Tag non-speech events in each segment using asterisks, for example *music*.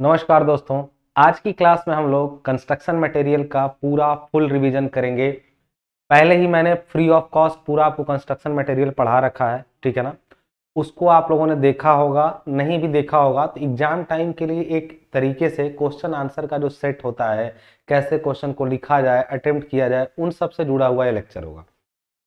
नमस्कार दोस्तों आज की क्लास में हम लोग कंस्ट्रक्शन मटेरियल का पूरा फुल रिवीजन करेंगे पहले ही मैंने फ्री ऑफ कॉस्ट पूरा आपको कंस्ट्रक्शन मटेरियल पढ़ा रखा है ठीक है ना उसको आप लोगों ने देखा होगा नहीं भी देखा होगा तो एग्जाम टाइम के लिए एक तरीके से क्वेश्चन आंसर का जो सेट होता है कैसे क्वेश्चन को लिखा जाए अटेम्प्ट किया जाए उन सबसे जुड़ा हुआ ये लेक्चर होगा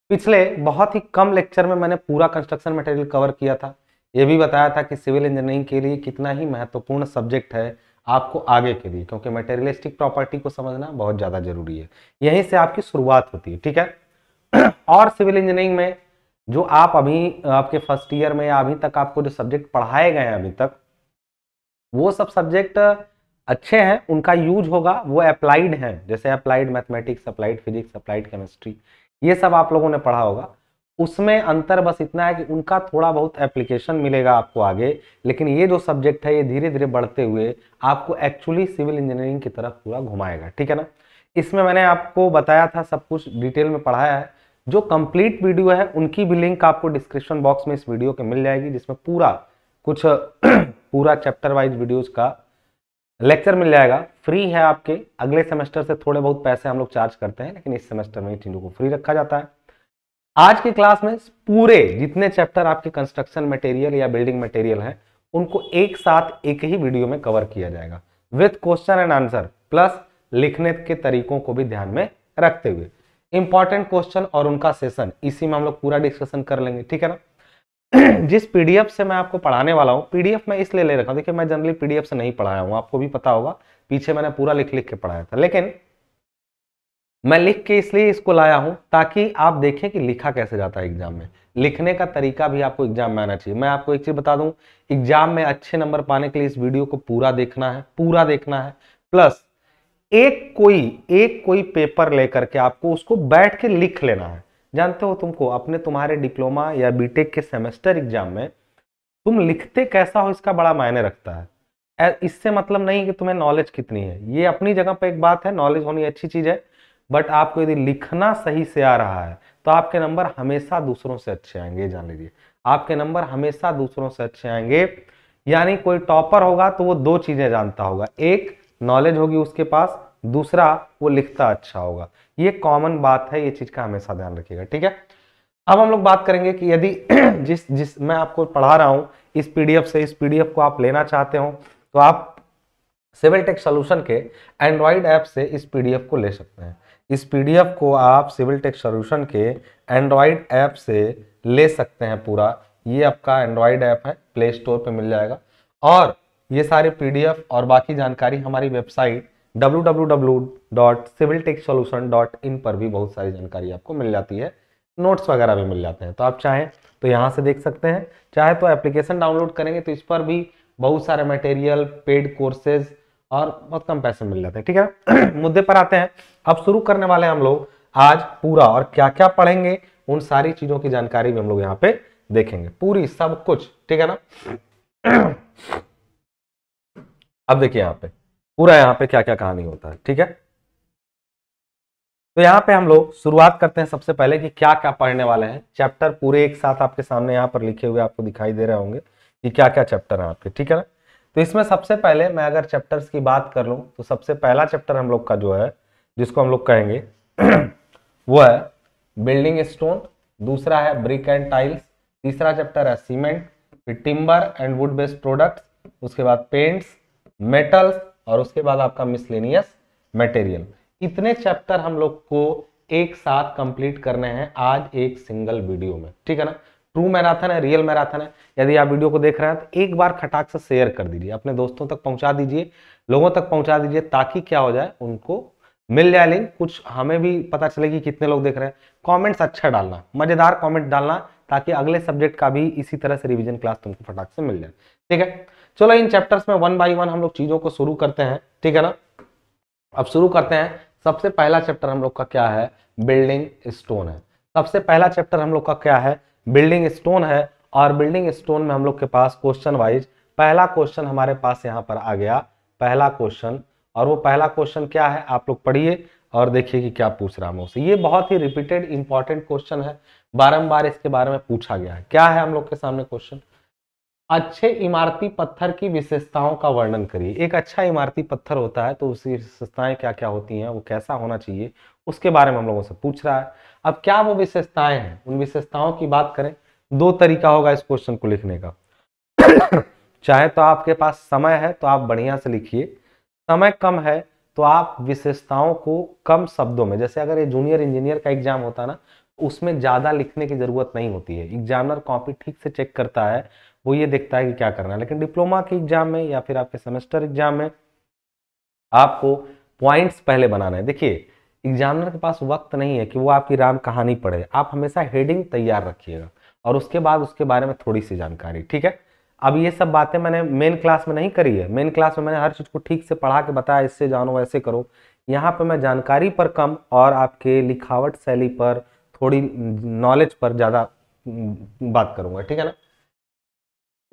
पिछले बहुत ही कम लेक्चर में मैंने पूरा कंस्ट्रक्शन मटेरियल कवर किया था ये भी बताया था कि सिविल इंजीनियरिंग के लिए कितना ही महत्वपूर्ण सब्जेक्ट है आपको आगे के लिए क्योंकि मटेरियलिस्टिक प्रॉपर्टी को समझना बहुत ज़्यादा जरूरी है यहीं से आपकी शुरुआत होती है ठीक है *clears throat* और सिविल इंजीनियरिंग में जो आप अभी आपके फर्स्ट ईयर में अभी तक आपको जो सब्जेक्ट पढ़ाए गए हैं अभी तक वो सब सब्जेक्ट अच्छे हैं उनका यूज होगा वो अप्लाइड हैं जैसे applied mathematics applied physics applied chemistry ये सब आप लोगों ने पढ़ा होगा उसमें अंतर बस इतना है कि उनका थोड़ा बहुत एप्लीकेशन मिलेगा आपको आगे लेकिन ये जो सब्जेक्ट है ये धीरे धीरे बढ़ते हुए आपको एक्चुअली सिविल इंजीनियरिंग की तरफ पूरा घुमाएगा ठीक है ना इसमें मैंने आपको बताया था सब कुछ डिटेल में पढ़ाया है जो कंप्लीट वीडियो है उनकी भी लिंक आपको डिस्क्रिप्शन बॉक्स में इस वीडियो के मिल जाएगी जिसमें पूरा कुछ *clears throat* पूरा चैप्टर वाइज वीडियोज का लेक्चर मिल जाएगा फ्री है आपके अगले सेमेस्टर से थोड़े बहुत पैसे हम लोग चार्ज करते हैं लेकिन इस सेमेस्टर में इन चीज़ों को फ्री रखा जाता है आज की क्लास में पूरे जितने चैप्टर आपके कंस्ट्रक्शन मटेरियल या बिल्डिंग मटेरियल हैं उनको एक साथ एक ही वीडियो में कवर किया जाएगा with question and answer plus लिखने के तरीकों को भी ध्यान में रखते हुए इंपॉर्टेंट क्वेश्चन और उनका सेशन इसी में हम लोग पूरा डिस्कशन कर लेंगे ठीक है ना *clears throat* जिस पीडीएफ से मैं आपको पढ़ाने वाला हूँ पीडीएफ मैं इसलिए ले रखा हूँ देखिए मैं जनरली पीडीएफ से नहीं पढ़ाया हूँ आपको भी पता होगा पीछे मैंने पूरा लिख लिख के पढ़ाया था लेकिन मैं लिख के इसलिए इसको लाया हूं ताकि आप देखें कि लिखा कैसे जाता है एग्जाम में लिखने का तरीका भी आपको एग्जाम में आना चाहिए मैं आपको एक चीज बता दूं एग्जाम में अच्छे नंबर पाने के लिए इस वीडियो को पूरा देखना है पूरा देखना है प्लस एक कोई एक कोई पेपर लेकर के आपको उसको बैठ के लिख लेना है जानते हो तुमको अपने तुम्हारे डिप्लोमा या बीटेक के सेमेस्टर एग्जाम में तुम लिखते कैसा हो इसका बड़ा मायने रखता है इससे मतलब नहीं कि तुम्हें नॉलेज कितनी है ये अपनी जगह पर एक बात है नॉलेज होनी अच्छी चीज है बट आपको यदि लिखना सही से आ रहा है तो आपके नंबर हमेशा दूसरों से अच्छे आएंगे जान लीजिए आपके नंबर हमेशा दूसरों से अच्छे आएंगे यानी कोई टॉपर होगा तो वो दो चीजें जानता होगा एक नॉलेज होगी उसके पास दूसरा वो लिखता अच्छा होगा ये कॉमन बात है ये चीज का हमेशा ध्यान रखिएगा ठीक है अब हम लोग बात करेंगे कि यदि *clears throat* जिस जिस मैं आपको पढ़ा रहा हूं इस पीडीएफ से इस पीडीएफ को आप लेना चाहते हो तो आप सिविल टेक सोल्यूशन के एंड्रॉइड ऐप से इस पीडीएफ को ले सकते हैं इस पीडीएफ को आप सिविल टेक सोल्यूशन के एंड्रॉयड ऐप से ले सकते हैं पूरा ये आपका एंड्रॉयड ऐप है प्ले स्टोर पर मिल जाएगा और ये सारे पीडीएफ और बाकी जानकारी हमारी वेबसाइट डब्ल्यू पर भी बहुत सारी जानकारी आपको मिल जाती है नोट्स वगैरह भी मिल जाते हैं तो आप चाहें तो यहाँ से देख सकते हैं चाहे तो एप्लीकेशन डाउनलोड करेंगे तो इस पर भी बहुत सारे मटेरियल पेड कोर्सेज और बहुत कम पैसे मिल जाते हैं ठीक है *clears throat* मुद्दे पर आते हैं अब शुरू करने वाले हम लोग आज पूरा और क्या क्या पढ़ेंगे उन सारी चीजों की जानकारी भी हम लोग यहाँ पे देखेंगे पूरी सब कुछ ठीक है ना *clears throat* अब देखिए यहाँ पे पूरा यहाँ पे क्या क्या कहानी होता है ठीक है तो यहाँ पे हम लोग शुरुआत करते हैं सबसे पहले कि क्या क्या पढ़ने वाले हैं चैप्टर पूरे एक साथ आपके सामने यहाँ पर लिखे हुए आपको दिखाई दे रहे होंगे कि क्या क्या चैप्टर है आपके ठीक है ना तो इसमें सबसे पहले मैं अगर चैप्टर्स की बात कर लूँ तो सबसे पहला चैप्टर हम लोग का जो है जिसको हम लोग कहेंगे *clears throat* वो है बिल्डिंग स्टोन दूसरा है ब्रिक एंड टाइल्स तीसरा चैप्टर है सीमेंट फिर timber and wood based products उसके बाद पेंट्स मेटल्स और उसके बाद आपका मिसलेनियस मटेरियल इतने चैप्टर हम लोग को एक साथ कंप्लीट करने हैं आज एक सिंगल वीडियो में ठीक है ना ट्रू मैराथन है रियल मैराथन है यदि आप वीडियो को देख रहे हैं तो एक बार खटाक से शेयर कर दीजिए अपने दोस्तों तक पहुंचा दीजिए लोगों तक पहुंचा दीजिए ताकि क्या हो जाए उनको मिल जाए लिंक कुछ हमें भी पता चले कि कितने लोग देख रहे हैं कमेंट्स अच्छा डालना मजेदार कमेंट डालना ताकि अगले सब्जेक्ट का भी इसी तरह से रिविजन क्लास तुमको फटाक से मिल जाए ठीक है चलो इन चैप्टर्स में वन बाई वन हम लोग चीजों को शुरू करते हैं ठीक है ना अब शुरू करते हैं सबसे पहला चैप्टर हम लोग का क्या है बिल्डिंग स्टोन है सबसे पहला चैप्टर हम लोग का क्या है बिल्डिंग स्टोन है और बिल्डिंग स्टोन में हम लोग के पास क्वेश्चन वाइज पहला क्वेश्चन हमारे पास यहाँ पर आ गया पहला क्वेश्चन और वो पहला क्वेश्चन क्या है आप लोग पढ़िए और देखिए कि क्या पूछ रहा है उसे ये बहुत ही रिपीटेड इंपॉर्टेंट क्वेश्चन है बारम्बार इसके बारे में पूछा गया है क्या है हम लोग के सामने क्वेश्चन अच्छे इमारती पत्थर की विशेषताओं का वर्णन करिए एक अच्छा इमारती पत्थर होता है तो उसकी विशेषताएं क्या क्या होती हैं वो कैसा होना चाहिए उसके बारे में हम लोगों से पूछ रहा है अब क्या वो विशेषताएं हैं उन विशेषताओं की बात करें दो तरीका होगा इस क्वेश्चन को लिखने का *coughs* चाहे तो आपके पास समय है तो आप बढ़िया से लिखिए समय कम है तो आप विशेषताओं को कम शब्दों में जैसे अगर ये जूनियर इंजीनियर का एग्जाम होता ना उसमें ज़्यादा लिखने की ज़रूरत नहीं होती है एग्जामिनर कॉपी ठीक से चेक करता है वो ये देखता है कि क्या करना है लेकिन डिप्लोमा के एग्जाम में या फिर आपके सेमेस्टर एग्जाम में आपको पॉइंट्स पहले बनाना है देखिए एग्जामिनर के पास वक्त नहीं है कि वो आपकी राम कहानी पढ़े आप हमेशा हेडिंग तैयार रखिएगा और उसके बाद उसके बारे में थोड़ी सी जानकारी ठीक है अब ये सब बातें मैंने मेन क्लास में नहीं करी है मेन क्लास में मैंने हर चीज़ को ठीक से पढ़ा के बताया इससे जानो ऐसे करो यहाँ पर मैं जानकारी पर कम और आपके लिखावट शैली पर थोड़ी नॉलेज पर ज़्यादा बात करूँगा ठीक है ना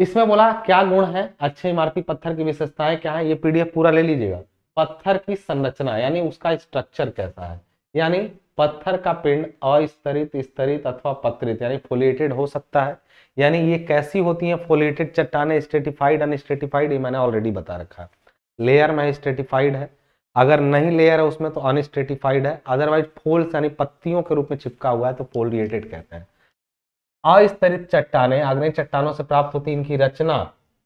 इसमें बोला क्या गुण है अच्छे इमारती पत्थर की विशेषताएं क्या है ये पीडीएफ पूरा ले लीजिएगा पत्थर की संरचना यानी उसका स्ट्रक्चर कैसा है यानी पत्थर का पिंड अस्तरित स्तरित अथवा पत्रित यानी फोलेटेड हो सकता है यानी ये कैसी होती हैं फोलेटेड चट्टाने स्टेटिफाइड अनस्टेटिफाइड ये मैंने ऑलरेडी बता रखा है लेयर में स्टेटिफाइड है अगर नहीं लेयर है उसमें तो अनस्टेटिफाइड है अदरवाइज फोल्ड यानी पत्तियों के रूप में चिपका हुआ है तो फोलिएटेड कहते हैं अस्तरित चट्टाने अग्नि चट्टानों से प्राप्त होती इनकी रचना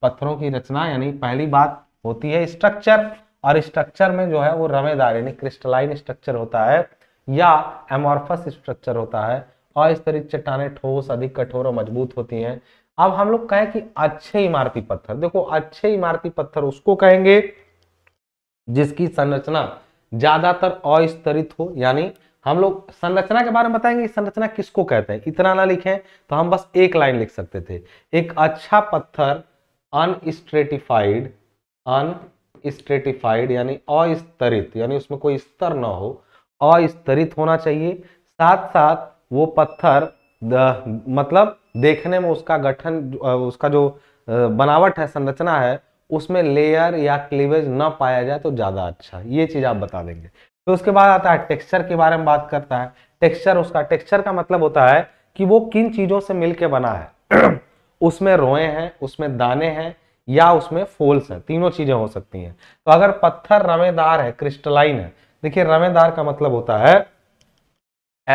पत्थरों की रचना यानी पहली बात होती है स्ट्रक्चर और स्ट्रक्चर में जो है वो रमेदार यानी क्रिस्टलाइन स्ट्रक्चर होता है या एमोर्फस स्ट्रक्चर होता है और इस तरीके चट्टाने ठोस अधिक कठोर और मजबूत होती हैं अब हम लोग कहें कि अच्छे इमारती पत्थर देखो अच्छे इमारती पत्थर उसको कहेंगे जिसकी संरचना ज्यादातर अस्तरित हो यानी हम लोग संरचना के बारे में बताएंगे संरचना किसको कहते हैं इतना ना लिखें तो हम बस एक लाइन लिख सकते थे एक अच्छा पत्थर अनस्ट्रेटिफाइड अन स्ट्रेटिफाइड यानी अस्तरित यानी उसमें कोई स्तर ना हो अस्तरित होना चाहिए साथ साथ वो पत्थर द, मतलब देखने में उसका गठन उसका जो बनावट है संरचना है उसमें लेयर या क्लीवेज ना पाया जाए तो ज़्यादा अच्छा ये चीज़ आप बता देंगे तो उसके बाद आता है टेक्सचर के बारे में बात करता है टेक्सचर उसका टेक्सचर का मतलब होता है कि वो किन चीज़ों से मिल बना है *clears throat* उसमें रोए हैं उसमें दाने हैं या उसमें फोल्स है तीनों चीजें हो सकती हैं तो अगर पत्थर रवेदार है क्रिस्टलाइन है देखिए रमेदार का मतलब होता है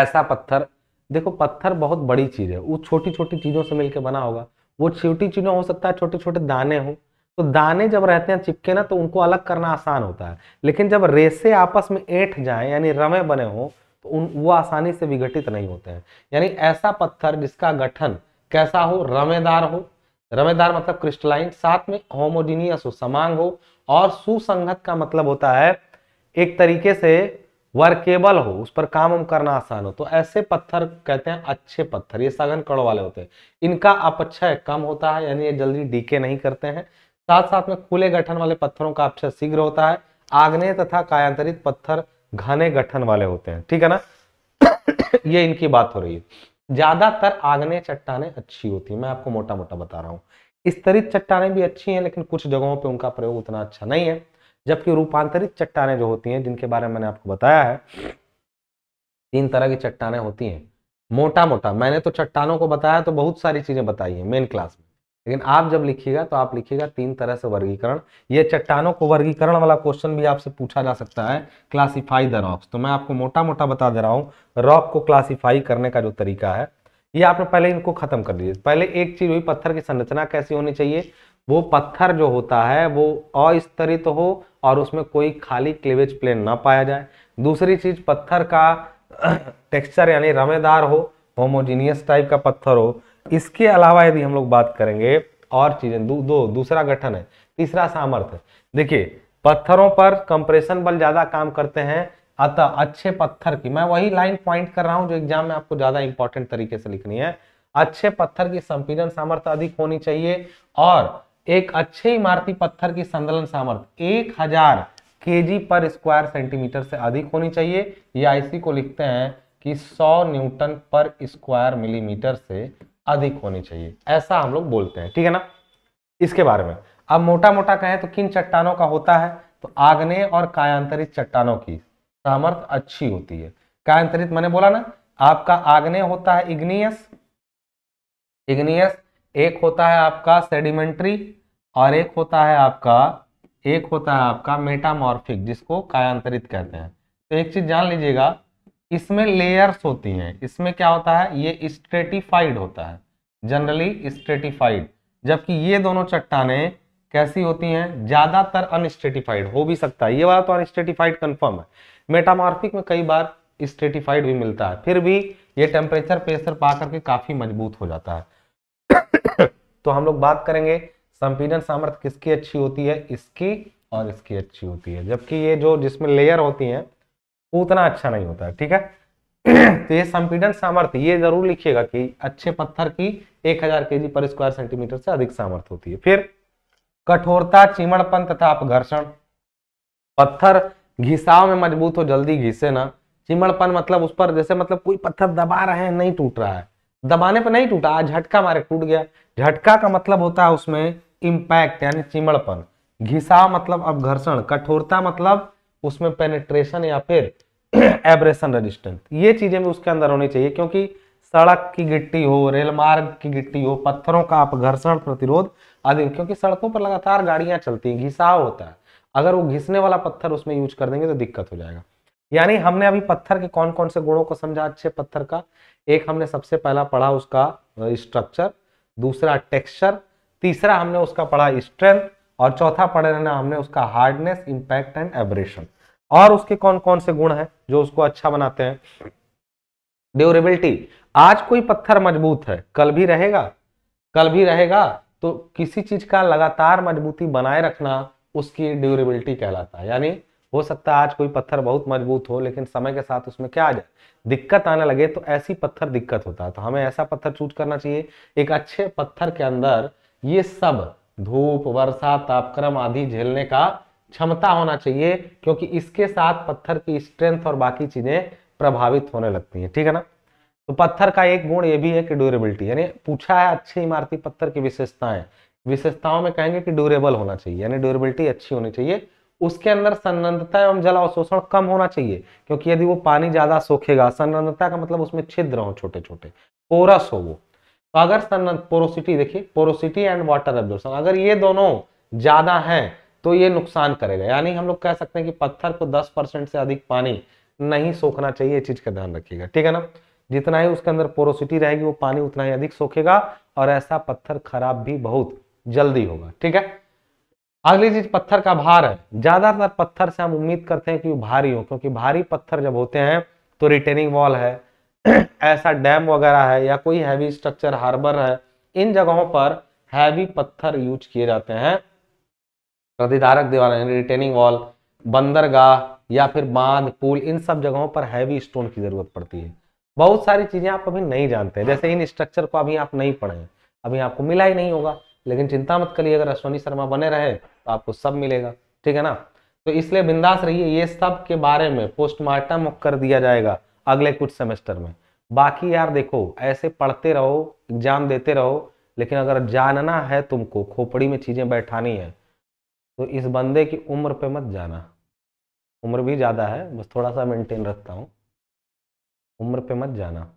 ऐसा पत्थर देखो पत्थर बहुत बड़ी चीज है वो छोटी छोटी चीजों से मिलकर बना होगा वो छोटी चीजों हो सकता है छोटे छोटे दाने हो तो दाने जब रहते हैं चिपके ना तो उनको अलग करना आसान होता है लेकिन जब रेसे आपस में ऐठ जाए यानी रमे बने हो तो उन वो आसानी से विघटित नहीं होते हैं यानी ऐसा पत्थर जिसका गठन कैसा हो रमेदार हो रमेदार मतलब क्रिस्टलाइन साथ में होमोडीनियस हो समांग हो और सुसंगत का मतलब होता है एक तरीके से वर्केबल हो उस पर काम हम करना आसान हो तो ऐसे पत्थर कहते हैं अच्छे पत्थर ये सघन कड़ों वाले होते हैं इनका अपक्षय कम होता है यानी ये जल्दी डीके नहीं करते हैं साथ साथ में खुले गठन वाले पत्थरों का अपक्षय शीघ्र होता है आग्नेय तथा कायांतरित पत्थर घने गठन वाले होते हैं ठीक है ना *coughs* ये इनकी बात हो रही है ज्यादातर आग्नेय चट्टाने अच्छी होती है मैं आपको मोटा मोटा बता रहा हूँ स्तरित चट्टाने भी अच्छी हैं लेकिन कुछ जगहों पे उनका प्रयोग उतना अच्छा नहीं है जबकि रूपांतरित चट्टाने जो होती हैं जिनके बारे में मैंने आपको बताया है तीन तरह की चट्टाने होती हैं मोटा मोटा मैंने तो चट्टानों को बताया तो बहुत सारी चीजें बताई है मेन क्लास में लेकिन आप जब लिखिएगा तो आप लिखिएगा तीन तरह से वर्गीकरण ये चट्टानों को वर्गीकरण वाला क्वेश्चन भी आपसे पूछा जा सकता है क्लासीफाई द रॉक्स तो मैं आपको मोटा मोटा बता दे रहा हूँ रॉक को क्लासीफाई करने का जो तरीका है ये आपने पहले इनको खत्म कर दीजिए पहले एक चीज हुई पत्थर की संरचना कैसी होनी चाहिए वो पत्थर जो होता है वो अस्तरित हो और उसमें कोई खाली क्लेवेज प्लेन ना पाया जाए दूसरी चीज पत्थर का टेक्सचर *coughs* यानी रमेदार हो होमोजीनियस टाइप का पत्थर हो इसके अलावा यदि हम लोग बात करेंगे और चीजें दो, दो दूसरा गठन है तीसरा सामर्थ्य देखिए पत्थरों पर कंप्रेशन बल ज्यादा काम करते हैं अतः अच्छे पत्थर की मैं वही लाइन पॉइंट कर रहा हूं जो एग्जाम में आपको ज्यादा इंपॉर्टेंट तरीके से लिखनी है अच्छे पत्थर की संपीड़न सामर्थ्य अधिक होनी चाहिए और एक अच्छे इमारती पत्थर की संदलन सामर्थ्य एक हजार के पर स्क्वायर सेंटीमीटर से अधिक होनी चाहिए या इसी को लिखते हैं कि सौ न्यूटन पर स्क्वायर मिलीमीटर से अधिक होनी चाहिए ऐसा हम लोग बोलते हैं ठीक है ना इसके बारे में अब मोटा मोटा कहें तो किन चट्टानों का होता है तो आग्ने और कायांतरित चट्टानों की सामर्थ अच्छी होती है कायांतरित मैंने बोला ना आपका आग्ने होता है इग्नियस इग्नियस एक होता है आपका सेडिमेंट्री और एक होता है आपका एक होता है आपका मेटामॉर्फिक जिसको कायांतरित कहते हैं तो एक चीज जान लीजिएगा इसमें लेयर्स होती हैं इसमें क्या होता है ये स्ट्रेटिफाइड होता है जनरली स्ट्रेटिफाइड जबकि ये दोनों चट्टाने कैसी होती हैं ज्यादातर अनस्ट्रेटिफाइड हो भी सकता है ये वाला तो अनस्ट्रेटिफाइड कंफर्म है मेटामॉर्फिक में कई बार स्ट्रेटिफाइड भी मिलता है फिर भी ये टेम्परेचर प्रेशर पा करके काफी मजबूत हो जाता है *coughs* तो हम लोग बात करेंगे संपीड़न सामर्थ्य किसकी अच्छी होती है इसकी और इसकी अच्छी होती है जबकि ये जो जिसमें लेयर होती हैं उतना अच्छा नहीं होता है ठीक है तो ये संपीडन सामर्थ्य ये जरूर लिखिएगा कि अच्छे पत्थर की 1000 हजार के जी पर स्क्वायर सेंटीमीटर से अधिक सामर्थ्य होती है फिर कठोरता चिमड़पन तथा अपघर्षण पत्थर घिसाव में मजबूत हो जल्दी घिसे ना चिमड़पन मतलब उस पर जैसे मतलब कोई पत्थर दबा रहे हैं नहीं टूट रहा है दबाने पर नहीं टूटा झटका मारे टूट गया झटका का मतलब होता है उसमें इम्पैक्ट यानी चिमड़पन घिसाव मतलब अपघर्षण कठोरता मतलब उसमें पेनेट्रेशन या फिर एब्रेशन *clears throat* रेजिस्टेंस ये चीजें भी उसके अंदर होनी चाहिए क्योंकि सड़क की गिट्टी हो रेल मार्ग की गिट्टी हो पत्थरों का आप घर्षण प्रतिरोध आदि क्योंकि सड़कों पर लगातार गाड़ियां चलती हैं घिसाव होता है अगर वो घिसने वाला पत्थर उसमें यूज कर देंगे तो दिक्कत हो जाएगा यानी हमने अभी पत्थर के कौन कौन से गुणों को समझा अच्छे पत्थर का एक हमने सबसे पहला पढ़ा उसका स्ट्रक्चर दूसरा टेक्सचर तीसरा हमने उसका पढ़ा स्ट्रेंथ और चौथा पढ़े रहना हमने उसका हार्डनेस इंपैक्ट एंड एब्रेशन और उसके कौन कौन से गुण हैं जो उसको अच्छा बनाते हैं ड्यूरेबिलिटी आज कोई पत्थर मजबूत है कल भी रहेगा कल भी रहेगा तो किसी चीज का लगातार मजबूती बनाए रखना उसकी ड्यूरेबिलिटी कहलाता है यानी हो सकता है आज कोई पत्थर बहुत मजबूत हो लेकिन समय के साथ उसमें क्या आ जाए दिक्कत आने लगे तो ऐसी पत्थर दिक्कत होता है तो हमें ऐसा पत्थर चूज करना चाहिए एक अच्छे पत्थर के अंदर ये सब धूप वर्षा तापक्रम आदि झेलने का क्षमता होना चाहिए क्योंकि इसके साथ पत्थर की स्ट्रेंथ और बाकी चीजें प्रभावित होने लगती हैं ठीक है ना तो पत्थर का एक गुण ये भी है कि ड्यूरेबिलिटी यानी पूछा है अच्छी इमारती पत्थर की विशेषताएं विशेषताओं में कहेंगे कि ड्यूरेबल होना चाहिए यानी ड्यूरेबिलिटी अच्छी होनी चाहिए उसके अंदर सन्नंदता एवं जल अवशोषण कम होना चाहिए क्योंकि यदि वो पानी ज्यादा सोखेगा सन्नद्धता का मतलब उसमें छिद्र हो छोटे छोटे पोरस हो वो तो अगर पोरोसिटी देखिए पोरोसिटी एंड वाटर एब्जॉर्प्शन अगर ये दोनों ज्यादा हैं तो ये नुकसान करेगा यानी हम लोग कह सकते हैं कि पत्थर को 10 परसेंट से अधिक पानी नहीं सोखना चाहिए ये चीज का ध्यान रखिएगा ठीक है ना जितना ही उसके अंदर पोरोसिटी रहेगी वो पानी उतना ही अधिक सोखेगा और ऐसा पत्थर खराब भी बहुत जल्दी होगा ठीक है अगली चीज पत्थर का भार है ज्यादातर पत्थर से हम उम्मीद करते हैं कि भारी हो क्योंकि भारी पत्थर जब होते हैं तो रिटेनिंग वॉल है ऐसा डैम वगैरह है या कोई हैवी स्ट्रक्चर हार्बर है इन जगहों पर हैवी पत्थर यूज किए जाते हैं प्रतिधारक दीवार रिटेनिंग वॉल बंदरगाह या फिर बांध पुल इन सब जगहों पर हैवी स्टोन की जरूरत पड़ती है बहुत सारी चीजें आप अभी नहीं जानते जैसे इन स्ट्रक्चर को अभी आप नहीं पढ़े अभी आपको मिला ही नहीं होगा लेकिन चिंता मत करिए अगर अश्वनी शर्मा बने रहे तो आपको सब मिलेगा ठीक है ना तो इसलिए बिंदास रहिए ये सब के बारे में पोस्टमार्टम कर दिया जाएगा अगले कुछ सेमेस्टर में बाकी यार देखो ऐसे पढ़ते रहो एग्जाम देते रहो लेकिन अगर जानना है तुमको खोपड़ी में चीज़ें बैठानी है तो इस बंदे की उम्र पे मत जाना उम्र भी ज़्यादा है बस थोड़ा सा मेंटेन रखता हूँ उम्र पे मत जाना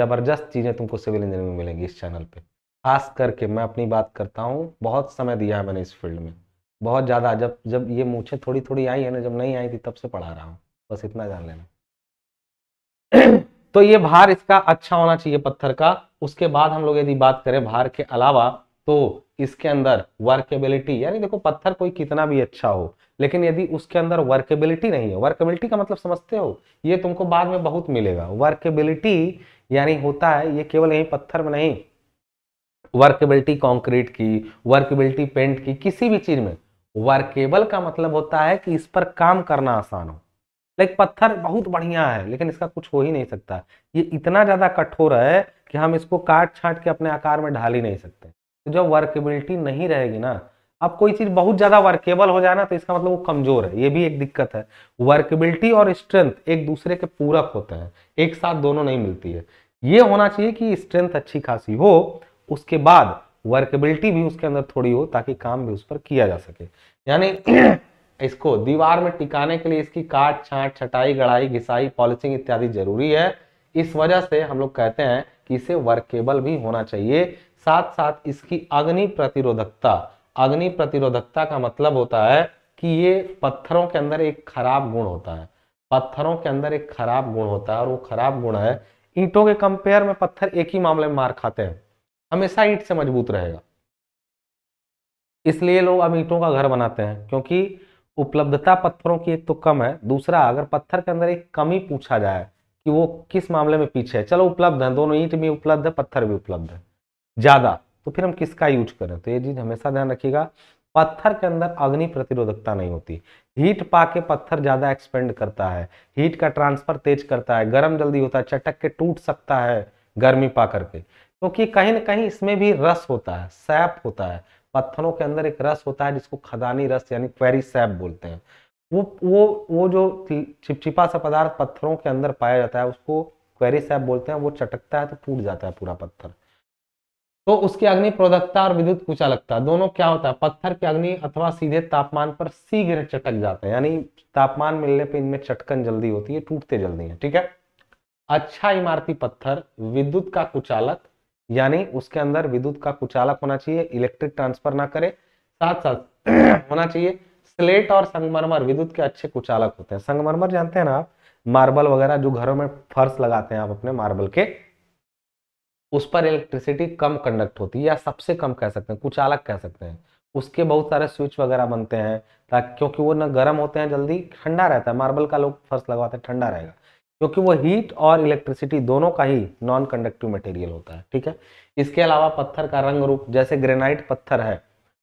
ज़बरदस्त चीज़ें तुमको सिविल इंजीनियरिंग में मिलेंगी इस चैनल पे खास करके मैं अपनी बात करता हूँ बहुत समय दिया है मैंने इस फील्ड में बहुत ज़्यादा जब जब ये मूछें थोड़ी थोड़ी आई है ना जब नहीं आई थी तब से पढ़ा रहा हूँ बस इतना जान लेना तो ये भार इसका अच्छा होना चाहिए पत्थर का उसके बाद हम लोग यदि बात करें भार के अलावा तो इसके अंदर वर्केबिलिटी यानी देखो पत्थर कोई कितना भी अच्छा हो लेकिन यदि उसके अंदर वर्केबिलिटी नहीं है वर्केबिलिटी का मतलब समझते हो ये तुमको बाद में बहुत मिलेगा वर्केबिलिटी यानी होता है ये केवल यही पत्थर में नहीं वर्केबिलिटी कंक्रीट की वर्केबिलिटी पेंट की किसी भी चीज में वर्केबल का मतलब होता है कि इस पर काम करना आसान हो लाइक तो पत्थर बहुत बढ़िया है लेकिन इसका कुछ हो ही नहीं सकता ये इतना ज़्यादा कठोर है कि हम इसको काट छाट के अपने आकार में ढाल ही नहीं सकते तो जब वर्केबिलिटी नहीं रहेगी ना अब कोई चीज़ बहुत ज़्यादा वर्केबल हो जाए ना तो इसका मतलब वो कमज़ोर है ये भी एक दिक्कत है वर्केबिलिटी और स्ट्रेंथ एक दूसरे के पूरक होते हैं एक साथ दोनों नहीं मिलती है ये होना चाहिए कि स्ट्रेंथ अच्छी खासी हो उसके बाद वर्केबिलिटी भी उसके अंदर थोड़ी हो ताकि काम भी उस पर किया जा सके यानी *clears throat* इसको दीवार में टिकाने के लिए इसकी काट छाट छटाई गढ़ाई घिसाई पॉलिशिंग इत्यादि जरूरी है इस वजह से हम लोग कहते हैं कि इसे वर्केबल भी होना चाहिए साथ साथ इसकी अग्नि प्रतिरोधकता अग्नि प्रतिरोधकता का मतलब होता है कि ये पत्थरों के अंदर एक खराब गुण होता है पत्थरों के अंदर एक खराब गुण होता है और वो खराब गुण है ईंटों के कंपेयर में पत्थर एक ही मामले में मार खाते हैं हमेशा ईंट से मजबूत रहेगा इसलिए लोग अब ईंटों का घर बनाते हैं क्योंकि उपलब्धता पत्थरों की एक तो कम है दूसरा अगर पत्थर के अंदर एक कमी पूछा जाए कि वो किस मामले में पीछे है चलो उपलब्ध है दोनों ईंट भी उपलब्ध है पत्थर भी उपलब्ध है ज़्यादा तो फिर हम किसका यूज करें तो ये चीज़ हमेशा ध्यान रखिएगा पत्थर के अंदर अग्नि प्रतिरोधकता नहीं होती हीट पा के पत्थर ज़्यादा एक्सपेंड करता है हीट का ट्रांसफर तेज करता है गर्म जल्दी होता है चटक के टूट सकता है गर्मी पा करके क्योंकि तो कहीं ना कहीं इसमें भी रस होता है सैप होता है पत्थरों के अंदर एक रस होता है जिसको खदानी रस यानी क्वेरी सैप बोलते हैं वो वो वो जो चिपचिपा सा पदार्थ पत्थरों के अंदर पाया जाता है उसको क्वेरी सैप बोलते हैं वो चटकता है तो टूट जाता है पूरा पत्थर तो उसकी अग्नि प्रोधकता और विद्युत कुचालकता दोनों क्या होता है पत्थर की अग्नि अथवा सीधे तापमान पर शीघ्र चटक जाते हैं यानी तापमान मिलने पर इनमें चटकन जल्दी होती है टूटते जल्दी है ठीक है अच्छा इमारती पत्थर विद्युत का कुचालक यानी उसके अंदर विद्युत का कुचालक होना चाहिए इलेक्ट्रिक ट्रांसफर ना करे साथ साथ *clears throat* होना चाहिए स्लेट और संगमरमर विद्युत के अच्छे कुचालक होते हैं संगमरमर जानते हैं ना आप मार्बल वगैरह जो घरों में फर्श लगाते हैं आप अपने मार्बल के उस पर इलेक्ट्रिसिटी कम कंडक्ट होती है या सबसे कम कह सकते हैं कुचालक कह सकते हैं उसके बहुत सारे स्विच वगैरह बनते हैं ताकि क्योंकि वो ना गर्म होते हैं जल्दी ठंडा रहता है मार्बल का लोग फर्श लगवाते हैं ठंडा रहेगा क्योंकि वो हीट और इलेक्ट्रिसिटी दोनों का ही नॉन कंडक्टिव मटेरियल होता है ठीक है इसके अलावा पत्थर का रंग रूप जैसे ग्रेनाइट पत्थर है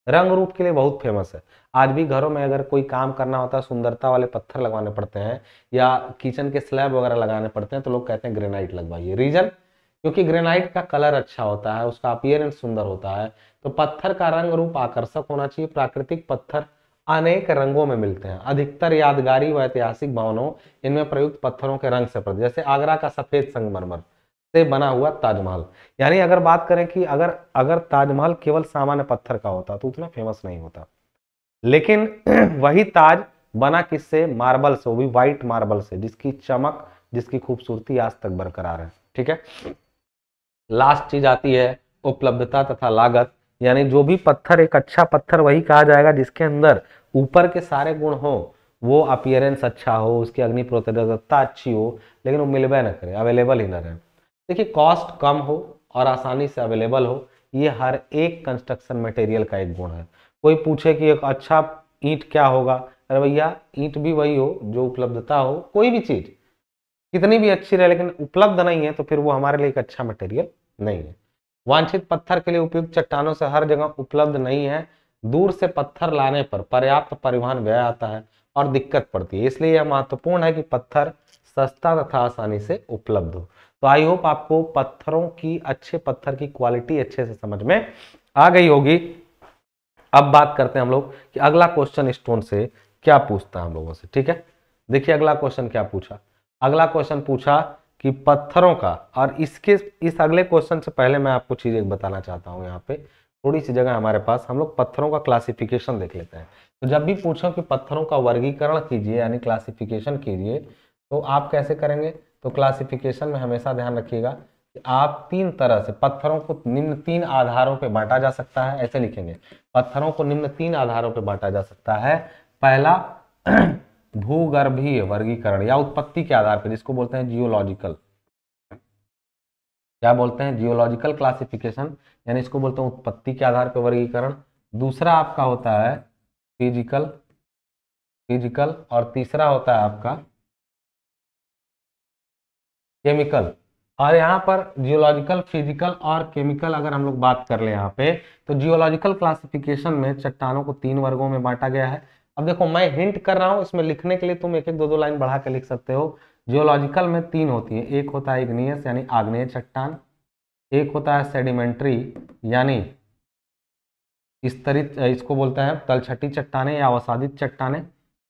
रंग रूप के लिए बहुत फेमस है आज भी घरों में अगर कोई काम करना होता है सुंदरता वाले पत्थर लगवाने पड़ते हैं या किचन के स्लैब वगैरह लगाने पड़ते हैं तो लोग कहते हैं ग्रेनाइट लगवाइए रीजन क्योंकि ग्रेनाइट का कलर अच्छा होता है उसका अपियरेंस सुंदर होता है तो पत्थर का रंग रूप आकर्षक होना चाहिए प्राकृतिक पत्थर अनेक रंगों में मिलते हैं अधिकतर यादगारी व ऐतिहासिक भवनों इनमें प्रयुक्त पत्थरों के रंग से प्रति जैसे आगरा का सफेद संगमरमर से बना हुआ ताजमहल यानी अगर बात करें कि अगर अगर ताजमहल केवल सामान्य पत्थर का होता तो उतना फेमस नहीं होता लेकिन *clears throat* वही ताज बना किससे मार्बल से वो भी व्हाइट मार्बल से जिसकी चमक जिसकी खूबसूरती आज तक बरकरार है ठीक है लास्ट चीज आती है उपलब्धता तथा लागत यानी जो भी पत्थर एक अच्छा पत्थर वही कहा जाएगा जिसके अंदर ऊपर के सारे गुण हो वो अपियरेंस अच्छा हो उसकी अग्नि प्रतिरोधकता अच्छी हो लेकिन वो मिलवे ना करे अवेलेबल ही ना रहे देखिए कॉस्ट कम हो और आसानी से अवेलेबल हो ये हर एक कंस्ट्रक्शन मटेरियल का एक गुण है कोई पूछे कि एक अच्छा ईंट क्या होगा अरे भैया ईंट भी वही हो जो उपलब्धता हो कोई भी चीज़ कितनी भी अच्छी रहे लेकिन उपलब्ध नहीं है तो फिर वो हमारे लिए एक अच्छा मटेरियल नहीं है वांछित पत्थर के लिए उपयुक्त चट्टानों से हर जगह उपलब्ध नहीं है दूर से पत्थर लाने पर पर्याप्त परिवहन व्यय आता है और दिक्कत पड़ती है इसलिए यह महत्वपूर्ण है कि पत्थर सस्ता तथा आसानी से उपलब्ध हो तो आई होप आपको पत्थरों की अच्छे पत्थर की क्वालिटी अच्छे से समझ में आ गई होगी अब बात करते हैं हम लोग कि अगला क्वेश्चन स्टोन से क्या पूछता है हम लोगों से ठीक है देखिए अगला क्वेश्चन क्या पूछा अगला क्वेश्चन पूछा कि पत्थरों का और इसके इस अगले क्वेश्चन से पहले मैं आपको चीज़ एक बताना चाहता हूँ यहाँ पे थोड़ी सी जगह हमारे पास हम लोग पत्थरों का क्लासिफिकेशन देख लेते हैं तो जब भी पूछो कि पत्थरों का वर्गीकरण कीजिए यानी क्लासिफिकेशन कीजिए तो आप कैसे करेंगे तो क्लासिफिकेशन में हमेशा ध्यान रखिएगा कि आप तीन तरह से पत्थरों को निम्न तीन आधारों पर बांटा जा सकता है ऐसे लिखेंगे पत्थरों को निम्न तीन आधारों पर बांटा जा सकता है पहला *clears throat* भूगर्भीय वर्गीकरण या उत्पत्ति के आधार पर जिसको बोलते हैं जियोलॉजिकल क्या बोलते हैं जियोलॉजिकल क्लासिफिकेशन यानी इसको बोलते हैं उत्पत्ति के आधार पर वर्गीकरण दूसरा आपका होता है फिजिकल फिजिकल और तीसरा होता है आपका केमिकल और यहाँ पर जियोलॉजिकल फिजिकल और केमिकल अगर हम लोग बात कर ले यहाँ पे तो जियोलॉजिकल क्लासिफिकेशन में चट्टानों को तीन वर्गों में बांटा गया है अब देखो मैं हिंट कर रहा हूं इसमें लिखने के लिए तुम एक एक दो दो लाइन बढ़ा के लिख सकते हो जियोलॉजिकल में तीन होती है एक होता है इग्नियस यानी आग्नेय चट्टान एक होता है सेडिमेंट्री यानी स्तरित इसको बोलते हैं तलछटी चट्टाने या अवसादित चट्टाने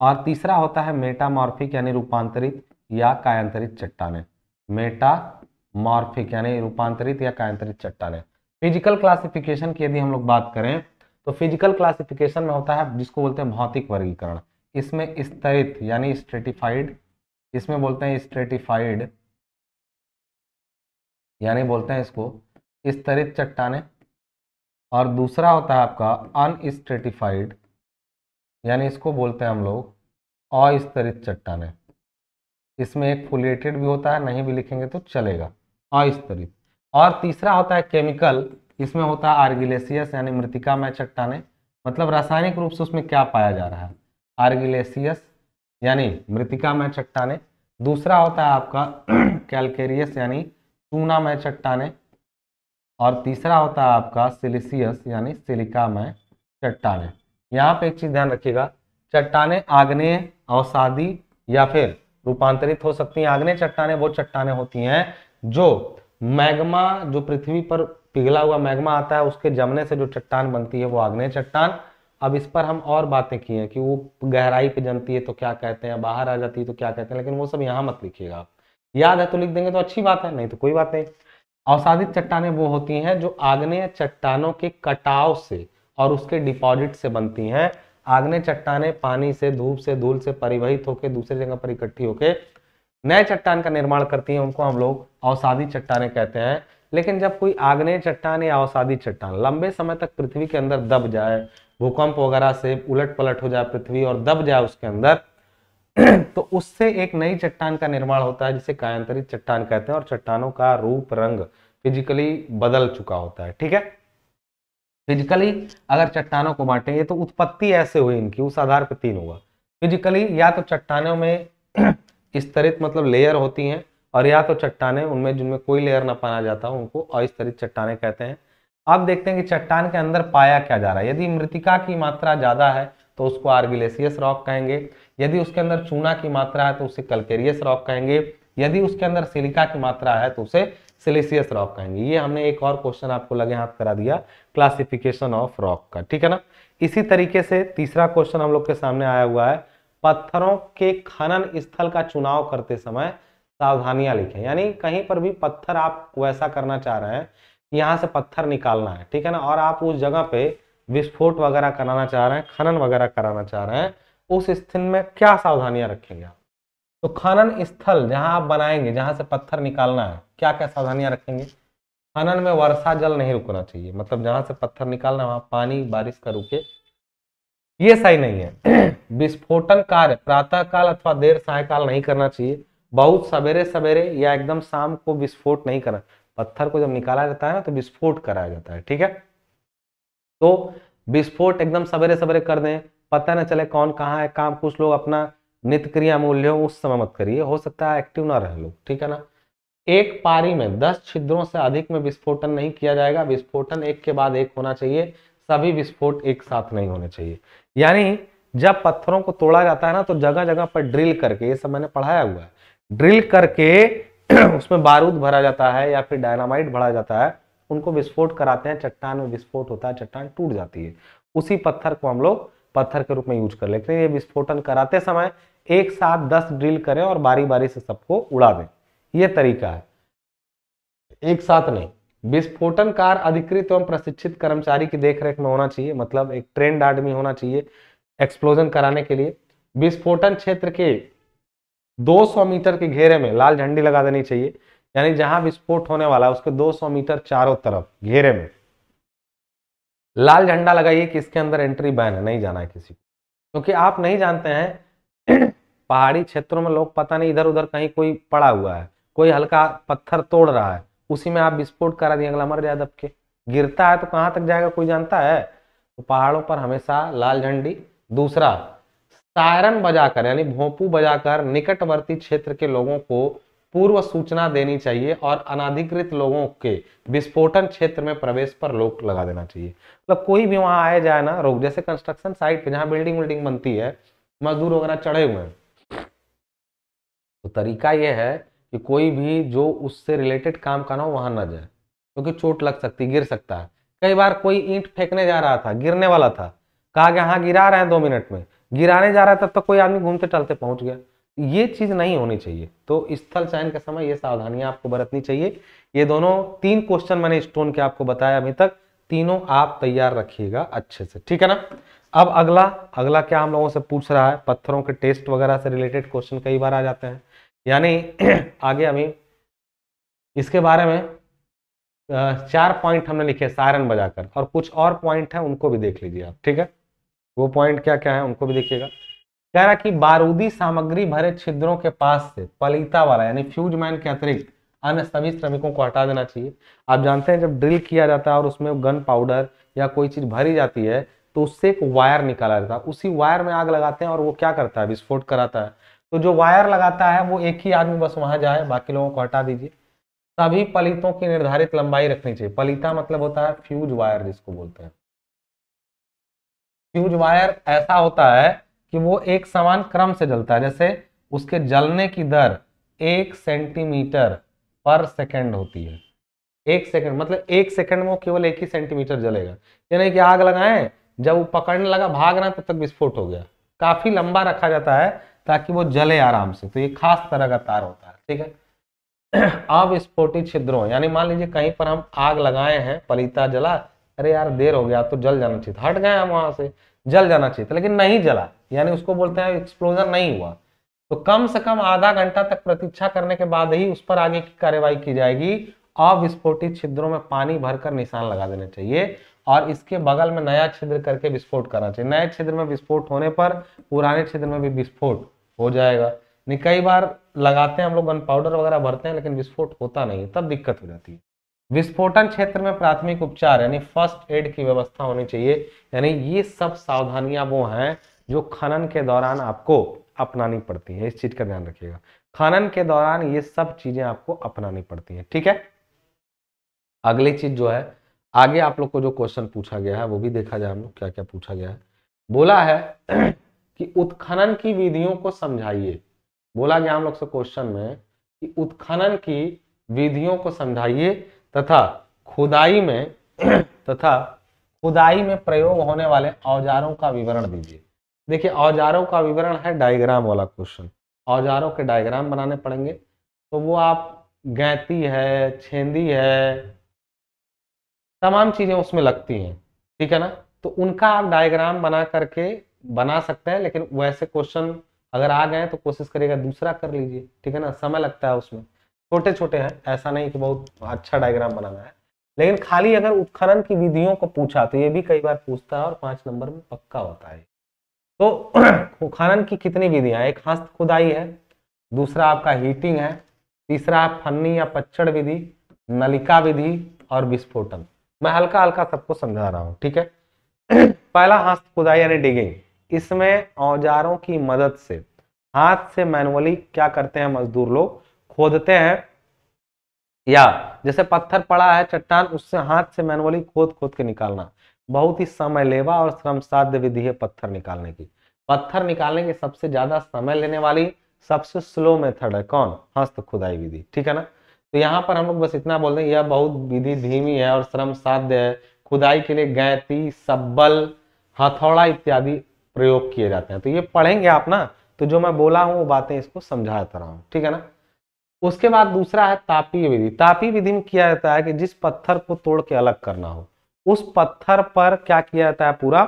और तीसरा होता है मेटामॉर्फिक यानी रूपांतरित या कायांतरित चट्टाने मेटामॉर्फिक यानी रूपांतरित या कायांतरित चट्टाने फिजिकल क्लासिफिकेशन की यदि हम लोग बात करें तो फिजिकल क्लासिफिकेशन में होता है जिसको बोलते हैं भौतिक वर्गीकरण इसमें स्तरित यानी स्ट्रेटिफाइड इसमें बोलते हैं स्ट्रेटिफाइड यानी बोलते हैं इसको स्तरित चट्टाने और दूसरा होता है आपका अनस्ट्रेटिफाइड यानी इसको बोलते हैं हम लोग अस्तरित चट्टाने इसमें एक फुलेटेड भी होता है नहीं भी लिखेंगे तो चलेगा अस्तरित और तीसरा होता है केमिकल इसमें होता है आर्गिलेसियस यानी मृतिका में चट्टाने मतलब रासायनिक रूप से उसमें क्या पाया जा रहा है आर्गिलेसियस यानी मृतिका में चट्टाने दूसरा होता है आपका *clears throat* कैलकेरियस यानी में चट्टाने और तीसरा होता है आपका सिलिसियस यानी सिलिका में चट्टाने यहाँ पे एक चीज़ ध्यान रखिएगा चट्टाने आग्नेय अवसादी या फिर रूपांतरित हो सकती हैं आग्नेय चट्टाने वो चट्टाने होती हैं जो मैग्मा जो पृथ्वी पर पिघला हुआ मैग्मा आता है उसके जमने से जो चट्टान बनती है वो आग्नेय चट्टान अब इस पर हम और बातें की हैं कि वो गहराई पे जमती है तो क्या कहते हैं बाहर आ जाती है तो क्या कहते हैं लेकिन वो सब यहाँ मत लिखिएगा आप याद है तो लिख देंगे तो अच्छी बात है नहीं तो कोई बात नहीं औसाधित चट्टाने वो होती हैं जो आग्नेय चट्टानों के कटाव से और उसके डिपॉजिट से बनती हैं आग्नेय चट्टाने पानी से धूप से धूल से परिवहित होकर दूसरे जगह पर इकट्ठी होकर नए चट्टान का निर्माण करती हैं उनको हम लोग अवसादी चट्टाने कहते हैं लेकिन जब कोई आग्नेय चट्टान या अवसादी चट्टान लंबे समय तक पृथ्वी के अंदर दब जाए भूकंप वगैरह से उलट पलट हो जाए पृथ्वी और दब जाए उसके अंदर *clears throat* तो उससे एक नई चट्टान का निर्माण होता है जिसे कायांतरित चट्टान कहते हैं और चट्टानों का रूप रंग फिजिकली बदल चुका होता है ठीक है फिजिकली अगर चट्टानों को बांटे ये तो उत्पत्ति ऐसे हुई इनकी उस आधार पर तीन हुआ फिजिकली या तो चट्टानों में *clears throat* स्तरित मतलब लेयर होती हैं और या तो चट्टाने उनमें जिनमें कोई लेयर ना पाना जाता उनको अस्तरित चट्टाने कहते हैं अब देखते हैं कि चट्टान के अंदर पाया क्या जा रहा है यदि मृतिका की मात्रा ज़्यादा है तो उसको आर्गिलेसियस रॉक कहेंगे यदि उसके अंदर चूना की मात्रा है तो उसे कलकेरियस रॉक कहेंगे यदि उसके अंदर सिलिका की मात्रा है तो उसे सिलिसियस रॉक कहेंगे ये हमने एक और क्वेश्चन आपको लगे हाथ करा दिया क्लासिफिकेशन ऑफ रॉक का ठीक है ना इसी तरीके से तीसरा क्वेश्चन हम लोग के सामने आया हुआ है पत्थरों के खनन स्थल का चुनाव करते समय सावधानियां लिखें यानी कहीं पर भी पत्थर आप वैसा करना चाह रहे हैं कि यहाँ से पत्थर निकालना है ठीक है ना और आप उस जगह पे विस्फोट वगैरह कराना चाह रहे हैं खनन वगैरह कराना चाह रहे हैं उस स्थिति में क्या सावधानियां रखेंगे आप तो खनन स्थल जहां आप बनाएंगे जहां से पत्थर निकालना है क्या क्या सावधानियां रखेंगे खनन में वर्षा जल नहीं रुकना चाहिए मतलब जहां से पत्थर निकालना वहां पानी बारिश का रुके ये सही नहीं है *clears throat* विस्फोटन कार्य प्रातः काल अथवा देर सायकाल नहीं करना चाहिए बहुत सवेरे सवेरे या एकदम शाम को विस्फोट नहीं करा पत्थर को जब निकाला जाता है ना तो विस्फोट कराया जाता है ठीक है तो विस्फोट एकदम सवेरे सवेरे कर दें पता ना चले कौन कहाँ है काम कुछ लोग अपना नित्य क्रिया मूल्य उस समय मत करिए हो सकता है एक्टिव ना रहे लोग ठीक है ना एक पारी में दस छिद्रों से अधिक में विस्फोटन नहीं किया जाएगा विस्फोटन एक के बाद एक होना चाहिए सभी विस्फोट एक साथ नहीं होने चाहिए यानी जब पत्थरों को तोड़ा जाता है ना तो जगह जगह पर ड्रिल करके ये सब मैंने पढ़ाया हुआ है ड्रिल करके *clears throat* उसमें बारूद भरा जाता है या फिर डायनामाइट भरा जाता है उनको विस्फोट कराते हैं चट्टान में विस्फोट होता है चट्टान टूट जाती है उसी पत्थर को हम लोग पत्थर के रूप में यूज कर लेते हैं ये विस्फोटन कराते समय एक साथ दस ड्रिल करें और बारी बारी से सबको उड़ा दें ये तरीका है एक साथ नहीं विस्फोटन कार अधिकृत एवं प्रशिक्षित कर्मचारी की देखरेख में होना चाहिए मतलब एक ट्रेंड आदमी होना चाहिए एक्सप्लोजन कराने के लिए विस्फोटन क्षेत्र के 200 मीटर के घेरे में लाल झंडी लगा देनी चाहिए यानी जहां विस्फोट होने वाला है उसके 200 मीटर चारों तरफ घेरे में लाल झंडा लगाइए कि इसके अंदर एंट्री बैन है नहीं जाना है किसी को क्योंकि आप नहीं जानते हैं *clears throat* पहाड़ी क्षेत्रों में लोग पता नहीं इधर उधर कहीं कोई पड़ा हुआ है कोई हल्का पत्थर तोड़ रहा है उसी में आप विस्फोट करा दिए अगला मर जाए दबके गिरता है तो कहां तक जाएगा कोई जानता है तो पहाड़ों पर हमेशा लाल झंडी दूसरा सायरन बजाकर यानी भोंपू बजाकर निकटवर्ती क्षेत्र के लोगों को पूर्व सूचना देनी चाहिए और अनाधिकृत लोगों के विस्फोटन क्षेत्र में प्रवेश पर रोक लगा देना चाहिए मतलब कोई भी वहां आए जाए ना रोक जैसे कंस्ट्रक्शन साइट पे जहां बिल्डिंग विल्डिंग बनती है मजदूर वगैरह चढ़े हुए हैं तो तरीका यह है कि कोई भी जो उससे रिलेटेड काम करना हो वहां ना जाए क्योंकि तो चोट लग सकती गिर सकता है कई बार कोई ईंट फेंकने जा रहा था गिरने वाला था कहा कि हाँ गिरा रहे हैं दो मिनट में गिराने जा रहा था तो कोई आदमी घूमते टहलते पहुंच गया ये चीज नहीं होनी चाहिए तो स्थल चयन के समय ये सावधानियां आपको बरतनी चाहिए ये दोनों तीन क्वेश्चन मैंने स्टोन के आपको बताया अभी तक तीनों आप तैयार रखिएगा अच्छे से ठीक है ना अब अगला अगला क्या हम लोगों से पूछ रहा है पत्थरों के टेस्ट वगैरह से रिलेटेड क्वेश्चन कई बार आ जाते हैं यानी *clears throat* आगे अभी इसके बारे में चार पॉइंट हमने लिखे सायरन बजाकर और कुछ और पॉइंट है उनको भी देख लीजिए आप ठीक है वो पॉइंट क्या क्या है उनको भी देखिएगा कह रहा कि बारूदी सामग्री भरे छिद्रों के पास से पलीता वाला यानी फ्यूज मैन के अतिरिक्त अन्य सभी श्रमिकों को हटा देना चाहिए आप जानते हैं जब ड्रिल किया जाता है और उसमें गन पाउडर या कोई चीज भरी जाती है तो उससे एक वायर निकाला जाता है उसी वायर में आग लगाते हैं और वो क्या करता है विस्फोट कराता है तो जो वायर लगाता है वो एक ही आदमी बस वहां जाए बाकी लोगों को हटा दीजिए सभी पलितों की निर्धारित लंबाई रखनी चाहिए पलिता मतलब होता है फ्यूज वायर जिसको बोलते हैं फ्यूज वायर ऐसा होता है कि वो एक समान क्रम से जलता है जैसे उसके जलने की दर एक सेंटीमीटर पर सेकंड होती है एक सेकंड मतलब एक सेकंड में वो केवल एक ही सेंटीमीटर जलेगा यानी कि आग लगाए जब वो पकड़ने लगा भाग रहा तब तक विस्फोट हो गया काफी लंबा रखा जाता है ताकि वो जले आराम से तो ये खास तरह का तार होता है ठीक है *clears throat* अविस्फोटित छिद्रों यानी मान लीजिए कहीं पर हम आग लगाए हैं पलीता जला अरे यार देर हो गया तो जल जाना चाहिए हट गए हम वहां से जल जाना चाहिए लेकिन नहीं जला यानी उसको बोलते हैं एक्सप्लोजन नहीं हुआ तो कम से कम आधा घंटा तक प्रतीक्षा करने के बाद ही उस पर आगे की कार्यवाही की जाएगी अविस्फोटित छिद्रों में पानी भरकर निशान लगा देना चाहिए और इसके बगल में नया छिद्र करके विस्फोट करना चाहिए नए छिद्र में विस्फोट होने पर पुराने छिद्र में भी विस्फोट हो जाएगा नहीं कई बार लगाते हैं हम लोग गन पाउडर वगैरह भरते हैं लेकिन विस्फोट होता नहीं तब दिक्कत हो जाती है विस्फोटन क्षेत्र में प्राथमिक उपचार यानी फर्स्ट एड की व्यवस्था होनी चाहिए यानी ये सब सावधानियां वो हैं जो खनन के दौरान आपको अपनानी पड़ती है इस चीज का ध्यान रखिएगा खनन के दौरान ये सब चीजें आपको अपनानी पड़ती है ठीक है अगली चीज जो है आगे आप लोग को जो क्वेश्चन पूछा गया है वो भी देखा जाए हम लोग क्या क्या पूछा गया है बोला है *clears throat* कि उत्खनन की विधियों को समझाइए बोला गया हम लोग से क्वेश्चन में कि उत्खनन की विधियों को समझाइए तथा खुदाई में *clears throat* तथा खुदाई में प्रयोग होने वाले औजारों का विवरण दीजिए देखिए औजारों का विवरण है डायग्राम वाला क्वेश्चन औजारों के डायग्राम बनाने पड़ेंगे तो वो आप गैती है छेंदी है तमाम चीज़ें उसमें लगती हैं ठीक है ना तो उनका आप डायग्राम बना करके बना सकते हैं लेकिन वैसे क्वेश्चन अगर आ गए तो कोशिश करिएगा दूसरा कर लीजिए ठीक है ना समय लगता है उसमें छोटे छोटे हैं ऐसा नहीं कि बहुत अच्छा डायग्राम बनाना है लेकिन खाली अगर उत्खनन की विधियों को पूछा तो ये भी कई बार पूछता है और पांच नंबर में पक्का होता है तो *clears throat* उत्खनन की कितनी विधियां एक हस्त खुदाई है दूसरा आपका हीटिंग है तीसरा फन्नी या पच्चड़ विधि नलिका विधि और विस्फोटन मैं हल्का हल्का सबको समझा रहा हूँ ठीक है *clears throat* पहला हस्त खुदाई यानी डिगिंग इसमें औजारों की मदद से हाथ से मैनुअली क्या करते हैं मजदूर लोग खोदते हैं या जैसे पत्थर पड़ा है चट्टान उससे हाथ से मैनुअली खोद खोद के निकालना बहुत ही समय लेवा और श्रम साध्य विधि है पत्थर निकालने की पत्थर निकालने की सबसे ज्यादा समय लेने वाली सबसे स्लो मेथड है कौन हस्त खुदाई विधि ठीक है ना तो यहाँ पर हम लोग बस इतना बोल रहे हैं यह बहुत विधि धीमी है और श्रम साध्य है खुदाई के लिए गैती सब्बल हथौड़ा इत्यादि प्रयोग किए जाते हैं तो ये पढ़ेंगे आप ना तो जो मैं बोला हूँ वो बातें इसको समझाता रहा हूँ ठीक है ना उसके बाद दूसरा है तापीय विधि तापीय विधि में किया जाता है कि जिस पत्थर को तोड़ के अलग करना हो उस पत्थर पर क्या किया जाता है पूरा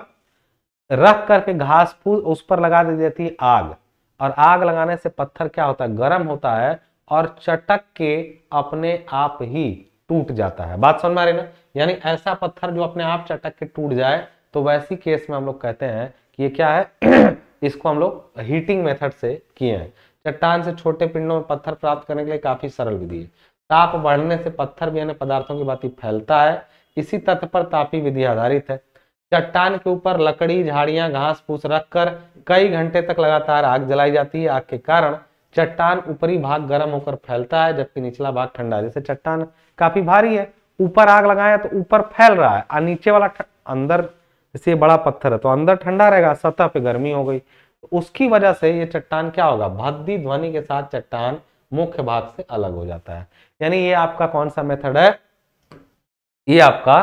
रख करके घास फूस उस पर लगा दी जाती है आग और आग लगाने से पत्थर क्या होता है गर्म होता है और चटक के अपने आप ही टूट जाता है बात समझ में आ रही ना यानी ऐसा पत्थर जो अपने आप चटक के टूट जाए तो वैसी केस में हम लोग कहते हैं कि ये क्या है *clears throat* इसको हम लोग हीटिंग मेथड से किए हैं चट्टान से छोटे पिंडों में पत्थर प्राप्त करने के लिए काफी सरल विधि है ताप बढ़ने से पत्थर भी अन्य पदार्थों की भांति फैलता है इसी तथ्य पर तापी विधि आधारित है चट्टान के ऊपर लकड़ी झाड़ियां घास फूस रखकर कई घंटे तक लगातार आग जलाई जाती है आग के कारण चट्टान ऊपरी भाग गर्म होकर फैलता है जबकि निचला भाग ठंडा जैसे चट्टान काफी भारी है ऊपर आग लगाए तो ऊपर फैल रहा है और नीचे वाला अंदर जैसे बड़ा पत्थर है तो अंदर ठंडा रहेगा सतह पे गर्मी हो गई उसकी वजह से ये चट्टान क्या होगा भद्दी ध्वनि के साथ चट्टान मुख्य भाग से अलग हो जाता है यानी ये आपका कौन सा मेथड है ये आपका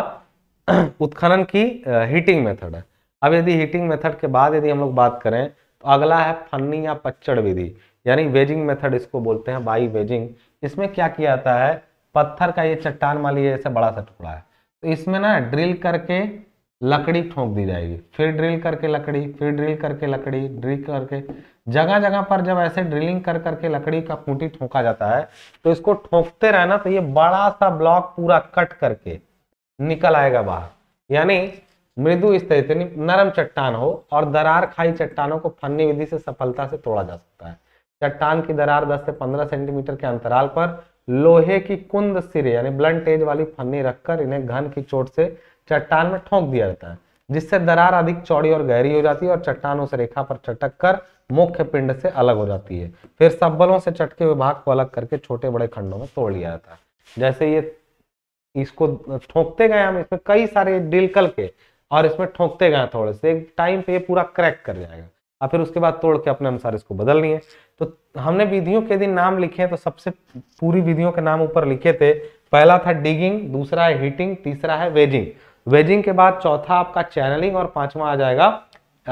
*clears throat* उत्खनन की हीटिंग मेथड है अब यदि हीटिंग मेथड के बाद यदि हम लोग बात करें तो अगला है फन्नी या पच्चड़ विधि यानी वेजिंग मेथड इसको बोलते हैं बाई वेजिंग इसमें क्या किया जाता है पत्थर का ये चट्टान मान लीजिए ऐसे बड़ा सा टुकड़ा है तो इसमें ना ड्रिल करके लकड़ी ठोंक दी जाएगी फिर ड्रिल करके लकड़ी फिर ड्रिल करके लकड़ी ड्रिल करके जगह जगह पर जब ऐसे ड्रिलिंग कर करके लकड़ी का खूंटी ठोंका जाता है तो इसको ठोंकते रहना तो ये बड़ा सा ब्लॉक पूरा कट करके निकल आएगा बाहर यानी मृदु स्थित नरम चट्टान हो और दरार खाई चट्टानों को फन्नी विधि से सफलता से तोड़ा जा सकता है चट्टान की दरार 10 से 15 सेंटीमीटर के अंतराल पर लोहे की कुंद सिरे यानी ब्लंट एज वाली फन्नी रखकर इन्हें घन की चोट से चट्टान में ठोंक दिया जाता है जिससे दरार अधिक चौड़ी और गहरी हो जाती है और चट्टान उस रेखा पर चटक कर मुख्य पिंड से अलग हो जाती है फिर सब बलों से चटके हुए भाग को अलग करके छोटे बड़े खंडों में तोड़ लिया जाता है जैसे ये इसको ठोकते गए हम इसमें कई सारे डिलकल के और इसमें ठोकते गए थोड़े से एक टाइम पे ये पूरा क्रैक कर जाएगा और फिर उसके बाद तोड़ के अपने अनुसार इसको बदल लिए तो हमने विधियों के दिन नाम लिखे हैं तो सबसे पूरी विधियों के नाम ऊपर लिखे थे पहला था डिगिंग दूसरा है हीटिंग तीसरा है वेजिंग वेजिंग के बाद चौथा आपका चैनलिंग और पांचवा आ जाएगा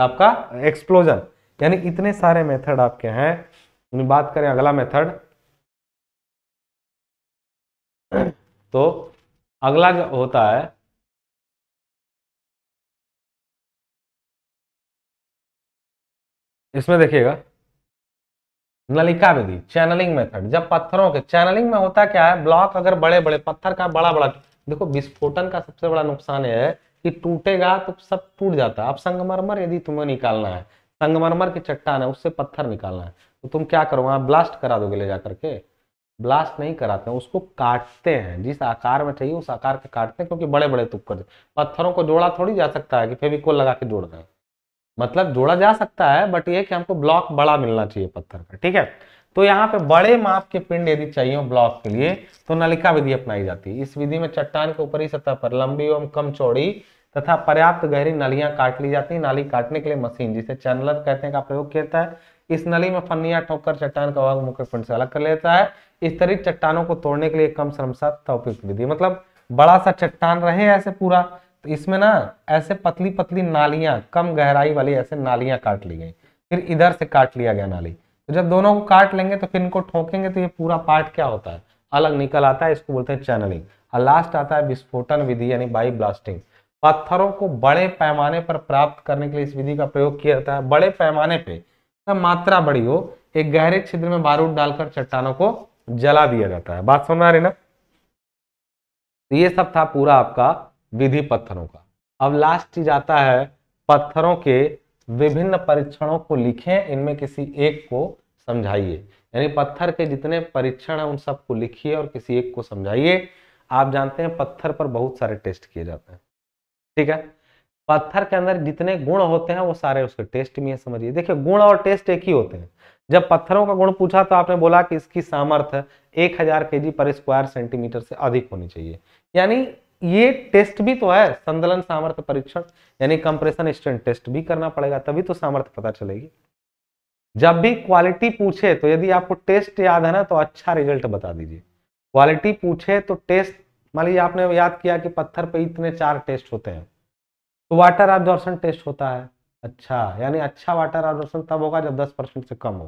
आपका एक्सप्लोजन यानी इतने सारे मेथड आपके हैं बात करें अगला मेथड तो अगला होता है इसमें देखिएगा नलिका विधि चैनलिंग मेथड जब पत्थरों के चैनलिंग में होता क्या है ब्लॉक अगर बड़े बड़े पत्थर का बड़ा बड़ा देखो विस्फोटन का सबसे बड़ा नुकसान है कि टूटेगा तो सब टूट जाता है अब संगमरमर यदि तुम्हें निकालना है संगमरमर की चट्टान है उससे पत्थर निकालना है तो तुम क्या करो वहाँ ब्लास्ट करा दोगे ले जा करके ब्लास्ट नहीं कराते हैं उसको काटते हैं जिस आकार में चाहिए उस आकार के काटते हैं क्योंकि बड़े बड़े तुपकर पत्थरों को जोड़ा थोड़ी जा सकता है कि फिर भी कोल लगा के जोड़ दें मतलब जोड़ा जा सकता है बट ये कि हमको ब्लॉक बड़ा मिलना चाहिए पत्थर का ठीक है तो यहाँ पे बड़े माप के पिंड यदि चाहिए ब्लॉक के लिए तो नलिका विधि अपनाई जाती है इस विधि में चट्टान के ऊपरी सतह पर लंबी एवं कम चौड़ी तथा पर्याप्त गहरी नलियां काट ली जाती है नाली काटने के लिए मशीन जिसे चैनलर कहते का प्रयोग किया है इस नली में फनिया ठोकर चट्टान का भाग मुख्य पिंड से अलग कर लेता है इस तरह चट्टानों को तोड़ने के लिए कम श्रम साथ विधि मतलब बड़ा सा चट्टान रहे ऐसे पूरा तो इसमें ना ऐसे पतली पतली नालियां कम गहराई वाली ऐसे नालियां काट ली गई फिर इधर से काट लिया गया नाली तो जब दोनों को काट लेंगे तो फिर इनको ठोकेंगे तो ये पूरा पार्ट क्या होता है अलग निकल आता है इसको बोलते हैं चैनलिंग और लास्ट आता है विस्फोटन विधि यानी बाई ब्लास्टिंग पत्थरों को बड़े पैमाने पर प्राप्त करने के लिए इस विधि का प्रयोग किया जाता है बड़े पैमाने पर तो मतलब मात्रा बड़ी हो एक गहरे छिद्र में बारूद डालकर चट्टानों को जला दिया जाता है बात समझ आ रही ना तो ये सब था पूरा आपका विधि पत्थरों का अब लास्ट चीज आता है पत्थरों के विभिन्न परीक्षणों को लिखें इनमें किसी एक को समझाइए यानी पत्थर के जितने परीक्षण हैं उन सबको लिखिए और किसी एक को समझाइए आप जानते हैं पत्थर पर बहुत सारे टेस्ट किए जाते हैं ठीक है पत्थर के अंदर जितने गुण होते हैं वो सारे उसके टेस्ट में समझिए देखिए गुण और टेस्ट एक ही होते हैं जब पत्थरों का गुण पूछा तो आपने बोला कि इसकी सामर्थ्य एक हजार के जी पर स्क्वायर सेंटीमीटर से अधिक होनी चाहिए यानी ये टेस्ट भी तो है संदलन सामर्थ्य परीक्षण यानी कंप्रेशन स्ट्रेंथ टेस्ट भी करना पड़ेगा तभी तो सामर्थ्य पता चलेगी जब भी क्वालिटी पूछे तो यदि आपको टेस्ट याद है ना तो अच्छा रिजल्ट बता दीजिए क्वालिटी पूछे तो टेस्ट मान लीजिए आपने याद किया कि पत्थर पे इतने चार टेस्ट होते हैं तो वाटर ऑब्जॉर्शन टेस्ट होता है अच्छा यानी अच्छा वाटर ऑब्जॉर्शन तब होगा जब दस परसेंट से कम हो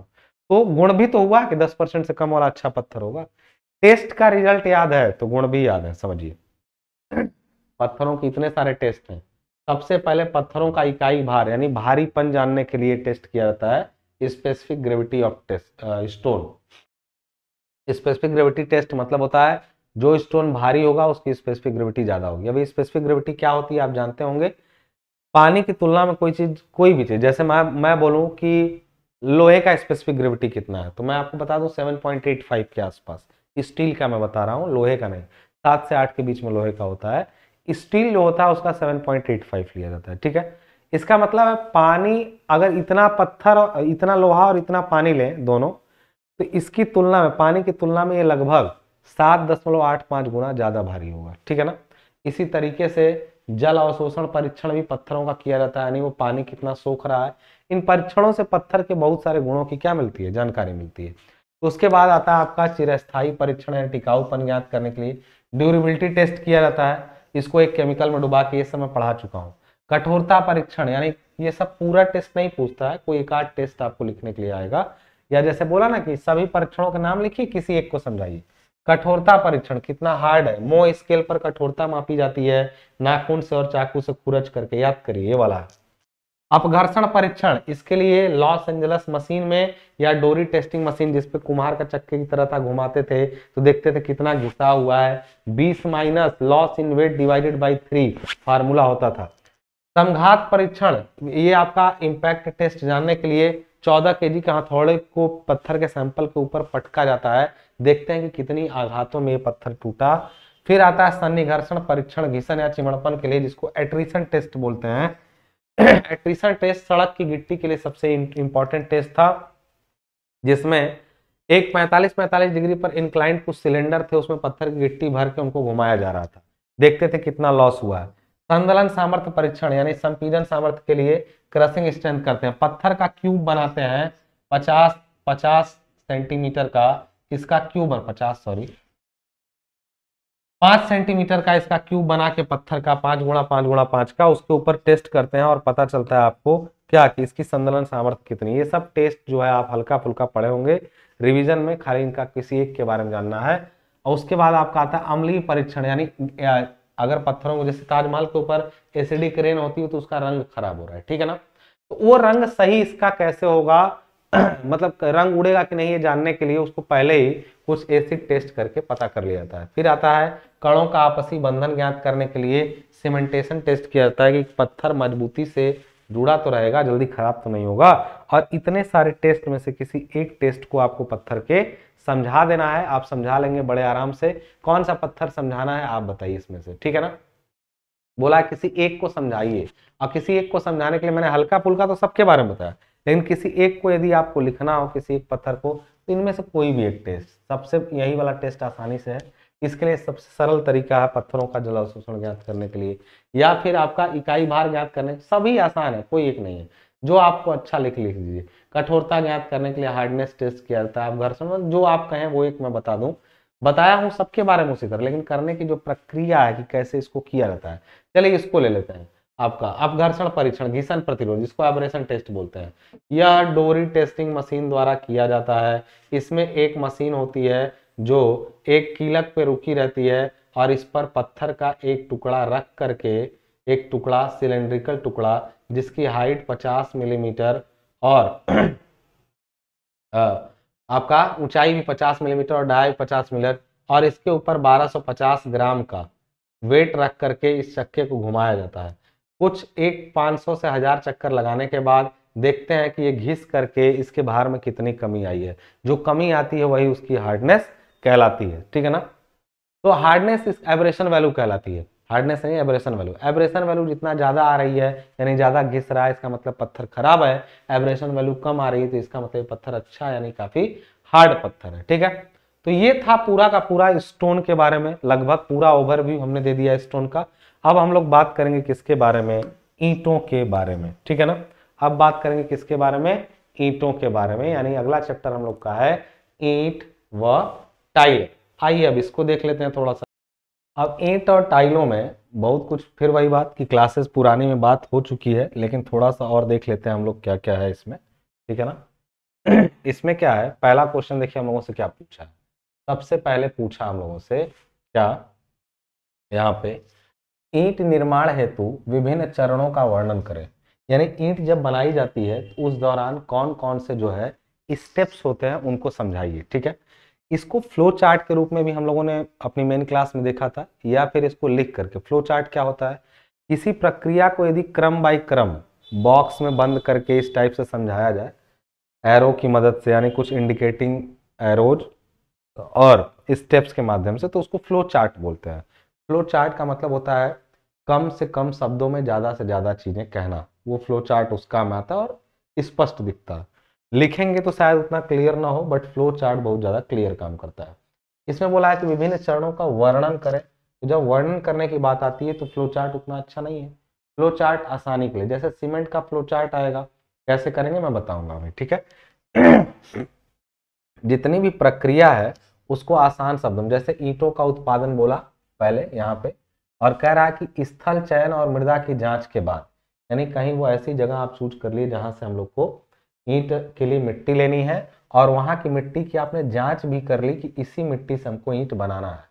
तो गुण भी तो हुआ कि दस परसेंट से कम वाला अच्छा पत्थर होगा टेस्ट का रिजल्ट याद है तो गुण भी याद है समझिए पत्थरों के इतने सारे टेस्ट हैं सबसे पहले पत्थरों का इकाई भार यानी भारीपन जानने के लिए टेस्ट किया जाता है specific gravity of test stone specific gravity test मतलब होता है जो स्टोन भारी होगा उसकी स्पेसिफिक ग्रेविटी ज़्यादा होगी अभी स्पेसिफिक ग्रेविटी क्या होती है आप जानते होंगे पानी की तुलना में कोई चीज़ कोई भी चीज़ जैसे मैं मैं बोलूँ कि लोहे का स्पेसिफिक ग्रेविटी कितना है तो मैं आपको बता दूँ 7.85 के आसपास स्टील का मैं बता रहा हूँ लोहे का नहीं सात से आठ के बीच में लोहे का होता है स्टील जो होता है उसका सेवन पॉइंट एट फाइव लिया जाता है ठीक है इसका मतलब है पानी अगर इतना पत्थर इतना लोहा और इतना पानी लें दोनों तो इसकी तुलना में पानी की तुलना में ये लगभग सात दशमलव आठ पाँच गुना ज़्यादा भारी होगा ठीक है ना इसी तरीके से जल अवशोषण परीक्षण भी पत्थरों का किया जाता है यानी वो पानी कितना सोख रहा है इन परीक्षणों से पत्थर के बहुत सारे गुणों की क्या मिलती है जानकारी मिलती है उसके बाद आता है आपका चिरस्थायी परीक्षण या टिकाऊपन ज्ञात करने के लिए ड्यूरेबिलिटी टेस्ट किया जाता है इसको एक केमिकल में डुबा के ये सब मैं पढ़ा चुका हूँ कठोरता परीक्षण यानी ये सब पूरा टेस्ट नहीं पूछता है कोई एक आध टेस्ट आपको लिखने के लिए आएगा या जैसे बोला ना कि सभी परीक्षणों का नाम लिखिए किसी एक को समझाइए कठोरता परीक्षण कितना हार्ड है मो स्केल पर कठोरता मापी जाती है नाखून से और चाकू से खुरच करके याद करिए ये वाला अपघर्षण परीक्षण इसके लिए लॉस एंजलस मशीन में या डोरी टेस्टिंग मशीन जिसपे कुम्हार का चक्के की तरह था घुमाते थे तो देखते थे कितना घिसा हुआ है 20 minus loss in weight divided by three formula होता था संघात परीक्षण ये आपका इम्पैक्ट टेस्ट जानने के लिए 14 केजी के हथौड़े को पत्थर के सैंपल के ऊपर पटका जाता है देखते हैं कि कितनी आघातों में ये पत्थर टूटा फिर आता है सन्निघर्षण परीक्षण घिसन या चिमड़पन के लिए जिसको एट्रीशन टेस्ट बोलते हैं एट्रिशन टेस्ट सड़क की गिट्टी के लिए सबसे इंपॉर्टेंट टेस्ट था जिसमें एक 45-45 डिग्री पर इंक्लाइंट कुछ सिलेंडर थे उसमें पत्थर की गिट्टी भर के उनको घुमाया जा रहा था देखते थे कितना लॉस हुआ है संदलन सामर्थ्य परीक्षण यानी संपीड़न सामर्थ्य के लिए क्रसिंग स्ट्रेंथ करते हैं पत्थर का क्यूब बनाते हैं पचास पचास सेंटीमीटर का इसका क्यूब और पचास सॉरी पांच सेंटीमीटर का इसका क्यूब बना के पत्थर का पांच गुणा पांच गुणा पांच का उसके ऊपर टेस्ट करते हैं और पता चलता है आपको क्या कि इसकी संदलन सामर्थ्य कितनी ये सब टेस्ट जो है आप हल्का फुल्का पढ़े होंगे रिवीजन में खाली इनका किसी एक के बारे में जानना है और उसके बाद आपका आता है अमली परीक्षण यानी अगर पत्थरों को जैसे ताजमहल के ऊपर एसिडिक रेन होती है तो उसका रंग खराब हो रहा है ठीक है ना तो वो रंग सही इसका कैसे होगा *coughs* मतलब रंग उड़ेगा कि नहीं ये जानने के लिए उसको पहले ही कुछ एसिड टेस्ट करके पता कर लिया जाता है फिर आता है कणों का आपसी बंधन ज्ञात करने के लिए सीमेंटेशन टेस्ट किया जाता है कि पत्थर मजबूती से जुड़ा तो रहेगा जल्दी खराब तो नहीं होगा और इतने सारे टेस्ट में से किसी एक टेस्ट को आपको पत्थर के समझा देना है आप समझा लेंगे बड़े आराम से कौन सा पत्थर समझाना है आप बताइए इसमें से ठीक है ना बोला किसी एक को समझाइए और किसी एक को समझाने के लिए मैंने हल्का फुल्का तो सबके बारे में बताया लेकिन किसी एक को यदि आपको लिखना हो किसी एक पत्थर को तो इनमें से कोई भी एक टेस्ट सबसे यही वाला टेस्ट आसानी से है इसके लिए सबसे सरल तरीका है पत्थरों का जल अवशोषण ज्ञात करने के लिए या फिर आपका इकाई भार ज्ञात करने सभी आसान है कोई एक नहीं है जो आपको अच्छा लिख लिख दीजिए कठोरता ज्ञात करने के लिए हार्डनेस टेस्ट किया जाता है आप घर्षण मतलब जो आप कहें वो एक मैं बता दूं बताया हूँ सबके बारे में उसी तरह लेकिन करने की जो प्रक्रिया है कि कैसे इसको किया जाता है चलिए इसको ले लेते हैं आपका अपघर्षण परीक्षण घीसन प्रतिरोध जिसको एबरेशन टेस्ट बोलते हैं यह डोरी टेस्टिंग मशीन द्वारा किया जाता है इसमें एक मशीन होती है जो एक कीलक पे रुकी रहती है और इस पर पत्थर का एक टुकड़ा रख करके एक टुकड़ा सिलेंड्रिकल टुकड़ा जिसकी हाइट 50 मिलीमीटर और *clears throat* आपका ऊंचाई भी 50 मिलीमीटर और डाई 50 मिलीमीटर और इसके ऊपर 1250 ग्राम का वेट रख करके इस चक्के को घुमाया जाता है कुछ एक 500 से हजार चक्कर लगाने के बाद देखते हैं कि ये घिस करके इसके भार में कितनी कमी आई है जो कमी आती है वही उसकी हार्डनेस कहलाती है ठीक है ना तो हार्डनेस इस एब्रेशन वैल्यू कहलाती है हार्डनेस नहीं एब्रेशन वैल्यू एब्रेशन वैल्यू जितना ज़्यादा आ रही है यानी ज़्यादा घिस रहा है इसका मतलब पत्थर खराब है एबरेशन वैल्यू कम आ रही है तो इसका मतलब पत्थर अच्छा यानी काफ़ी हार्ड पत्थर है ठीक है तो ये था पूरा का पूरा स्टोन के बारे में लगभग पूरा ओवरव्यू हमने दे दिया स्टोन का अब हम लोग बात करेंगे किसके बारे में ईंटों के बारे में ठीक है ना अब बात करेंगे किसके बारे में ईंटों के बारे में यानी अगला चैप्टर हम लोग का है ईंट व टाइल आइए अब इसको देख लेते हैं थोड़ा सा अब ईंट और टाइलों में बहुत कुछ फिर वही बात कि क्लासेस पुराने में बात हो चुकी है लेकिन थोड़ा सा और देख लेते हैं हम लोग क्या क्या है इसमें ठीक है ना *clears throat* इसमें क्या है पहला क्वेश्चन देखिए हम लोगों से क्या पूछा है सबसे पहले पूछा हम लोगों से क्या यहाँ पे ईंट निर्माण हेतु विभिन्न चरणों का वर्णन करें यानी ईंट जब बनाई जाती है तो उस दौरान कौन कौन से जो है स्टेप्स होते हैं उनको समझाइए ठीक है इसको फ्लो चार्ट के रूप में भी हम लोगों ने अपनी मेन क्लास में देखा था या फिर इसको लिख करके फ्लो चार्ट क्या होता है किसी प्रक्रिया को यदि क्रम बाई क्रम बॉक्स में बंद करके इस टाइप से समझाया जाए एरो की मदद से यानी कुछ इंडिकेटिंग एरोज और स्टेप्स के माध्यम से तो उसको फ्लो चार्ट बोलते हैं फ्लो चार्ट का मतलब होता है कम से कम शब्दों में ज़्यादा से ज़्यादा चीज़ें कहना वो फ्लो चार्ट उस काम आता है और स्पष्ट दिखता है लिखेंगे तो शायद उतना क्लियर ना हो बट फ्लो चार्ट बहुत ज़्यादा क्लियर काम करता है इसमें बोला है कि विभिन्न चरणों का वर्णन करें तो जब वर्णन करने की बात आती है तो फ्लो चार्ट उतना अच्छा नहीं है फ्लो चार्ट आसानी के लिए जैसे सीमेंट का फ्लो चार्ट आएगा कैसे करेंगे मैं बताऊंगा अभी ठीक है *clears throat* जितनी भी प्रक्रिया है उसको आसान शब्दों जैसे ईंटों का उत्पादन बोला पहले यहाँ पे और कह रहा है कि स्थल चयन और मृदा की जांच के बाद यानी कहीं वो ऐसी जगह आप सूच कर लिए जहाँ से हम लोग को ईंट के लिए मिट्टी लेनी है और वहाँ की मिट्टी की आपने जांच भी कर ली कि इसी मिट्टी से हमको ईंट बनाना है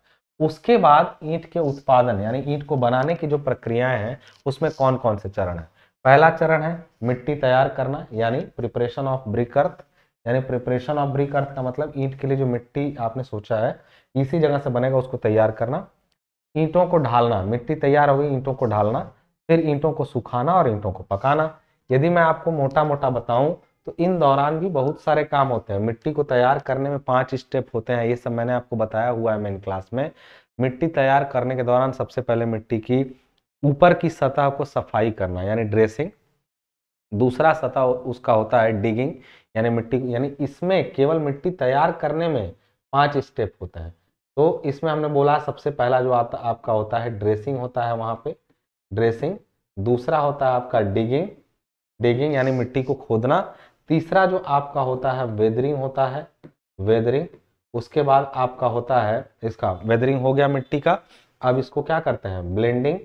उसके बाद ईंट के उत्पादन यानी ईंट को बनाने की जो प्रक्रियाएं हैं उसमें कौन कौन से चरण हैं पहला चरण है मिट्टी तैयार करना यानी प्रिपरेशन ऑफ ब्रिक अर्थ यानी प्रिपरेशन ऑफ ब्रिक अर्थ का मतलब ईंट के लिए जो मिट्टी आपने सोचा है इसी जगह से बनेगा उसको तैयार करना ईंटों को ढालना मिट्टी तैयार हो गई ईंटों को ढालना फिर ईंटों को सुखाना और ईंटों को पकाना यदि मैं आपको मोटा मोटा बताऊं तो इन दौरान भी बहुत सारे काम होते हैं मिट्टी को तैयार करने में पांच स्टेप होते हैं ये सब मैंने आपको बताया हुआ है मेन क्लास में मिट्टी तैयार करने के दौरान सबसे पहले मिट्टी की ऊपर की सतह को सफाई करना यानी ड्रेसिंग दूसरा सतह उसका होता है डिगिंग यानी मिट्टी यानी इसमें केवल मिट्टी तैयार करने में पांच स्टेप होते हैं तो इसमें हमने बोला सबसे पहला जो आता आपका होता है ड्रेसिंग होता है वहाँ पे ड्रेसिंग दूसरा होता है आपका डिगिंग डिगिंग यानी मिट्टी को खोदना तीसरा जो आपका होता है वेदरिंग होता है वेदरिंग उसके बाद आपका होता है इसका वेदरिंग हो गया मिट्टी का अब इसको क्या करते हैं ब्लेंडिंग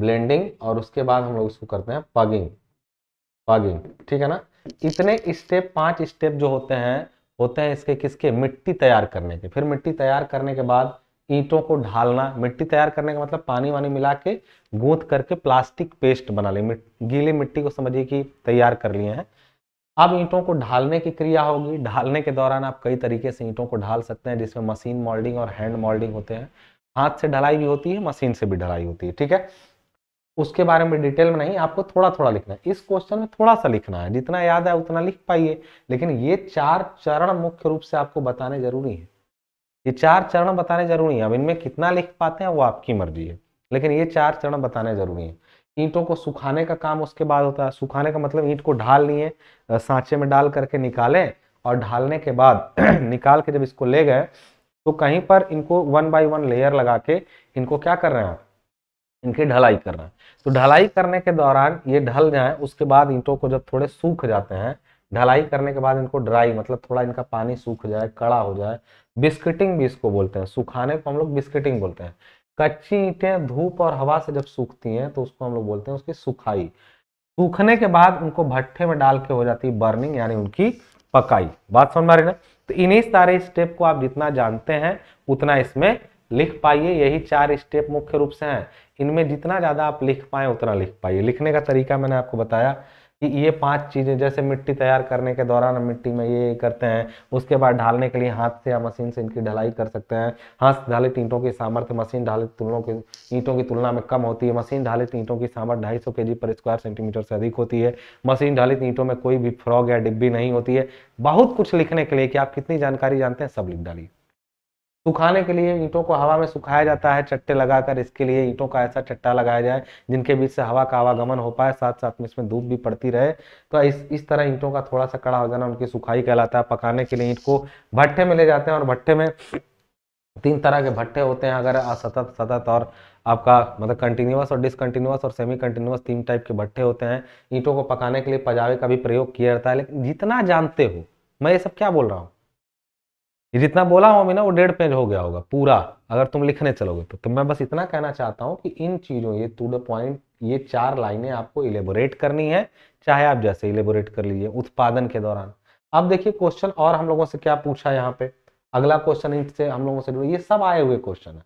ब्लेंडिंग और उसके बाद हम लोग इसको करते हैं पगिंग पगिंग ठीक है ना इतने स्टेप पांच स्टेप जो होते हैं होते हैं इसके किसके मिट्टी तैयार करने के फिर मिट्टी तैयार करने के बाद ईंटों को ढालना मिट्टी तैयार करने का मतलब पानी वानी मिला के गूंद करके प्लास्टिक पेस्ट बना ली गीली मिट्टी को समझिए कि तैयार कर लिए हैं अब ईंटों को ढालने की क्रिया होगी ढालने के दौरान आप कई तरीके से ईंटों को ढाल सकते हैं जिसमें मशीन मोल्डिंग और हैंड मोल्डिंग होते हैं हाथ से ढलाई भी होती है मशीन से भी ढलाई होती है ठीक है उसके बारे में डिटेल में नहीं आपको थोड़ा थोड़ा लिखना है इस क्वेश्चन में थोड़ा सा लिखना है जितना याद है उतना लिख पाइए लेकिन ये चार चरण मुख्य रूप से आपको बताने जरूरी है ये चार चरण बताने जरूरी है अब इनमें कितना लिख पाते हैं वो आपकी मर्जी है लेकिन ये चार चरण बताने जरूरी है ईंटों को सुखाने का काम उसके बाद होता है सुखाने का मतलब ईंट को ढाल लिए सांचे में डाल करके निकालें और ढालने के बाद *clears throat* निकाल के जब इसको ले गए तो कहीं पर इनको वन बाई वन लेयर लगा के इनको क्या कर रहे हैं इनकी ढलाई कर रहे हैं तो ढलाई करने के दौरान ये ढल जाए उसके बाद ईंटों को जब थोड़े सूख जाते हैं ढलाई करने के बाद इनको ड्राई मतलब थोड़ा इनका पानी सूख जाए कड़ा हो जाए बिस्किटिंग भी इसको बोलते हैं सुखाने को हम लोग बिस्किटिंग बोलते हैं कच्ची ईंटें धूप और हवा से जब सूखती हैं तो उसको हम लोग बोलते हैं उसकी सुखाई सूखने के बाद उनको भट्ठे में डाल के हो जाती है बर्निंग यानी उनकी पकाई बात समझ मारे ना तो इन्हीं सारे स्टेप को आप जितना जानते हैं उतना इसमें लिख पाइए यही चार स्टेप मुख्य रूप से हैं इनमें जितना ज़्यादा आप लिख पाएँ उतना लिख पाइए लिखने का तरीका मैंने आपको बताया कि ये पांच चीज़ें जैसे मिट्टी तैयार करने के दौरान मिट्टी में ये करते हैं उसके बाद ढालने के लिए हाथ से या मशीन से इनकी ढलाई कर सकते हैं हाथ से ढालित ईंटों की सामर्थ्य मशीन ढालित तुलनों की ईंटों की तुलना में कम होती है मशीन ढालित ईंटों की सामर्थ्य ढाई सौ के पर स्क्वायर सेंटीमीटर से अधिक होती है मशीन ढालित ईंटों में कोई भी फ्रॉग या डिब्बी नहीं होती है बहुत कुछ लिखने के लिए कि आप कितनी जानकारी जानते हैं सब लिख डालिए सुखाने के लिए ईंटों को हवा में सुखाया जाता है चट्टे लगाकर इसके लिए ईंटों का ऐसा चट्टा लगाया जाए जिनके बीच से हवा का आवागमन हो पाए साथ साथ में इसमें धूप भी पड़ती रहे तो इस इस तरह ईंटों का थोड़ा सा कड़ा हो जाना उनकी सुखाई कहलाता है पकाने के लिए ईंट को भट्टे में ले जाते हैं और भट्टे में तीन तरह के भट्टे होते हैं अगर सतत सतत और आपका मतलब कंटिन्यूस और डिसकंटिन्यूस और सेमी कंटिन्यूस तीन टाइप के भट्टे होते हैं ईंटों को पकाने के लिए पजावे का भी प्रयोग किया जाता है लेकिन जितना जानते हो मैं ये सब क्या बोल रहा हूँ ये जितना बोला हूँ अभी ना वो डेढ़ पेज हो गया होगा पूरा अगर तुम लिखने चलोगे तो, तो मैं बस इतना कहना चाहता हूँ कि इन चीज़ों ये टू द पॉइंट ये चार लाइनें आपको इलेबोरेट करनी है चाहे आप जैसे इलेबोरेट कर लीजिए उत्पादन के दौरान अब देखिए क्वेश्चन और हम लोगों से क्या पूछा यहाँ पे अगला क्वेश्चन इनसे हम लोगों से ये सब आए हुए क्वेश्चन है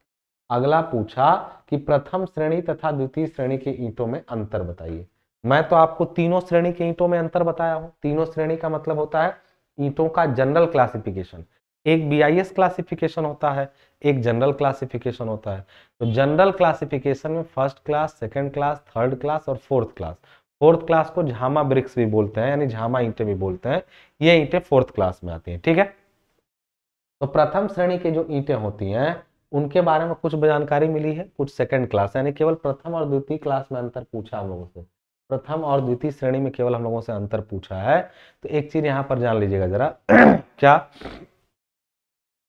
अगला पूछा कि प्रथम श्रेणी तथा द्वितीय श्रेणी के ईंटों में अंतर बताइए मैं तो आपको तीनों श्रेणी के ईंटों में अंतर बताया हूँ तीनों श्रेणी का मतलब होता है ईंटों का जनरल क्लासिफिकेशन एक बी आई एस क्लासिफिकेशन होता है एक जनरल क्लासिफिकेशन होता है तो जनरल क्लासिफिकेशन में first class second class third class और फोर्थ क्लास फोर्थ क्लास को झामा ब्रिक्स भी बोलते हैं यानी झामा ईंटें भी बोलते हैं ये ईंटें फोर्थ क्लास में आती हैं ठीक है तो प्रथम श्रेणी की जो ईंटें होती हैं उनके बारे में कुछ जानकारी मिली है कुछ सेकंड क्लास यानी केवल प्रथम और द्वितीय क्लास में अंतर पूछा हम लोगों से प्रथम और द्वितीय श्रेणी में केवल हम लोगों से अंतर पूछा है तो एक चीज यहाँ पर जान लीजिएगा जरा *clears throat* क्या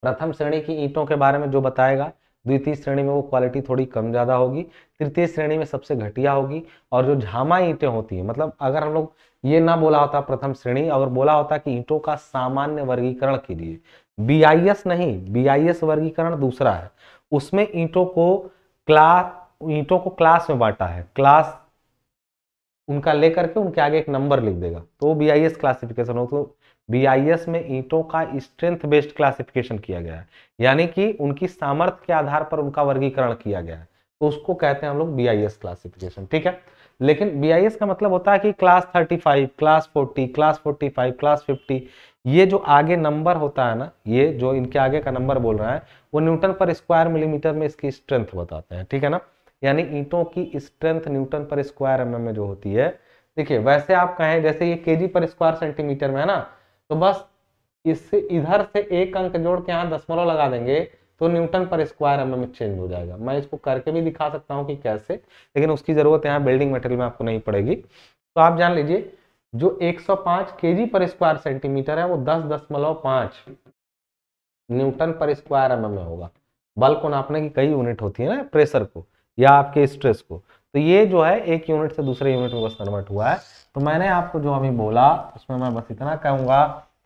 प्रथम श्रेणी की ईंटों के बारे में जो बताएगा द्वितीय श्रेणी में वो क्वालिटी थोड़ी कम ज़्यादा होगी तृतीय श्रेणी में सबसे घटिया होगी और जो झामा ईंटें होती है मतलब अगर हम लोग ये ना बोला होता प्रथम श्रेणी अगर बोला होता कि ईंटों का सामान्य वर्गीकरण के लिए बी नहीं बी वर्गीकरण दूसरा है उसमें ईंटों को क्लास ईंटों को क्लास में बांटा है क्लास उनका लेकर के उनके आगे एक नंबर लिख देगा तो वो बी क्लासिफिकेशन हो तो बीआईएस में ईंटों का स्ट्रेंथ बेस्ड क्लासिफिकेशन किया गया है यानी कि उनकी सामर्थ्य के आधार पर उनका वर्गीकरण किया गया है तो उसको कहते हैं हम लोग बीआईएस क्लासिफिकेशन ठीक है लेकिन बीआईएस का मतलब होता है कि क्लास 35, क्लास 40, क्लास 45, क्लास 50 ये जो आगे नंबर होता है ना ये जो इनके आगे का नंबर बोल रहा है वो न्यूटन पर स्क्वायर मिलीमीटर में इसकी स्ट्रेंथ बताते हैं ठीक है ना यानी ईंटों की strength newton per square M mm में जो होती है देखिए वैसे आप कहें जैसे ये के पर स्क्वायर सेंटीमीटर में है ना तो बस इससे इधर से एक अंक जोड़ के यहाँ दसमलव लगा देंगे तो न्यूटन पर स्क्वायर एम में चेंज हो जाएगा मैं इसको करके भी दिखा सकता हूँ कि कैसे लेकिन उसकी ज़रूरत यहाँ बिल्डिंग मटेरियल में आपको नहीं पड़ेगी तो आप जान लीजिए जो 105 केजी पर स्क्वायर सेंटीमीटर है वो 10.5 न्यूटन पर स्क्वायर एम में होगा बल को नापने की कई यूनिट होती है ना प्रेशर को या आपके स्ट्रेस को तो ये जो है एक यूनिट से दूसरे यूनिट में बस कन्वर्ट हुआ है तो मैंने आपको जो अभी बोला उसमें मैं बस इतना कहूंगा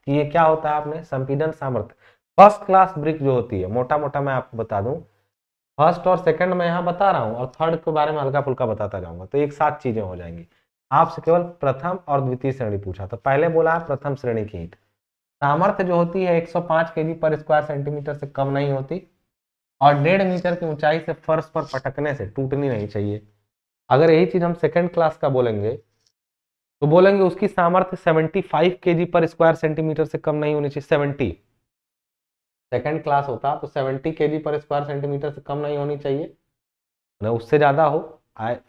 कि ये क्या होता है आपने संपीडन सामर्थ्य फर्स्ट क्लास ब्रिक जो होती है मोटा मोटा मैं आपको बता दूं फर्स्ट और सेकंड मैं यहाँ बता रहा हूँ और थर्ड के बारे में हल्का फुल्का बताता जाऊंगा तो एक साथ चीजें हो जाएंगी आपसे केवल प्रथम और द्वितीय श्रेणी पूछा तो पहले बोला है प्रथम श्रेणी की ईट सामर्थ्य जो होती है के जी पर स्क्वायर सेंटीमीटर से कम नहीं होती और डेढ़ मीटर की ऊंचाई से फर्श पर पटकने से टूटनी नहीं चाहिए अगर यही चीज हम सेकंड क्लास का बोलेंगे तो बोलेंगे उसकी सामर्थ्य 75 फाइव के जी पर स्क्वायर सेंटीमीटर से कम नहीं होनी चाहिए 70 सेकंड क्लास होता तो 70 के जी पर स्क्वायर सेंटीमीटर से कम नहीं होनी चाहिए ना उससे ज़्यादा हो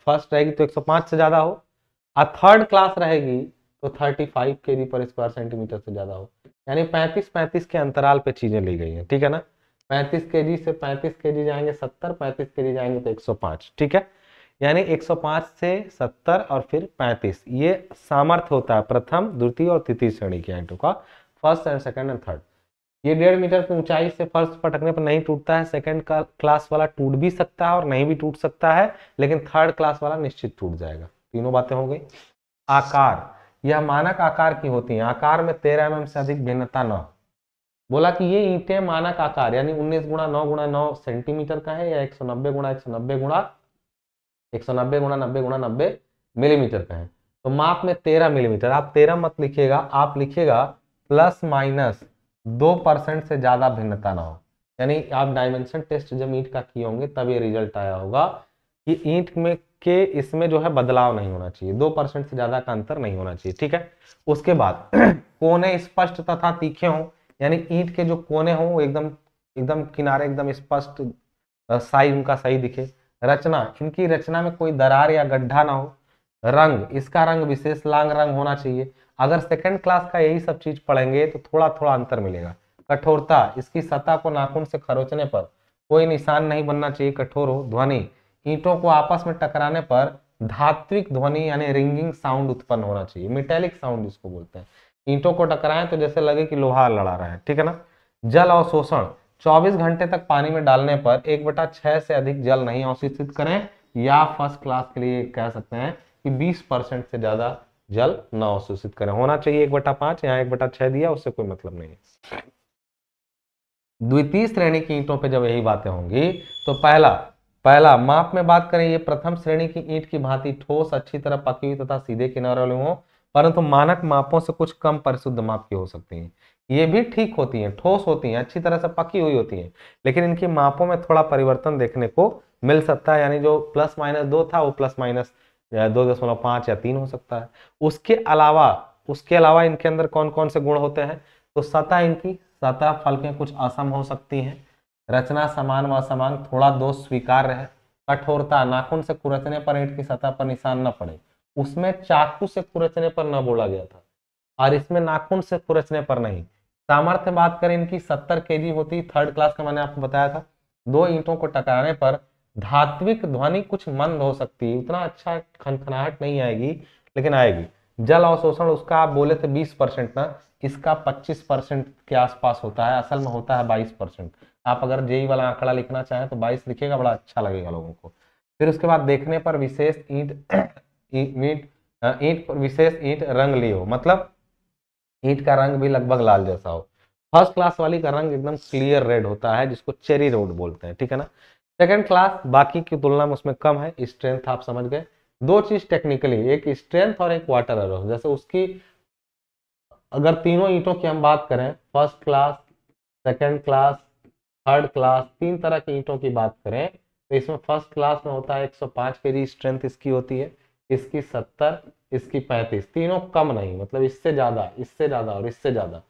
फर्स्ट रहेगी तो 105 से ज़्यादा हो और थर्ड क्लास रहेगी तो 35 फाइव के जी पर स्क्वायर सेंटीमीटर से ज़्यादा हो यानी पैंतीस पैंतीस के अंतराल पर चीज़ें ली गई हैं ठीक है ना पैंतीस के से पैंतीस के जाएंगे सत्तर पैंतीस के जाएंगे तो एक ठीक है यानी 105 से 70 और फिर 35 ये सामर्थ्य होता है प्रथम द्वितीय और तृतीय श्रेणी के एंटू का first and second and third ये डेढ़ मीटर की ऊंचाई से फर्स्ट पटकने पर नहीं टूटता है सेकंड क्लास वाला टूट भी सकता है और नहीं भी टूट सकता है लेकिन थर्ड क्लास वाला निश्चित टूट जाएगा तीनों बातें हो गई आकार यह मानक आकार की होती है आकार में तेरह एम mm से अधिक भिन्नता न बोला कि ये ईंटें मानक आकार यानी उन्नीस गुणा नौ गुणा नौ सेंटीमीटर का है या एक सौ नब्बे गुणा एक सौ नब्बे गुणा एक सौ नब्बे गुणा नब्बे गुणा नब्बे मिलीमीटर का है तो माप में तेरह मिलीमीटर आप तेरह मत लिखिएगा आप लिखिएगा प्लस माइनस दो परसेंट से ज़्यादा भिन्नता ना हो यानी आप डायमेंशन टेस्ट जब ईंट का किए होंगे तब ये रिजल्ट आया होगा कि ईंट में के इसमें जो है बदलाव नहीं होना चाहिए दो परसेंट से ज़्यादा का अंतर नहीं होना चाहिए ठीक है उसके बाद *clears throat* कोने स्पष्ट तथा तीखे हों यानी ईंट के जो कोने हों एकदम एकदम किनारे एकदम स्पष्ट साइज उनका सही दिखे रचना इनकी रचना में कोई दरार या गड्ढा ना हो रंग इसका रंग विशेष लांग रंग होना चाहिए अगर सेकंड क्लास का यही सब चीज पढ़ेंगे तो थोड़ा थोड़ा अंतर मिलेगा कठोरता इसकी सतह को नाखून से खरोचने पर कोई निशान नहीं बनना चाहिए कठोर हो ध्वनि ईंटों को आपस में टकराने पर धात्विक ध्वनि यानी रिंगिंग साउंड उत्पन्न होना चाहिए मेटेलिक साउंड इसको बोलते हैं ईंटों को टकराएं तो जैसे लगे कि लोहा लड़ा रहा है ठीक है ना जल अवशोषण 24 घंटे तक पानी में डालने पर एक बटा छह से अधिक जल नहीं अवशोषित करें या फर्स्ट क्लास के लिए कह सकते हैं कि 20 परसेंट से ज्यादा जल न अवशोषित करें होना चाहिए एक बटा पांच या एक बटा छह दिया उससे कोई मतलब नहीं द्वितीय श्रेणी की ईंटों पर जब यही बातें होंगी तो पहला पहला माप में बात करें ये प्रथम श्रेणी की ईंट की भांति ठोस अच्छी तरह पकी हुई तथा सीधे किनारे वाले हों परंतु मानक मापों से कुछ कम परिशुद्ध माप की हो सकती है ये भी ठीक होती हैं ठोस होती हैं अच्छी तरह से पकी हुई होती हैं लेकिन इनकी मापों में थोड़ा परिवर्तन देखने को मिल सकता है यानी जो प्लस माइनस दो था वो प्लस माइनस दो दशमलव पाँच या तीन हो सकता है उसके अलावा उसके अलावा इनके अंदर कौन कौन से गुण होते हैं तो सतह इनकी सतह फलकें कुछ असम हो सकती हैं रचना समान व असमान थोड़ा दोष स्वीकार है कठोरता नाखून से कुरचने पर ईंट की सतह पर निशान न पड़े उसमें चाकू से कुरचने पर न बोला गया था और इसमें नाखून से कुरचने पर नहीं सामर्थ्य बात करें इनकी सत्तर के होती थर्ड क्लास का मैंने आपको बताया था दो ईंटों को टकराने पर धात्विक ध्वनि कुछ मंद हो सकती है उतना अच्छा खनखनाहट नहीं आएगी लेकिन आएगी जल अवशोषण उसका आप बोले थे 20 परसेंट ना इसका 25 परसेंट के आसपास होता है असल में होता है 22 परसेंट आप अगर जेई वाला आंकड़ा लिखना चाहें तो 22 लिखिएगा बड़ा अच्छा लगेगा लोगों को फिर उसके बाद देखने पर विशेष ईंट ईंट ईंट पर विशेष ईंट रंग लियो मतलब ईट का रंग भी लगभग लाल जैसा हो फर्स्ट क्लास वाली का रंग एकदम क्लियर रेड होता है जिसको चेरी रोड बोलते हैं ठीक है ना सेकेंड क्लास बाकी की तुलना में उसमें कम है स्ट्रेंथ आप समझ गए दो चीज टेक्निकली एक स्ट्रेंथ और एक वाटर एरो जैसे उसकी अगर तीनों ईंटों की हम बात करें first class second class third class तीन तरह की ईंटों की बात करें तो इसमें फर्स्ट क्लास में होता है 105 सौ केजी स्ट्रेंथ इसकी होती है इसकी इसकी पैंतीस तीनों कम नहीं मतलब इससे ज्यादा इससे ज्यादा और इससे ज्यादा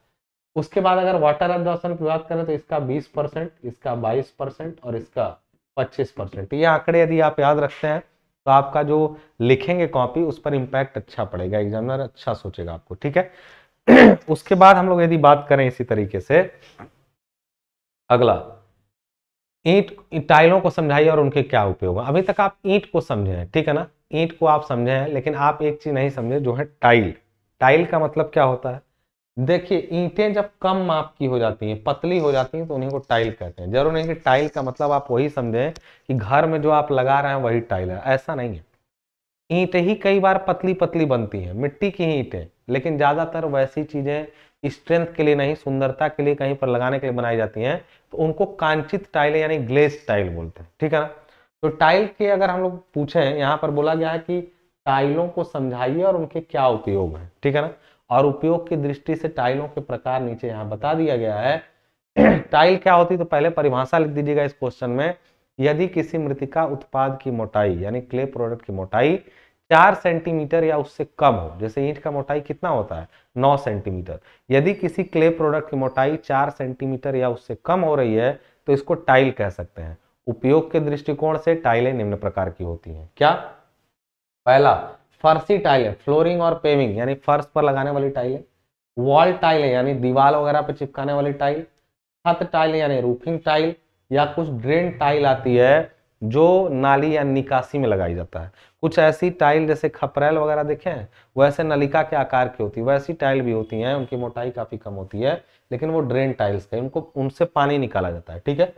उसके बाद अगर वाटर एब्जॉर्प्शन की बात करें तो इसका बीस परसेंट इसका बाईस परसेंट और इसका पच्चीस परसेंट ये आंकड़े यदि आप याद रखते हैं तो आपका जो लिखेंगे कॉपी उस पर इम्पैक्ट अच्छा पड़ेगा एग्जामिनर अच्छा सोचेगा आपको ठीक है *clears throat* उसके बाद हम लोग यदि बात करें इसी तरीके से अगला ईंट टाइलों को समझाइए और उनके क्या उपयोग अभी तक आप ईंट को समझे हैं ठीक है ना ईंट को आप समझे हैं लेकिन आप एक चीज नहीं समझे जो है टाइल टाइल का मतलब क्या होता है देखिए ईंटें जब कम माप की हो जाती हैं पतली हो जाती हैं तो उन्हें को टाइल कहते हैं जरूर नहीं कि टाइल का मतलब आप वही समझें कि घर में जो आप लगा रहे हैं वही टाइल है ऐसा नहीं है ईंटें ही कई बार पतली पतली बनती हैं मिट्टी की ही ईंटें लेकिन ज़्यादातर वैसी चीज़ें स्ट्रेंथ के लिए नहीं सुंदरता के लिए कहीं पर लगाने के लिए बनाई जाती हैं तो उनको कांचित टाइल यानी ग्लेस टाइल बोलते हैं ठीक है ना तो टाइल के अगर हम लोग पूछे यहाँ पर बोला गया है कि टाइलों को समझाइए और उनके क्या उपयोग हैं ठीक है ना और उपयोग की दृष्टि से टाइलों के प्रकार नीचे यहाँ बता दिया गया है *clears throat* टाइल क्या होती तो पहले परिभाषा लिख दीजिएगा इस क्वेश्चन में यदि किसी मृतिका उत्पाद की मोटाई यानी क्ले प्रोडक्ट की मोटाई चार सेंटीमीटर या उससे कम हो जैसे ईंट का मोटाई कितना होता है नौ सेंटीमीटर यदि किसी क्ले प्रोडक्ट की मोटाई चार सेंटीमीटर या उससे कम हो रही है तो इसको टाइल कह सकते हैं उपयोग के दृष्टिकोण से टाइलें निम्न प्रकार की होती हैं क्या पहला फर्सी टाइलें फ्लोरिंग और पेविंग यानी फर्श पर लगाने वाली टाइलें वॉल टाइलें यानी दीवार वगैरह पर चिपकाने वाली टाइल छत टाइलें यानी रूफिंग टाइल या कुछ ड्रेन टाइल आती है जो नाली या निकासी में लगाई जाता है कुछ ऐसी टाइल जैसे खपरेल वगैरह देखे हैं वैसे नलिका के आकार की होती है वैसी टाइल भी होती हैं उनकी मोटाई काफ़ी कम होती है लेकिन वो ड्रेन टाइल्स है उनको उनसे पानी निकाला जाता है ठीक है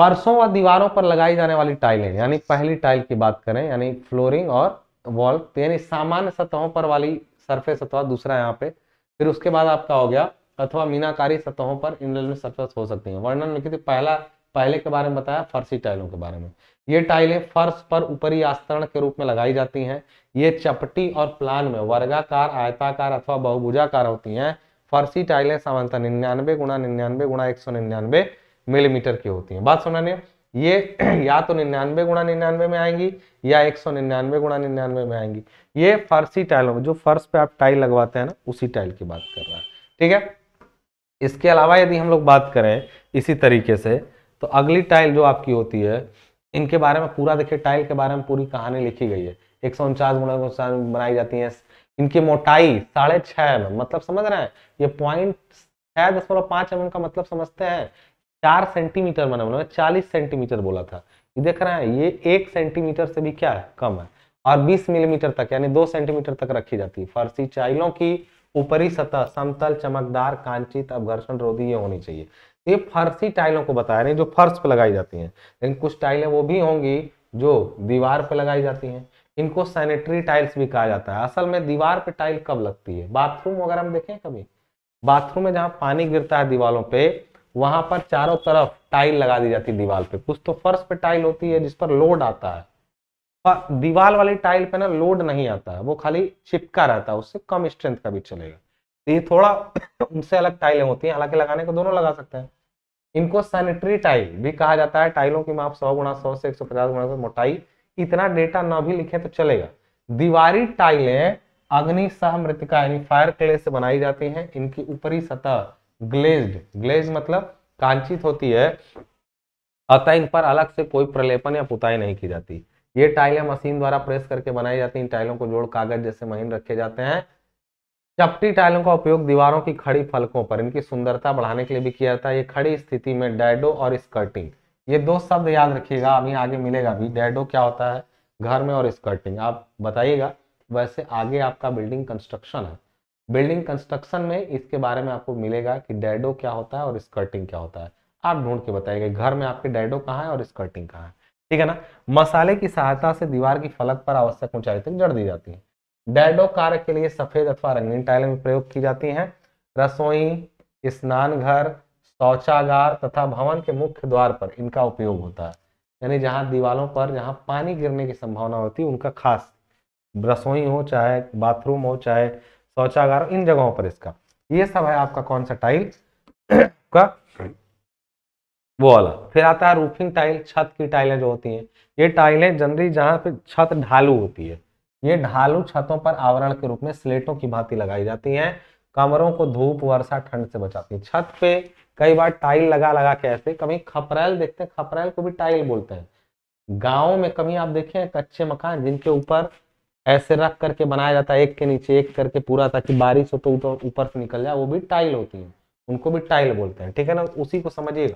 फर्शों व दीवारों पर लगाई जाने वाली टाइलें यानी पहली टाइल की बात करें यानी फ्लोरिंग और वॉल तो यानी सामान्य सतहों पर वाली सरफेस अथवा दूसरा यहाँ पे फिर उसके बाद आपका हो गया अथवा मीनाकारी सतहों पर इनलेट सरफेस हो सकती है वर्णन लिखित पहला पहले के बारे में बताया फर्शी टाइलों के बारे में ये टाइलें फर्श पर ऊपरी आस्तरण के रूप में लगाई जाती हैं ये चपटी और प्लान में वर्गाकार आयताकार अथवा बहुभुजाकार होती हैं फर्शी टाइलें सामान्यतः निन्यानवे गुणा निन्यानवे गुणा एक सौ निन्यानवे मिलीमीटर की होती है बात सुना ये *clears throat* या तो निन्यानवे गुणा निन्यानवे में आएंगी या एक सौ निन्यानवे गुणा निन्यानवे में आएंगी ये फर्शी टाइलों में जो फर्श पे आप टाइल लगवाते हैं ना उसी टाइल की बात कर रहा है ठीक है इसके अलावा यदि हम लोग बात करें इसी तरीके से तो अगली टाइल जो आपकी होती है इनके बारे में पूरा देखिए टाइल के बारे में पूरी कहानी लिखी गई है एक सौ उनचास गुणा उनचास बनाई जाती है इनकी मोटाई साढ़े छह एम मतलब समझ रहे हैं ये पॉइंट छह दशमलव एम एम का मतलब समझते हैं चार सेंटीमीटर मैंने बोला चालीस सेंटीमीटर बोला था देख रहे हैं ये एक सेंटीमीटर से भी क्या है कम है और 20 मिलीमीटर तक यानी दो सेंटीमीटर तक रखी जाती है फर्सी चाइलों की ऊपरी सतह समतल चमकदार कांचित अपघर्षण रोधी ये होनी चाहिए ये फर्सी टाइलों को बताया नहीं जो फर्श पे लगाई जाती हैं लेकिन कुछ टाइलें वो भी होंगी जो दीवार पे लगाई जाती हैं इनको सैनिटरी टाइल्स भी कहा जाता है असल में दीवार पे टाइल कब लगती है बाथरूम वगैरह हम देखें कभी बाथरूम में जहाँ पानी गिरता है दीवारों पर वहां पर चारों तरफ टाइल लगा दी जाती है दीवार पे कुछ तो फर्श पे टाइल होती है जिस पर लोड आता है पर दीवार वाली टाइल पे ना लोड नहीं आता है वो खाली चिपका रहता है उससे कम स्ट्रेंथ का भी चलेगा तो ये थोड़ा *coughs* उनसे अलग टाइलें होती हैं हालांकि लगाने को दोनों लगा सकते हैं इनको सैनिटरी टाइल भी कहा जाता है टाइलों की माप सौ गुणा सौ से एक सौ पचास गुणा मोटाई इतना डेटा ना भी लिखे तो चलेगा दीवारी टाइलें अग्नि सह मृतिका यानी फायर क्ले से बनाई जाती हैं इनकी ऊपरी सतह ग्लेज्ड ग्लेज मतलब कांचित होती है अतः इन पर अलग से कोई प्रलेपन या पुताई नहीं की जाती ये टाइलें मशीन द्वारा प्रेस करके बनाई जाती हैं इन टाइलों को जोड़ कागज जैसे महीन रखे जाते हैं चपटी टाइलों का उपयोग दीवारों की खड़ी फलकों पर इनकी सुंदरता बढ़ाने के लिए भी किया जाता है ये खड़ी स्थिति में डैडो और स्कर्टिंग ये दो शब्द याद रखिएगा अभी आगे मिलेगा भी डैडो क्या होता है घर में और स्कर्टिंग आप बताइएगा वैसे आगे आपका बिल्डिंग कंस्ट्रक्शन है बिल्डिंग कंस्ट्रक्शन में इसके बारे में आपको मिलेगा कि डैडो क्या होता है और स्कर्टिंग क्या होता है आप ढूंढ के बताइएगा घर में आपके डैडो कहाँ है और स्कर्टिंग कहाँ है ठीक है ना मसाले की सहायता से दीवार की फलक पर आवश्यक ऊंचाई तक जड़ दी जाती है डैडो कार्य के लिए सफेद अथवा रंगीन टाइल में प्रयोग की जाती है रसोई स्नान घर शौचागार तथा भवन के मुख्य द्वार पर इनका उपयोग होता है यानी जहाँ दीवारों पर जहाँ पानी गिरने की संभावना होती है उनका खास रसोई हो चाहे बाथरूम हो चाहे शौचागार इन जगहों पर इसका ये सब है आपका कौन सा टाइल *coughs* का वो वाला फिर आता है रूफिंग टाइल छत की टाइलें जो होती हैं ये टाइलें जनरली जहाँ पे छत ढालू होती है ये ढालू छतों पर आवरण के रूप में स्लेटों की भांति लगाई जाती हैं कमरों को धूप वर्षा ठंड से बचाती है छत पे कई बार टाइल लगा लगा के ऐसे कभी खपरेल देखते हैं खपरेल को भी टाइल बोलते हैं गाँव में कभी आप देखें कच्चे मकान जिनके ऊपर ऐसे रख करके बनाया जाता है एक के नीचे एक करके पूरा ताकि बारिश हो तो ऊपर से निकल जाए वो भी टाइल होती है उनको भी टाइल बोलते हैं ठीक है ना उसी को समझिएगा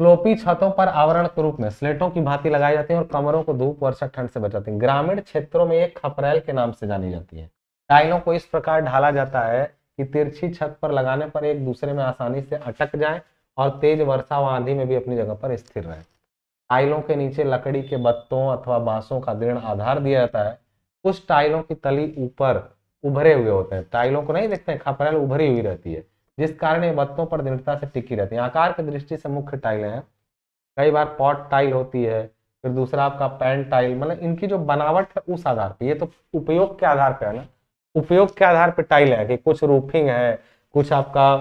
स्लोपी छतों पर आवरण के रूप में स्लेटों की भांति लगाई जाती है और कमरों को धूप वर्षा ठंड से बचाती है ग्रामीण क्षेत्रों में एक खपरेल के नाम से जानी जाती है टाइलों को इस प्रकार ढाला जाता है कि तिरछी छत पर लगाने पर एक दूसरे में आसानी से अटक जाए और तेज वर्षा व आंधी में भी अपनी जगह पर स्थिर रहे टाइलों के नीचे लकड़ी के बत्तों अथवा बांसों का दृढ़ आधार दिया जाता है कुछ टाइलों की तली ऊपर उभरे हुए होते हैं टाइलों को नहीं देखते हैं खपरेल उभरी हुई रहती है जिस कारण ये बत्तों पर दृढ़ता से टिकी रहती है आकार की दृष्टि से मुख्य टाइलें हैं कई बार पॉट टाइल होती है फिर दूसरा आपका पैन टाइल मतलब इनकी जो बनावट है उस आधार पर ये तो उपयोग के आधार पर है ना उपयोग के आधार पर टाइल है कि कुछ रूफिंग है कुछ आपका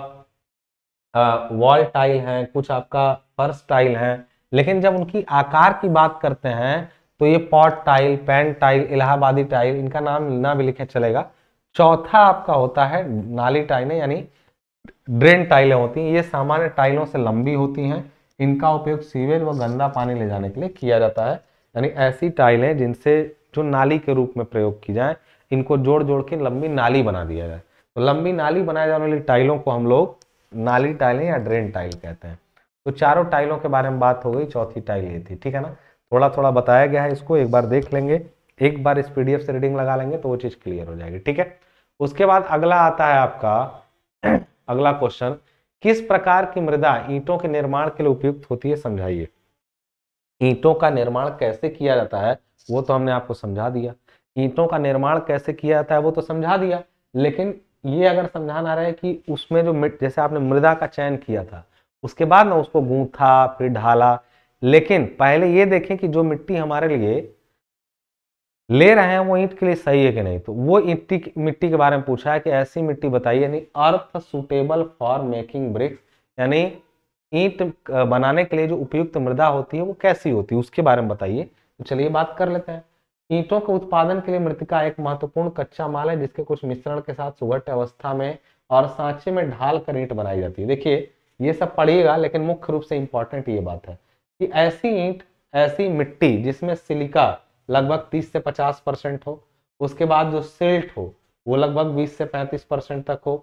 वॉल टाइल है कुछ आपका फर्श टाइल है लेकिन जब उनकी आकार की बात करते हैं तो ये पॉट टाइल पैन टाइल इलाहाबादी टाइल इनका नाम ना भी लिखे चलेगा चौथा आपका होता है नाली टाइलें यानी ड्रेन टाइलें होती हैं ये सामान्य टाइलों से लंबी होती हैं इनका उपयोग सीवेज व गंदा पानी ले जाने के लिए किया जाता है यानी ऐसी टाइलें जिनसे जो नाली के रूप में प्रयोग की जाए इनको जोड़ जोड़ के लंबी नाली बना दिया जाए तो लंबी नाली बनाए जाने वाली टाइलों को हम लोग नाली टाइलें या ड्रेन टाइल कहते हैं तो चारों टाइलों के बारे में बात हो गई चौथी टाइल ये थी ठीक है ना थोड़ा थोड़ा बताया गया है इसको एक बार देख लेंगे एक बार इस पीडीएफ से रीडिंग लगा लेंगे तो वो चीज़ क्लियर हो जाएगी ठीक है उसके बाद अगला आता है आपका *clears throat* अगला क्वेश्चन किस प्रकार की मृदा ईंटों के निर्माण के लिए उपयुक्त होती है समझाइए ईंटों का निर्माण कैसे किया जाता है वो तो हमने आपको समझा दिया ईंटों का निर्माण कैसे किया जाता है वो तो समझा दिया लेकिन ये अगर समझाना रहे कि उसमें जो मिट जैसे आपने मृदा का चयन किया था उसके बाद ना उसको गूंथा फिर ढाला लेकिन पहले ये देखें कि जो मिट्टी हमारे लिए ले रहे हैं वो ईंट के लिए सही है कि नहीं तो वो ईंटी मिट्टी के बारे में पूछा है कि ऐसी मिट्टी बताइए यानी earth suitable for making bricks यानी ईंट बनाने के लिए जो उपयुक्त मृदा होती है वो कैसी होती है उसके बारे में बताइए तो चलिए बात कर लेते हैं ईंटों के उत्पादन के लिए मृतिका एक महत्वपूर्ण कच्चा माल है जिसके कुछ मिश्रण के साथ सुगट अवस्था में और सांचे में ढाल कर ईंट बनाई जाती है देखिए ये सब पढ़िएगा लेकिन मुख्य रूप से इम्पॉर्टेंट ये बात है कि ऐसी ईंट ऐसी मिट्टी जिसमें सिलिका लगभग 30 से 50 परसेंट हो उसके बाद जो सिल्ट हो वो लगभग 20 से 35 परसेंट तक हो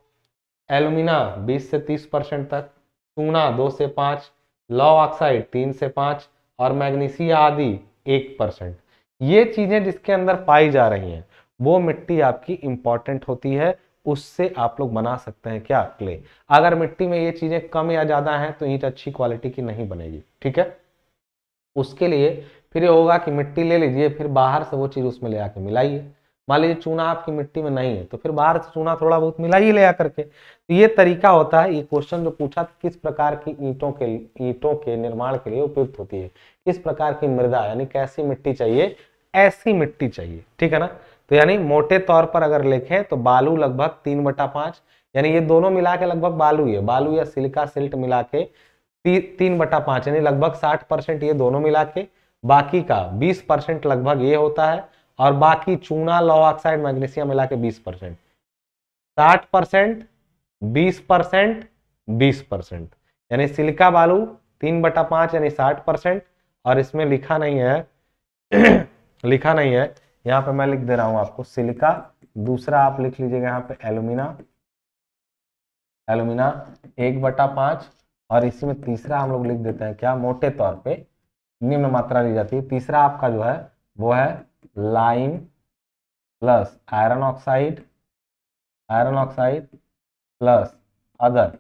एलुमिना 20 से 30 परसेंट तक चूना 2 से 5 लॉ ऑक्साइड 3 से 5 और मैग्नीशिया आदि 1 परसेंट ये चीज़ें जिसके अंदर पाई जा रही हैं वो मिट्टी आपकी इम्पॉर्टेंट होती है उससे आप लोग बना सकते हैं क्या क्ले अगर मिट्टी में ये चीजें कम या ज्यादा हैं तो ईट अच्छी क्वालिटी की नहीं बनेगी ठीक है उसके लिए फिर ये होगा कि मिट्टी ले लीजिए फिर बाहर से वो चीज उसमें ले आके मिलाइए मान लीजिए चूना आपकी मिट्टी में नहीं है तो फिर बाहर से चूना थोड़ा बहुत मिलाइए ले आकर के तो ये तरीका होता है ये क्वेश्चन जो पूछा किस प्रकार की ईंटों के ईंटों के निर्माण के लिए उपयुक्त होती है किस प्रकार की मृदा यानी कैसी मिट्टी चाहिए ऐसी मिट्टी चाहिए ठीक है ना तो यानी मोटे तौर पर अगर लिखें तो बालू लगभग तीन बटा पांच यानी ये दोनों मिला के लगभग बालू है बालू या सिलिका सिल्ट मिला के ती, तीन बटा पांच यानी लगभग साठ परसेंट ये दोनों मिला के बाकी का बीस परसेंट लगभग ये होता है और बाकी चूना लो ऑक्साइड मैग्नीशियम मिला के बीस परसेंट साठ परसेंट बीस परसेंट बीस परसेंट यानी सिलिका बालू तीन बटा पांच यानी साठ परसेंट और इसमें लिखा नहीं है *clears throat* लिखा नहीं है यहाँ पे मैं लिख दे रहा हूं आपको सिलिका दूसरा आप लिख लीजिएगा यहाँ पे एलुमिना एलुमिना एक बटा पांच और इसी में तीसरा हम लोग लिख देते हैं क्या मोटे तौर पे निम्न मात्रा ली जाती है तीसरा आपका जो है वो है lime plus iron oxide iron oxide plus other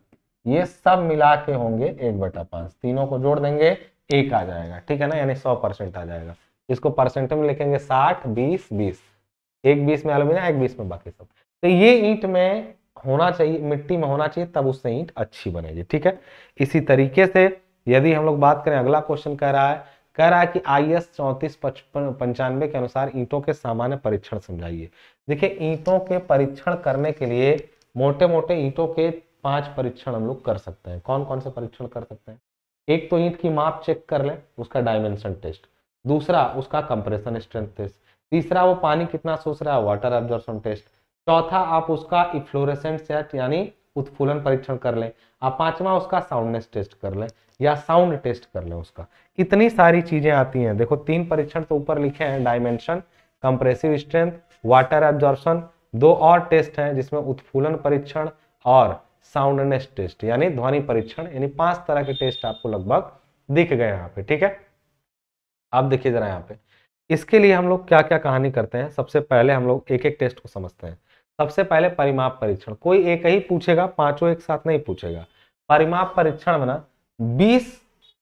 ये सब मिला के होंगे एक बटा पांच तीनों को जोड़ देंगे एक आ जाएगा ठीक है ना यानी सौ परसेंट आ जाएगा इसको परसेंट में लिखेंगे साठ बीस बीस एक बीस में एलुमिना एक बीस में बाकी सब तो ये ईट में होना चाहिए मिट्टी में होना चाहिए तब उससे ईट अच्छी बनेगी ठीक है इसी तरीके से यदि हम लोग बात करें अगला क्वेश्चन कह रहा है कह रहा है कि आई एस चौंतीस पचपन पंचानवे के अनुसार ईंटों के सामान्य परीक्षण समझाइए देखिए ईंटों के परीक्षण करने के लिए मोटे मोटे ईंटों के पांच परीक्षण हम लोग कर सकते हैं कौन कौन से परीक्षण कर सकते हैं एक तो ईंट की माप चेक कर लें उसका डायमेंशन टेस्ट दूसरा उसका कंप्रेशन स्ट्रेंथ टेस्ट तीसरा वो पानी कितना सोच रहा है वाटर एब्जॉर्प्शन टेस्ट चौथा आप उसका इफ्लोरेसेंट सेट यानी उत्फूलन परीक्षण कर लें आप पांचवा उसका साउंडनेस टेस्ट कर लें या साउंड टेस्ट कर लें उसका इतनी सारी चीजें आती हैं देखो तीन परीक्षण तो ऊपर लिखे हैं dimension compressive strength water absorption दो और टेस्ट हैं जिसमें उत्फूलन परीक्षण और साउंडनेस टेस्ट यानी ध्वनि परीक्षण यानी पांच तरह के टेस्ट आपको लगभग दिख गए यहाँ पे ठीक है आप देखिए ज़रा यहाँ पे इसके लिए हम लोग क्या क्या कहानी करते हैं सबसे पहले हम लोग एक एक टेस्ट को समझते हैं सबसे पहले परिमाप परीक्षण कोई एक ही पूछेगा पांचों एक साथ नहीं पूछेगा परिमाप परीक्षण में ना बीस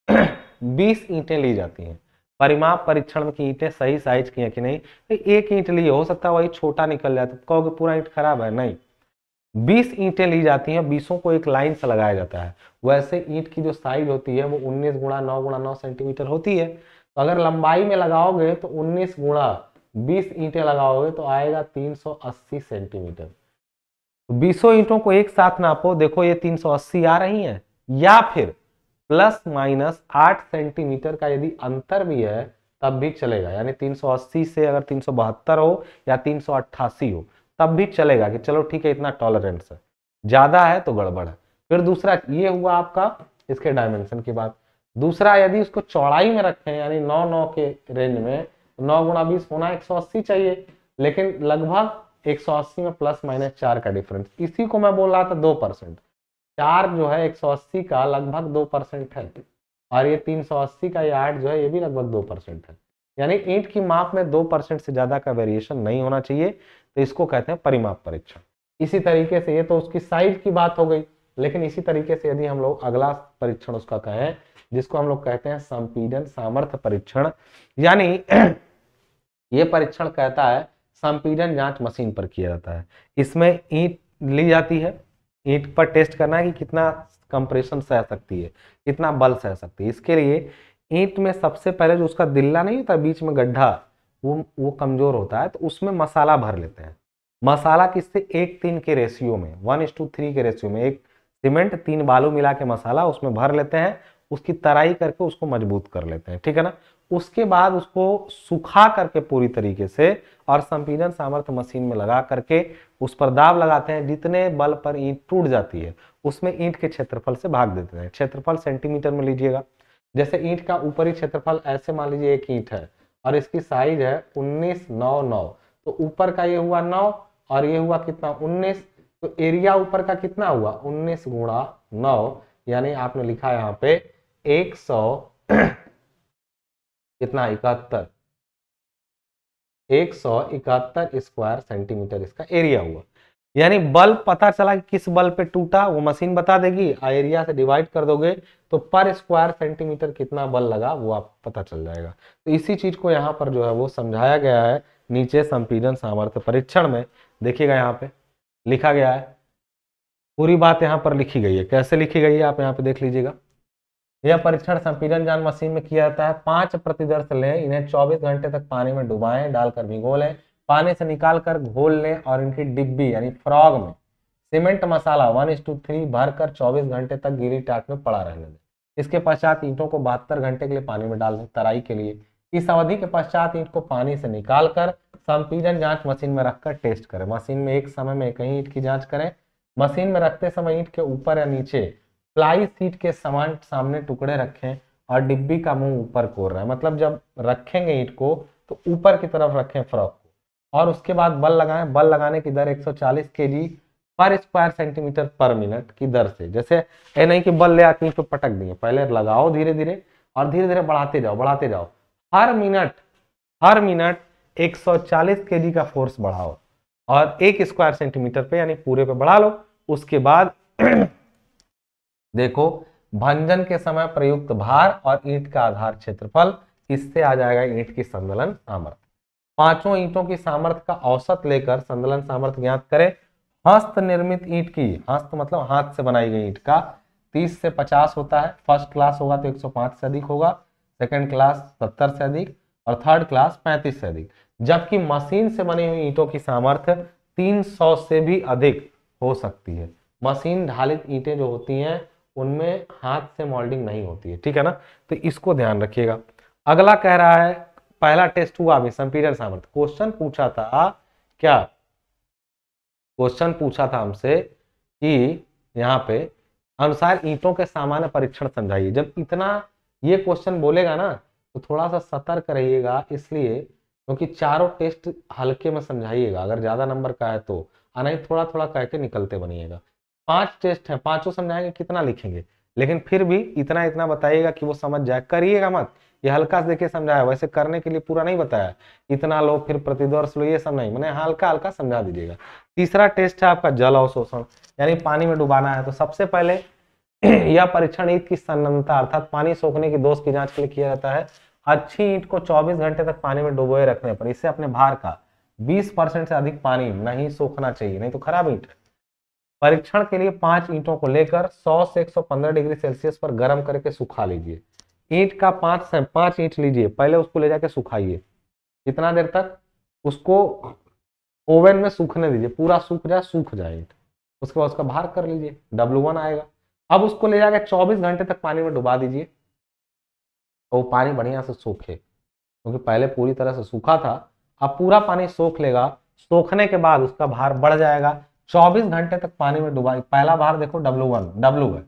*clears throat* बीस ईंटें ली जाती हैं परिमाप परीक्षण की ईंटें सही साइज की हैं कि नहीं तो एक ईंट ली हो सकता है वही छोटा निकल जाए तो कहोगे पूरा ईंट खराब है नहीं बीस ईंटें ली जाती हैं बीसों को एक लाइन से लगाया जाता है वैसे ईंट की जो साइज होती है वो उन्नीस गुणा नौ सेंटीमीटर होती है तो अगर लंबाई में लगाओगे तो 19 गुणा बीस ईंटें लगाओगे तो आएगा 380 सेंटीमीटर तो बीसों ईंटों को एक साथ नापो देखो ये 380 आ रही हैं या फिर प्लस माइनस 8 सेंटीमीटर का यदि अंतर भी है तब भी चलेगा यानी 380 से अगर बहत्तर हो या अट्ठासी हो तब भी चलेगा कि चलो ठीक है इतना टॉलरेंस है ज्यादा है तो गड़बड़ है फिर दूसरा ये हुआ आपका इसके डायमेंशन की बात दूसरा यदि उसको चौड़ाई में रखें यानी नौ नौ के रेंज में तो नौ गुणा बीस होना एक सौ अस्सी चाहिए लेकिन लगभग एक सौ अस्सी में प्लस माइनस चार का डिफरेंस इसी को मैं बोल रहा था दो परसेंट चार जो है एक सौ अस्सी का लगभग दो परसेंट है और ये तीन सौ अस्सी का ये आठ जो है ये भी लगभग दो परसेंट है यानी ईंट की माप में दो परसेंट से ज्यादा का वेरिएशन नहीं होना चाहिए तो इसको कहते हैं परिमाप परीक्षण इसी तरीके से ये तो उसकी साइज की बात हो गई लेकिन इसी तरीके से यदि हम लोग अगला परीक्षण उसका कहें जिसको हम लोग कहते हैं संपीडन सामर्थ्य परीक्षण यानी *clears throat* ये परीक्षण कहता है संपीडन जांच मशीन पर किया जाता है इसमें ईंट ली जाती है ईंट पर टेस्ट करना है कि कितना कंप्रेशन सह सकती है कितना बल सह सकती है इसके लिए ईंट में सबसे पहले जो उसका दिल्ला नहीं होता बीच में गड्ढा वो वो कमज़ोर होता है तो उसमें मसाला भर लेते हैं मसाला किससे एक तीन के रेशियो में वन इस टू थ्री के रेशियो में एक सीमेंट तीन बालू मिला के मसाला उसमें भर लेते हैं उसकी तराई करके उसको मजबूत कर लेते हैं ठीक है ना उसके बाद उसको सुखा करके पूरी तरीके से और संपीड़न सामर्थ्य मशीन में लगा करके उस पर दाब लगाते हैं जितने बल पर ईंट टूट जाती है उसमें ईंट के क्षेत्रफल से भाग देते हैं क्षेत्रफल सेंटीमीटर में लीजिएगा जैसे ईंट का ऊपरी क्षेत्रफल ऐसे मान लीजिए एक ईंट है और इसकी साइज है उन्नीस नौ नौ तो ऊपर का ये हुआ नौ और ये हुआ कितना उन्नीस तो एरिया ऊपर का कितना हुआ उन्नीस गुणा नौ यानी आपने लिखा यहाँ पे एक सौ *clears throat* कितना इकहत्तर एक सौ इकहत्तर स्क्वायर सेंटीमीटर इसका एरिया हुआ यानी बल पता चला कि किस बल पे टूटा वो मशीन बता देगी एरिया से डिवाइड कर दोगे तो पर स्क्वायर सेंटीमीटर कितना बल लगा वो आप पता चल जाएगा तो इसी चीज को यहाँ पर जो है वो समझाया गया है नीचे संपीड़न सामर्थ्य परीक्षण में देखिएगा यहाँ पे लिखा गया है पूरी बात यहाँ पर लिखी गई है कैसे लिखी गई है आप यहाँ पे देख लीजिएगा यह परीक्षण संपीड़न जान मशीन में किया जाता है पांच प्रतिदर्श लें इन्हें 24 घंटे तक पानी में डुबाएं डालकर भिगोलें पानी से निकाल कर घोल लें और इनकी डिब्बी यानी फ्रॉग में सीमेंट मसाला वन इस टू थ्री भर कर चौबीस घंटे तक गिरी टाट में पड़ा रहने दें इसके पश्चात ईंटों को बहत्तर घंटे के लिए पानी में डाल दें तराई के लिए इस अवधि के पश्चात ईंट को पानी से निकालकर संपीड़न जांच मशीन में रखकर टेस्ट करें मशीन में एक समय में कहीं ईंट की जांच करें मशीन में रखते समय ईंट के ऊपर या नीचे प्लाई सीट के समान सामने टुकड़े रखें और डिब्बी का मुंह ऊपर कोर रहे है मतलब जब रखेंगे ईंट को तो ऊपर की तरफ रखें फ्रॉक को और उसके बाद बल लगाएं बल लगाने की दर 140 KG per square centimetre per minute की दर से जैसे ये नहीं कि बल ले आती ईंट को पटक दिए पहले लगाओ धीरे धीरे और धीरे धीरे बढ़ाते जाओ बढ़ाते जाओ हर मिनट हर मिनट 140 केजी का फोर्स बढ़ाओ और एक स्क्वायर सेंटीमीटर पे यानी पूरे पे बढ़ा लो उसके बाद *clears throat* देखो भंजन के समय प्रयुक्त भार और ईंट का आधार क्षेत्रफल इससे आ जाएगा ईंट की संदलन सामर्थ्य पांचों ईंटों की सामर्थ्य का औसत लेकर संदलन सामर्थ्य ज्ञात करें हस्त निर्मित ईंट की हस्त मतलब हाथ से बनाई गई ईंट का 30 से 50 होता है फर्स्ट क्लास होगा तो 105 से अधिक होगा सेकेंड क्लास सत्तर से अधिक और थर्ड क्लास पैंतीस से अधिक जबकि मशीन से बनी हुई ईंटों की सामर्थ्य 300 से भी अधिक हो सकती है मशीन ढालित ईंटें जो होती हैं उनमें हाथ से मोल्डिंग नहीं होती है ठीक है ना तो इसको ध्यान रखिएगा अगला कह रहा है पहला टेस्ट हुआ अभी संपीड़न सामर्थ्य क्वेश्चन पूछा था क्या क्वेश्चन पूछा था हमसे कि यहाँ पे अनुसार ईंटों के सामान्य परीक्षण समझाइए जब इतना ये क्वेश्चन बोलेगा ना तो थोड़ा सा सतर्क रहिएगा इसलिए क्योंकि तो चारों टेस्ट हल्के में समझाइएगा अगर ज्यादा नंबर का है तो हाँ नहीं थोड़ा थोड़ा कह के निकलते बनिएगा पांच टेस्ट है पांचों समझाएंगे कितना लिखेंगे लेकिन फिर भी इतना इतना बताइएगा कि वो समझ जाए करिएगा मत ये हल्का से देखिए समझाया वैसे करने के लिए पूरा नहीं बताया इतना लो फिर प्रतिदर्श लो ये सब नहीं मैंने हल्का हल्का समझा दीजिएगा तीसरा टेस्ट है आपका जल अवशोषण यानी पानी में डुबाना है तो सबसे पहले यह परीक्षण ईट की सन्नता अर्थात पानी सोखने की दोष की जांच के लिए किया जाता है अच्छी ईट को 24 घंटे तक पानी में डुबोए रखने पर इससे अपने भार का 20 परसेंट से अधिक पानी नहीं सोखना चाहिए नहीं तो खराब ईट परीक्षण के लिए पांच ईंटों को लेकर 100 से 115 डिग्री सेल्सियस पर गर्म करके सुखा लीजिए ईंट का पांच पांच ईंट लीजिए पहले उसको ले जाके सुखाइए कितना देर तक उसको ओवन में सूखने दीजिए पूरा सूख जाए सूख जाए ईंट उसके बाद उसका भार कर लीजिए डब्लू वन आएगा अब उसको ले जाकर 24 घंटे तक पानी में डुबा दीजिए और वो पानी बढ़िया से सूखे क्योंकि तो पहले पूरी तरह से सूखा था अब पूरा पानी सोख लेगा सोखने के बाद उसका भार बढ़ जाएगा 24 घंटे तक पानी में डुबा पहला भार देखो डब्लू वन डब्लू है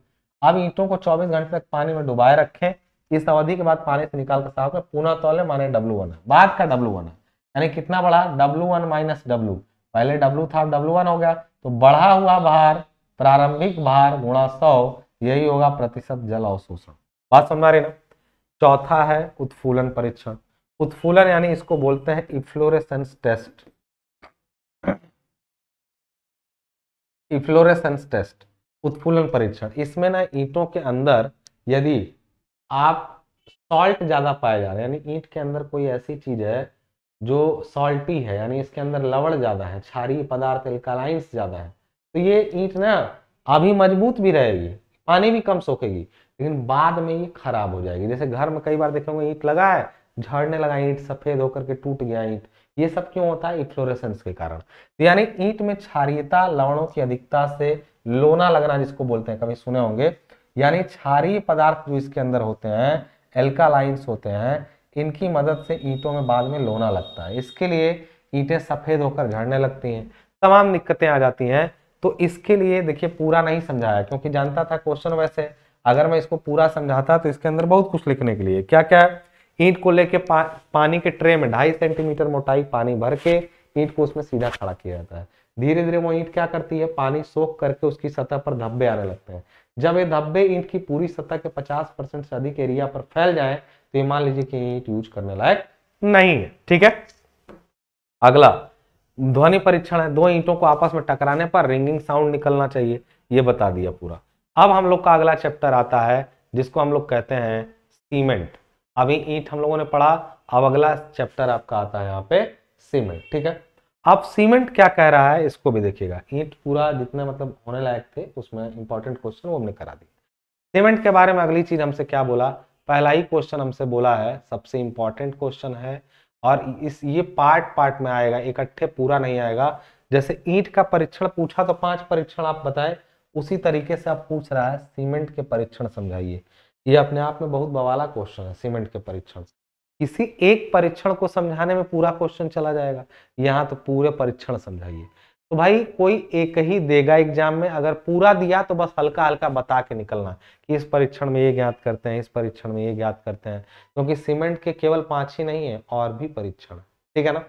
अब ईंटों को 24 घंटे तक पानी में डुबाए रखें इस अवधि के बाद पानी से निकाल कर साफ कर तौले माने डब्लू वन बाद का डब्लू वन यानी कितना बढ़ा डब्लू वन माइनस डब्लू पहले डब्लू था डब्लू वन हो गया तो बढ़ा हुआ भार प्रारंभिक भार गुणा सौ यही होगा प्रतिशत जल अवशोषण बात समझ रहे ना चौथा है उत्फूलन परीक्षण उत्फूलन यानी इसको बोलते हैं इफ्लोरेसेंस टेस्ट इफ्लोरेसेंस टेस्ट उत्फूलन परीक्षण इसमें ना ईंटों के अंदर यदि आप सॉल्ट ज्यादा पाया जा रहा है यानी ईंट के अंदर कोई ऐसी चीज है जो सॉल्टी है यानी इसके अंदर लवण ज्यादा है क्षारीय पदार्थ एल्कालाइंस ज्यादा है तो ये ईंट ना अभी मजबूत भी रहेगी पानी भी कम सोखेगी लेकिन बाद में ये खराब हो जाएगी जैसे घर में कई बार देखेंगे ईंट लगा है झड़ने लगा ईंट सफेद होकर के टूट गया ईंट ये सब क्यों होता है इफ्लोरेसेंस के कारण तो यानी ईंट में क्षारियता लवणों की अधिकता से लोना लगना जिसको बोलते हैं कभी सुने होंगे यानी क्षारीय पदार्थ जो इसके अंदर होते हैं एल्कालाइंस होते हैं इनकी मदद से ईंटों में बाद में लोना लगता है इसके लिए ईंटें सफेद होकर झड़ने लगती हैं तमाम दिक्कतें आ जाती हैं तो इसके लिए देखिए पूरा नहीं समझाया क्योंकि जानता था क्वेश्चन वैसे अगर मैं इसको पूरा समझाता तो इसके अंदर बहुत कुछ लिखने के लिए क्या क्या है ईंट को लेके पा, पानी के ट्रे में ढाई सेंटीमीटर मोटाई पानी भर के ईंट को उसमें सीधा खड़ा किया जाता है धीरे धीरे वो ईंट क्या करती है पानी सोख करके उसकी सतह पर धब्बे आने लगते हैं जब ये धब्बे ईंट की पूरी सतह के पचास परसेंट से अधिक एरिया पर फैल जाए तो ये मान लीजिए कि ईंट यूज करने लायक नहीं है ठीक है अगला ध्वनि परीक्षण है दो ईंटों को आपस में टकराने पर रिंगिंग साउंड निकलना चाहिए यह बता दिया पूरा अब हम लोग का अगला चैप्टर आता है जिसको हम लोग कहते हैं सीमेंट अभी ईंट हम लोगों ने पढ़ा अब अगला चैप्टर आपका आता है यहाँ पे सीमेंट ठीक है अब सीमेंट क्या कह रहा है इसको भी देखिएगा ईंट पूरा जितने मतलब होने लायक थे उसमें इंपॉर्टेंट क्वेश्चन वो हमने करा दिया सीमेंट के बारे में अगली चीज हमसे क्या बोला पहला ही क्वेश्चन हमसे बोला है सबसे इंपॉर्टेंट क्वेश्चन है और इस ये पार्ट पार्ट में आएगा इकट्ठे पूरा नहीं आएगा जैसे ईंट का परीक्षण पूछा तो पांच परीक्षण आप बताए उसी तरीके से आप पूछ रहा है सीमेंट के परीक्षण समझाइए ये अपने आप में बहुत बवाला क्वेश्चन है सीमेंट के परीक्षण किसी एक परीक्षण को समझाने में पूरा क्वेश्चन चला जाएगा यहाँ तो पूरे परीक्षण समझाइए तो भाई कोई एक ही देगा एग्जाम में अगर पूरा दिया तो बस हल्का हल्का बता के निकलना कि इस परीक्षण में ये ज्ञात करते हैं इस परीक्षण में ये ज्ञात करते हैं क्योंकि तो सीमेंट के केवल पांच ही नहीं है और भी परीक्षण ठीक है ना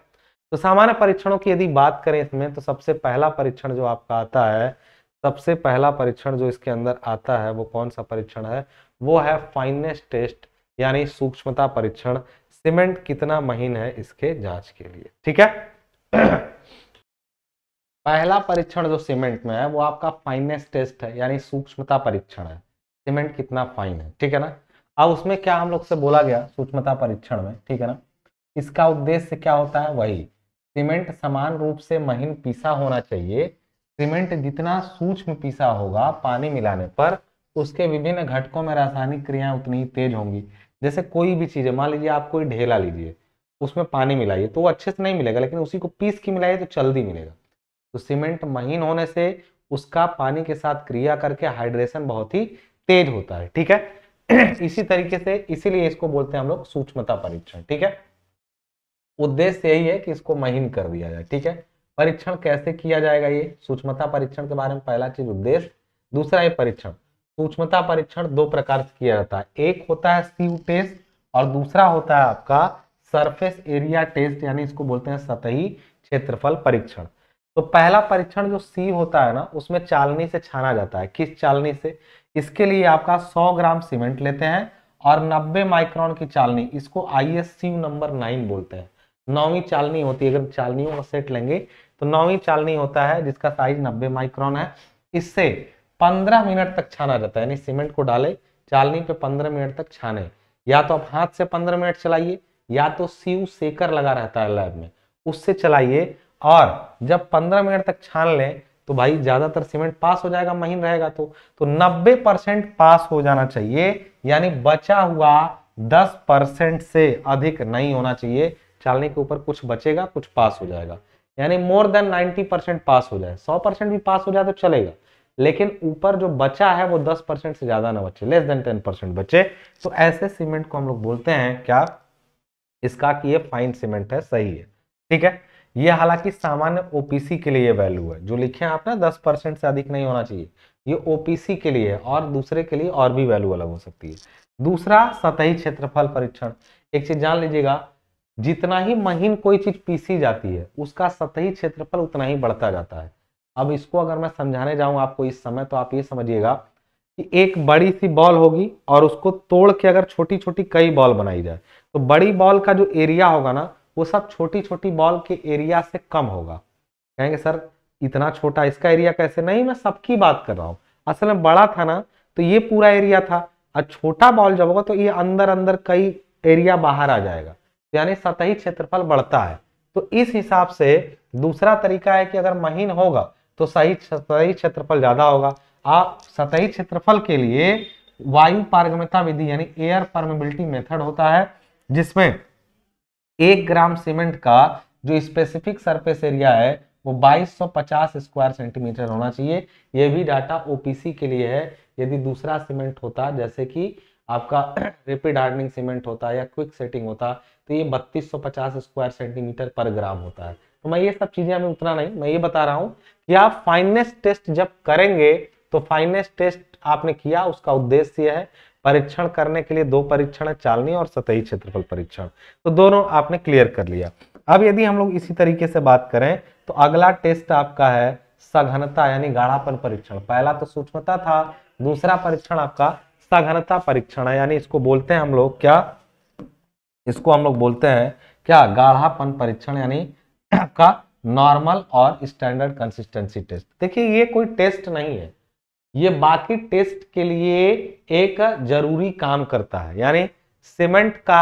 तो सामान्य परीक्षणों की यदि बात करें इसमें तो सबसे पहला परीक्षण जो आपका आता है सबसे पहला परीक्षण जो इसके अंदर आता है वो कौन सा परीक्षण है वो है फाइनेस टेस्ट यानी सूक्ष्मता परीक्षण सीमेंट कितना महीन है इसके जांच के लिए ठीक है *clears throat* पहला परीक्षण जो सीमेंट में है वो आपका फाइनेस टेस्ट है यानी सूक्ष्मता परीक्षण है सीमेंट कितना फाइन है ठीक है ना अब उसमें क्या हम लोग से बोला गया सूक्ष्मता परीक्षण में ठीक है ना इसका उद्देश्य क्या होता है वही सीमेंट समान रूप से महीन पीसा होना चाहिए सीमेंट जितना सूक्ष्म पीसा होगा पानी मिलाने पर उसके विभिन्न घटकों में रासायनिक क्रियाएं उतनी ही तेज होंगी जैसे कोई भी चीज़ है मान लीजिए आप कोई ढेला लीजिए उसमें पानी मिलाइए तो वो अच्छे से नहीं मिलेगा लेकिन उसी को पीस के मिलाइए तो जल्दी मिलेगा तो सीमेंट महीन होने से उसका पानी के साथ क्रिया करके हाइड्रेशन बहुत ही तेज होता है ठीक है *clears throat* इसी तरीके से इसीलिए इसको बोलते हैं हम लोग सूक्ष्मता परीक्षण ठीक है उद्देश्य यही है कि इसको महीन कर दिया जाए ठीक है परीक्षण कैसे किया जाएगा ये सूक्ष्मता परीक्षण के बारे में पहला चीज उद्देश्य दूसरा ये परीक्षण सूक्ष्मता परीक्षण दो प्रकार से किया जाता है एक होता है सीव टेस्ट और दूसरा होता है आपका सरफेस एरिया टेस्ट यानी इसको बोलते हैं सतही क्षेत्रफल परीक्षण तो पहला परीक्षण जो सी होता है ना उसमें चालनी से छाना जाता है किस चालनी से इसके लिए आपका 100 ग्राम सीमेंट लेते हैं और 90 माइक्रोन की चालनी इसको आई एस नंबर नाइन बोलते हैं नौवीं चालनी होती है अगर चालनियों का सेट लेंगे तो नौवीं चालनी होता है जिसका साइज नब्बे माइक्रॉन है इससे पंद्रह मिनट तक छाना जाता है यानी सीमेंट को डाले चालनी पे पंद्रह मिनट तक छाने या तो आप हाथ से पंद्रह मिनट चलाइए या तो सीव सेकर लगा रहता है लैब में उससे चलाइए और जब 15 मिनट तक छान लें तो भाई ज्यादातर सीमेंट पास हो जाएगा महीन रहेगा तो तो 90 परसेंट पास हो जाना चाहिए यानी बचा हुआ 10 परसेंट से अधिक नहीं होना चाहिए चालने के ऊपर कुछ बचेगा कुछ पास हो जाएगा यानी मोर देन 90 परसेंट पास हो जाए 100 परसेंट भी पास हो जाए तो चलेगा लेकिन ऊपर जो बचा है वो दस से ज्यादा ना बचे लेस देन टेन बचे तो ऐसे सीमेंट को हम लोग बोलते हैं क्या इसका कि ये फाइन सीमेंट है सही है ठीक है ये हालांकि सामान्य ओपीसी के लिए वैल्यू है जो लिखे हैं आपने दस परसेंट से अधिक नहीं होना चाहिए ये ओपीसी के लिए है और दूसरे के लिए और भी वैल्यू अलग हो सकती है दूसरा सतही क्षेत्रफल परीक्षण एक चीज जान लीजिएगा जितना ही महीन कोई चीज पीसी जाती है उसका सतही क्षेत्रफल उतना ही बढ़ता जाता है अब इसको अगर मैं समझाने जाऊं आपको इस समय तो आप ये समझिएगा कि एक बड़ी सी बॉल होगी और उसको तोड़ के अगर छोटी छोटी कई बॉल बनाई जाए तो बड़ी बॉल का जो एरिया होगा ना वो सब छोटी छोटी बॉल के एरिया से कम होगा कहेंगे सर इतना छोटा इसका एरिया कैसे नहीं मैं सबकी बात कर रहा हूँ असल में बड़ा था ना तो ये पूरा एरिया था और छोटा बॉल जब होगा तो ये अंदर अंदर कई एरिया बाहर आ जाएगा यानी सतही क्षेत्रफल बढ़ता है तो इस हिसाब से दूसरा तरीका है कि अगर महीन होगा तो सही सतही क्षेत्रफल ज्यादा होगा आप सतही क्षेत्रफल के लिए वायु पारगम्यता विधि यानी एयर परमेबिलिटी मेथड होता है जिसमें एक ग्राम सीमेंट का जो स्पेसिफिक सरफेस एरिया है वो 2250 स्क्वायर सेंटीमीटर होना चाहिए ये भी डाटा ओपीसी के लिए है यदि दूसरा सीमेंट होता जैसे कि आपका रेपिड हार्डनिंग सीमेंट होता या क्विक सेटिंग होता तो ये 3250 स्क्वायर सेंटीमीटर पर ग्राम होता है तो मैं ये सब चीजें हमें उतना नहीं मैं ये बता रहा हूँ कि आप फाइनेस टेस्ट जब करेंगे तो फाइनेस टेस्ट आपने किया उसका उद्देश्य है परीक्षण करने के लिए दो परीक्षण है चालनी और सतही क्षेत्रफल परीक्षण तो दोनों आपने क्लियर कर लिया अब यदि हम लोग इसी तरीके से बात करें तो अगला टेस्ट आपका है सघनता यानी गाढ़ापन परीक्षण पहला तो सूक्ष्मता था दूसरा परीक्षण आपका सघनता परीक्षण है यानी इसको बोलते हैं हम लोग क्या इसको हम लोग बोलते हैं क्या गाढ़ापन परीक्षण यानी आपका नॉर्मल और स्टैंडर्ड कंसिस्टेंसी टेस्ट देखिए ये कोई टेस्ट नहीं है ये बाकी टेस्ट के लिए एक जरूरी काम करता है यानी सीमेंट का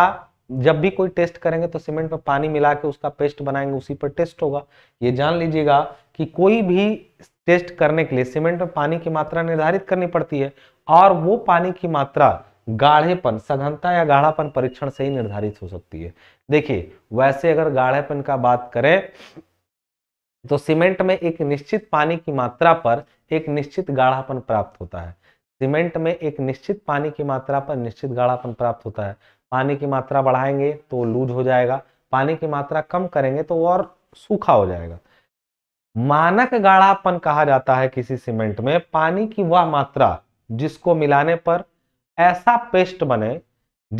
जब भी कोई टेस्ट करेंगे तो सीमेंट में पानी मिला के उसका पेस्ट बनाएंगे उसी पर टेस्ट होगा ये जान लीजिएगा कि कोई भी टेस्ट करने के लिए सीमेंट में पानी की मात्रा निर्धारित करनी पड़ती है और वो पानी की मात्रा गाढ़ेपन सघनता या गाढ़ापन परीक्षण से ही निर्धारित हो सकती है देखिए वैसे अगर गाढ़ेपन का बात करें तो सीमेंट में एक निश्चित पानी की मात्रा पर एक निश्चित गाढ़ापन प्राप्त होता है सीमेंट में एक निश्चित पानी की मात्रा पर निश्चित गाढ़ापन प्राप्त होता है पानी की मात्रा बढ़ाएंगे तो लूज हो जाएगा पानी की मात्रा कम करेंगे तो और सूखा हो जाएगा मानक गाढ़ापन कहा जाता है किसी सीमेंट में पानी की वह मात्रा जिसको मिलाने पर ऐसा पेस्ट बने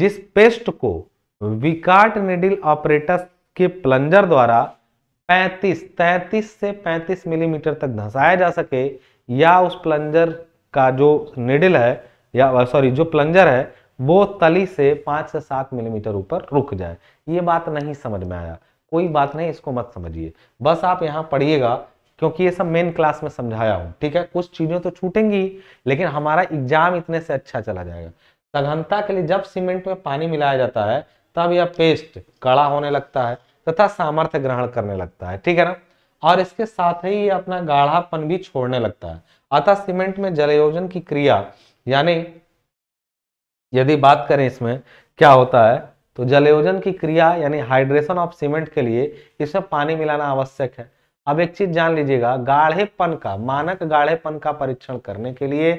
जिस पेस्ट को विकाट निडिल ऑपरेटर के प्लंजर द्वारा 35 33 से 35 मिलीमीटर तक धंसाया जा सके या उस प्लंजर का जो निडिल है या सॉरी जो प्लंजर है वो तली से पाँच से सात मिलीमीटर ऊपर रुक जाए ये बात नहीं समझ में आया कोई बात नहीं इसको मत समझिए बस आप यहाँ पढ़िएगा क्योंकि ये सब मेन क्लास में समझाया हूँ ठीक है कुछ चीज़ें तो छूटेंगी लेकिन हमारा एग्जाम इतने से अच्छा चला जाएगा सघनता के लिए जब सीमेंट में पानी मिलाया जाता है तब यह पेस्ट कड़ा होने लगता है तथा सामर्थ्य ग्रहण करने लगता है ठीक है ना और इसके साथ ही ये अपना गाढ़ापन भी छोड़ने लगता है अतः सीमेंट में जलयोजन की क्रिया यानी यदि बात करें इसमें क्या होता है तो जलयोजन की क्रिया यानी हाइड्रेशन ऑफ सीमेंट के लिए इसमें पानी मिलाना आवश्यक है अब एक चीज जान लीजिएगा गाढ़ेपन का मानक गाढ़ेपन का परीक्षण करने के लिए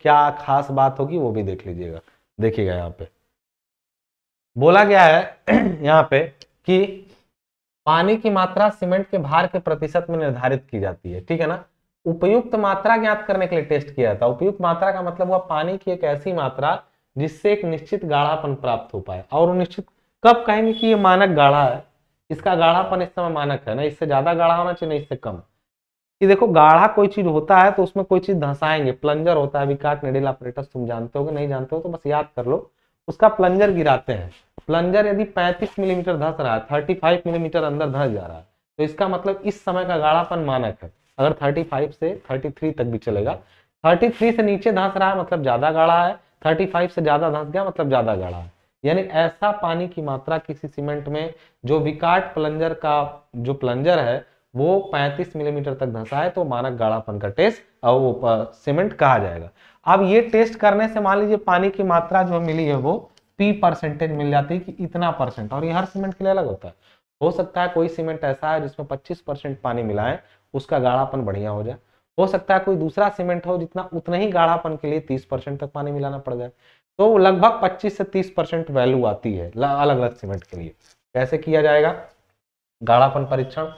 क्या खास बात होगी वो भी देख लीजिएगा देखिएगा यहाँ पे बोला गया है *clears throat* यहाँ पे कि पानी की मात्रा सीमेंट के भार के प्रतिशत में निर्धारित की जाती है ठीक है ना उपयुक्त मात्रा ज्ञात करने के लिए टेस्ट किया जाता है उपयुक्त मात्रा का मतलब हुआ पानी की एक ऐसी मात्रा जिससे एक निश्चित गाढ़ापन प्राप्त हो पाए और निश्चित कब कहेंगे कि ये मानक गाढ़ा है इसका गाढ़ापन इस समय मानक है ना इससे ज्यादा गाढ़ा होना चाहिए इससे कम कि देखो गाढ़ा कोई चीज होता है तो उसमें कोई चीज धंसाएंगे प्लंजर होता है विकाट निडिल ऑपरेटर्स तुम जानते हो नहीं जानते हो तो बस याद कर लो उसका प्लंजर गिराते हैं प्लंजर यदि 35 मिलीमीटर धस रहा है 35 मिलीमीटर अंदर धस जा रहा है तो इसका मतलब इस समय का गाढ़ापन मानक है अगर 35 से 33 तक भी चलेगा 33 से नीचे धस रहा है मतलब ज्यादा गाढ़ा है 35 से ज्यादा धस गया मतलब ज्यादा गाढ़ा है यानी ऐसा पानी की मात्रा किसी सीमेंट में जो विकाट प्लंजर का जो प्लंजर है वो 35 मिलीमीटर तक धंसा है तो मानक गाढ़ापन का टेस्ट और वो सीमेंट कहा जाएगा अब ये टेस्ट करने से मान लीजिए पानी की मात्रा जो मिली है वो पी परसेंटेज मिल जाती है कि इतना परसेंट और ये हर सीमेंट के लिए अलग होता है हो सकता है कोई सीमेंट ऐसा है जिसमें 25 परसेंट पानी मिलाएं उसका गाढ़ापन बढ़िया हो जाए हो सकता है कोई दूसरा सीमेंट हो जितना उतना ही गाढ़ापन के लिए तीस परसेंट तक पानी मिलाना पड़ जाए तो लगभग पच्चीस से तीस परसेंट वैल्यू आती है अलग अलग सीमेंट के लिए कैसे किया जाएगा गाढ़ापन परीक्षण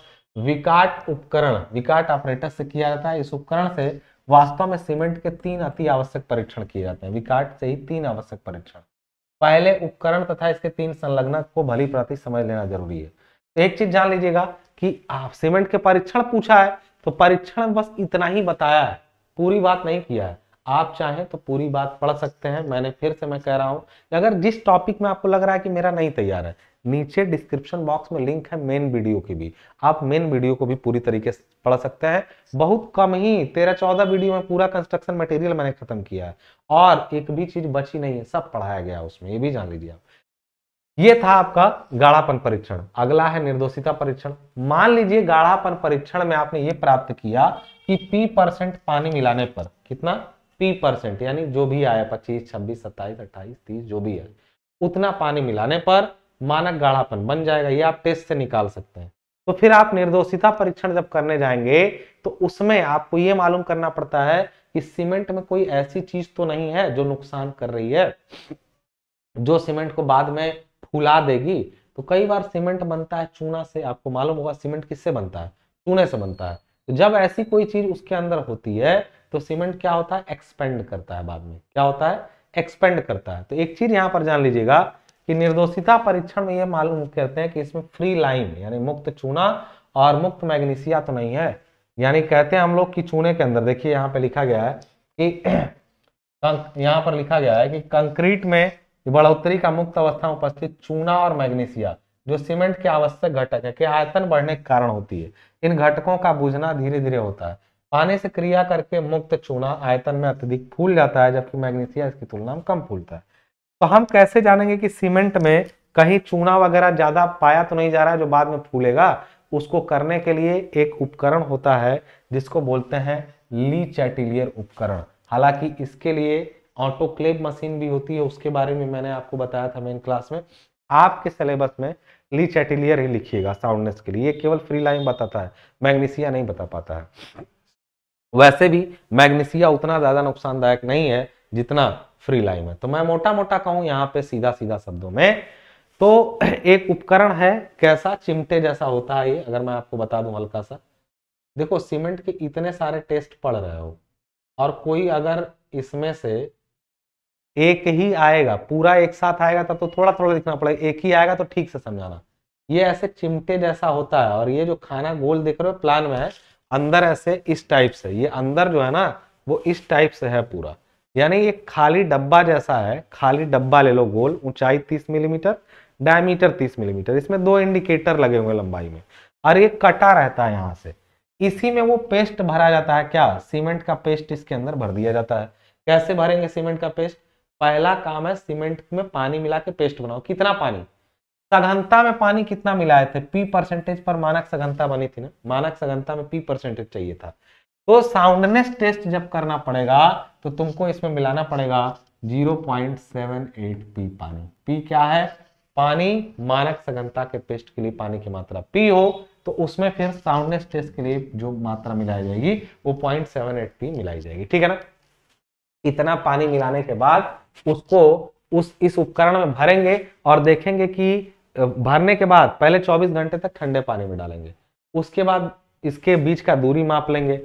विकाट उपकरण विकाट ऑपरेटर से किया जाता है इस उपकरण से वास्तव में सीमेंट के तीन अति आवश्यक परीक्षण किए जाते हैं विकाट से ही तीन आवश्यक परीक्षण पहले उपकरण तथा इसके तीन संलग्नक को भली प्रति समझ लेना जरूरी है एक चीज जान लीजिएगा कि आप सीमेंट के परीक्षण पूछा है तो परीक्षण बस इतना ही बताया है पूरी बात नहीं किया है आप चाहें तो पूरी बात पढ़ सकते हैं मैंने फिर से मैं कह रहा हूं अगर जिस टॉपिक में आपको लग रहा है कि मेरा नहीं तैयार है नीचे डिस्क्रिप्शन बॉक्स में लिंक है मेन वीडियो की भी आप मेन वीडियो को भी पूरी तरीके से पढ़ सकते हैं बहुत कम ही तेरह चौदह वीडियो में पूरा कंस्ट्रक्शन मटेरियल मैंने खत्म किया है और एक भी चीज बची नहीं है सब पढ़ाया गया उसमें ये भी जान लीजिए आप ये था आपका गाढ़ापन परीक्षण अगला है निर्दोषिता परीक्षण मान लीजिए गाढ़ापन परीक्षण में आपने ये प्राप्त किया कि पी परसेंट पानी मिलाने पर कितना पी परसेंट यानी जो भी आया पच्चीस छब्बीस सत्ताईस अट्ठाईस तीस जो भी है उतना पानी मिलाने पर मानक गाढ़ापन बन जाएगा ये आप टेस्ट से निकाल सकते हैं तो फिर आप निर्दोषिता परीक्षण जब करने जाएंगे तो उसमें आपको ये मालूम करना पड़ता है कि सीमेंट में कोई ऐसी चीज तो नहीं है जो नुकसान कर रही है जो सीमेंट को बाद में फुला देगी तो कई बार सीमेंट बनता है चूना से आपको मालूम होगा सीमेंट किससे बनता है चूने से बनता है तो जब ऐसी कोई चीज उसके अंदर होती है तो सीमेंट क्या होता है एक्सपेंड करता है बाद में क्या होता है एक्सपेंड करता है तो एक चीज यहां पर जान लीजिएगा कि निर्दोषिता परीक्षण में यह मालूम करते हैं कि इसमें फ्री लाइम यानी मुक्त चूना और मुक्त मैग्नीशिया तो नहीं है यानी कहते हैं हम लोग कि चूने के अंदर देखिए यहाँ पे लिखा गया है कि *clears throat* यहाँ पर लिखा गया है कि कंक्रीट में बढ़ोतरी का मुक्त अवस्था में उपस्थित चूना और मैग्नीशिया जो सीमेंट के आवश्यक घटक है कि आयतन बढ़ने के कारण होती है इन घटकों का बुझना धीरे धीरे होता है पानी से क्रिया करके मुक्त चूना आयतन में अत्यधिक फूल जाता है जबकि मैग्नीशिया इसकी तुलना में कम फूलता है तो हम कैसे जानेंगे कि सीमेंट में कहीं चूना वगैरह ज्यादा पाया तो नहीं जा रहा है जो बाद में फूलेगा उसको करने के लिए एक उपकरण होता है जिसको बोलते हैं ली चैटिलियर उपकरण हालांकि इसके लिए ऑटोक्लेव मशीन भी होती है उसके बारे में मैंने आपको बताया था मेन क्लास में आपके सिलेबस में ली चैटिलियर ही लिखिएगा साउंडनेस के लिए केवल फ्री लाइन बताता है मैग्नीसिया नहीं बता पाता है वैसे भी मैग्नीसिया उतना ज़्यादा नुकसानदायक नहीं है जितना फ्री लाइव में तो मैं मोटा मोटा कहूं यहाँ पे सीधा सीधा शब्दों में तो *clears throat* एक उपकरण है कैसा चिमटे जैसा होता है ये अगर मैं आपको बता दूं हल्का सा देखो सीमेंट के इतने सारे टेस्ट पढ़ रहे हो और कोई अगर इसमें से एक ही आएगा पूरा एक साथ आएगा तब तो थोड़ा थोड़ा दिखना पड़ेगा एक ही आएगा तो ठीक से समझाना ये ऐसे चिमटे जैसा होता है और ये जो खाना गोल देख रहे हो प्लान में है अंदर ऐसे इस टाइप से ये अंदर जो है ना वो इस टाइप से है पूरा यानी ये खाली डब्बा जैसा है खाली डब्बा ले लो गोल ऊंचाई 30 मिलीमीटर डायमीटर 30 मिलीमीटर इसमें दो इंडिकेटर लगे हुए लंबाई में और ये कटा रहता है यहाँ से इसी में वो पेस्ट भरा जाता है क्या सीमेंट का पेस्ट इसके अंदर भर दिया जाता है कैसे भरेंगे सीमेंट का पेस्ट पहला काम है सीमेंट में पानी मिला के पेस्ट बनाओ कितना पानी सघनता में पानी कितना मिलाए थे पी परसेंटेज पर मानक सघनता बनी थी ना मानक सघनता में पी परसेंटेज चाहिए था तो साउंडनेस टेस्ट जब करना पड़ेगा तो तुमको इसमें मिलाना पड़ेगा 0.78 पी पानी पी क्या है पानी मानक सघनता के पेस्ट के लिए पानी की मात्रा पी हो तो उसमें फिर साउंडनेस टेस्ट के लिए जो मात्रा मिलाई जाएगी वो पॉइंट सेवन एट पी मिलाई जाएगी ठीक है ना इतना पानी मिलाने के बाद उसको उस इस उपकरण में भरेंगे और देखेंगे कि भरने के बाद पहले 24 घंटे तक ठंडे पानी में डालेंगे उसके बाद इसके बीच का दूरी माप लेंगे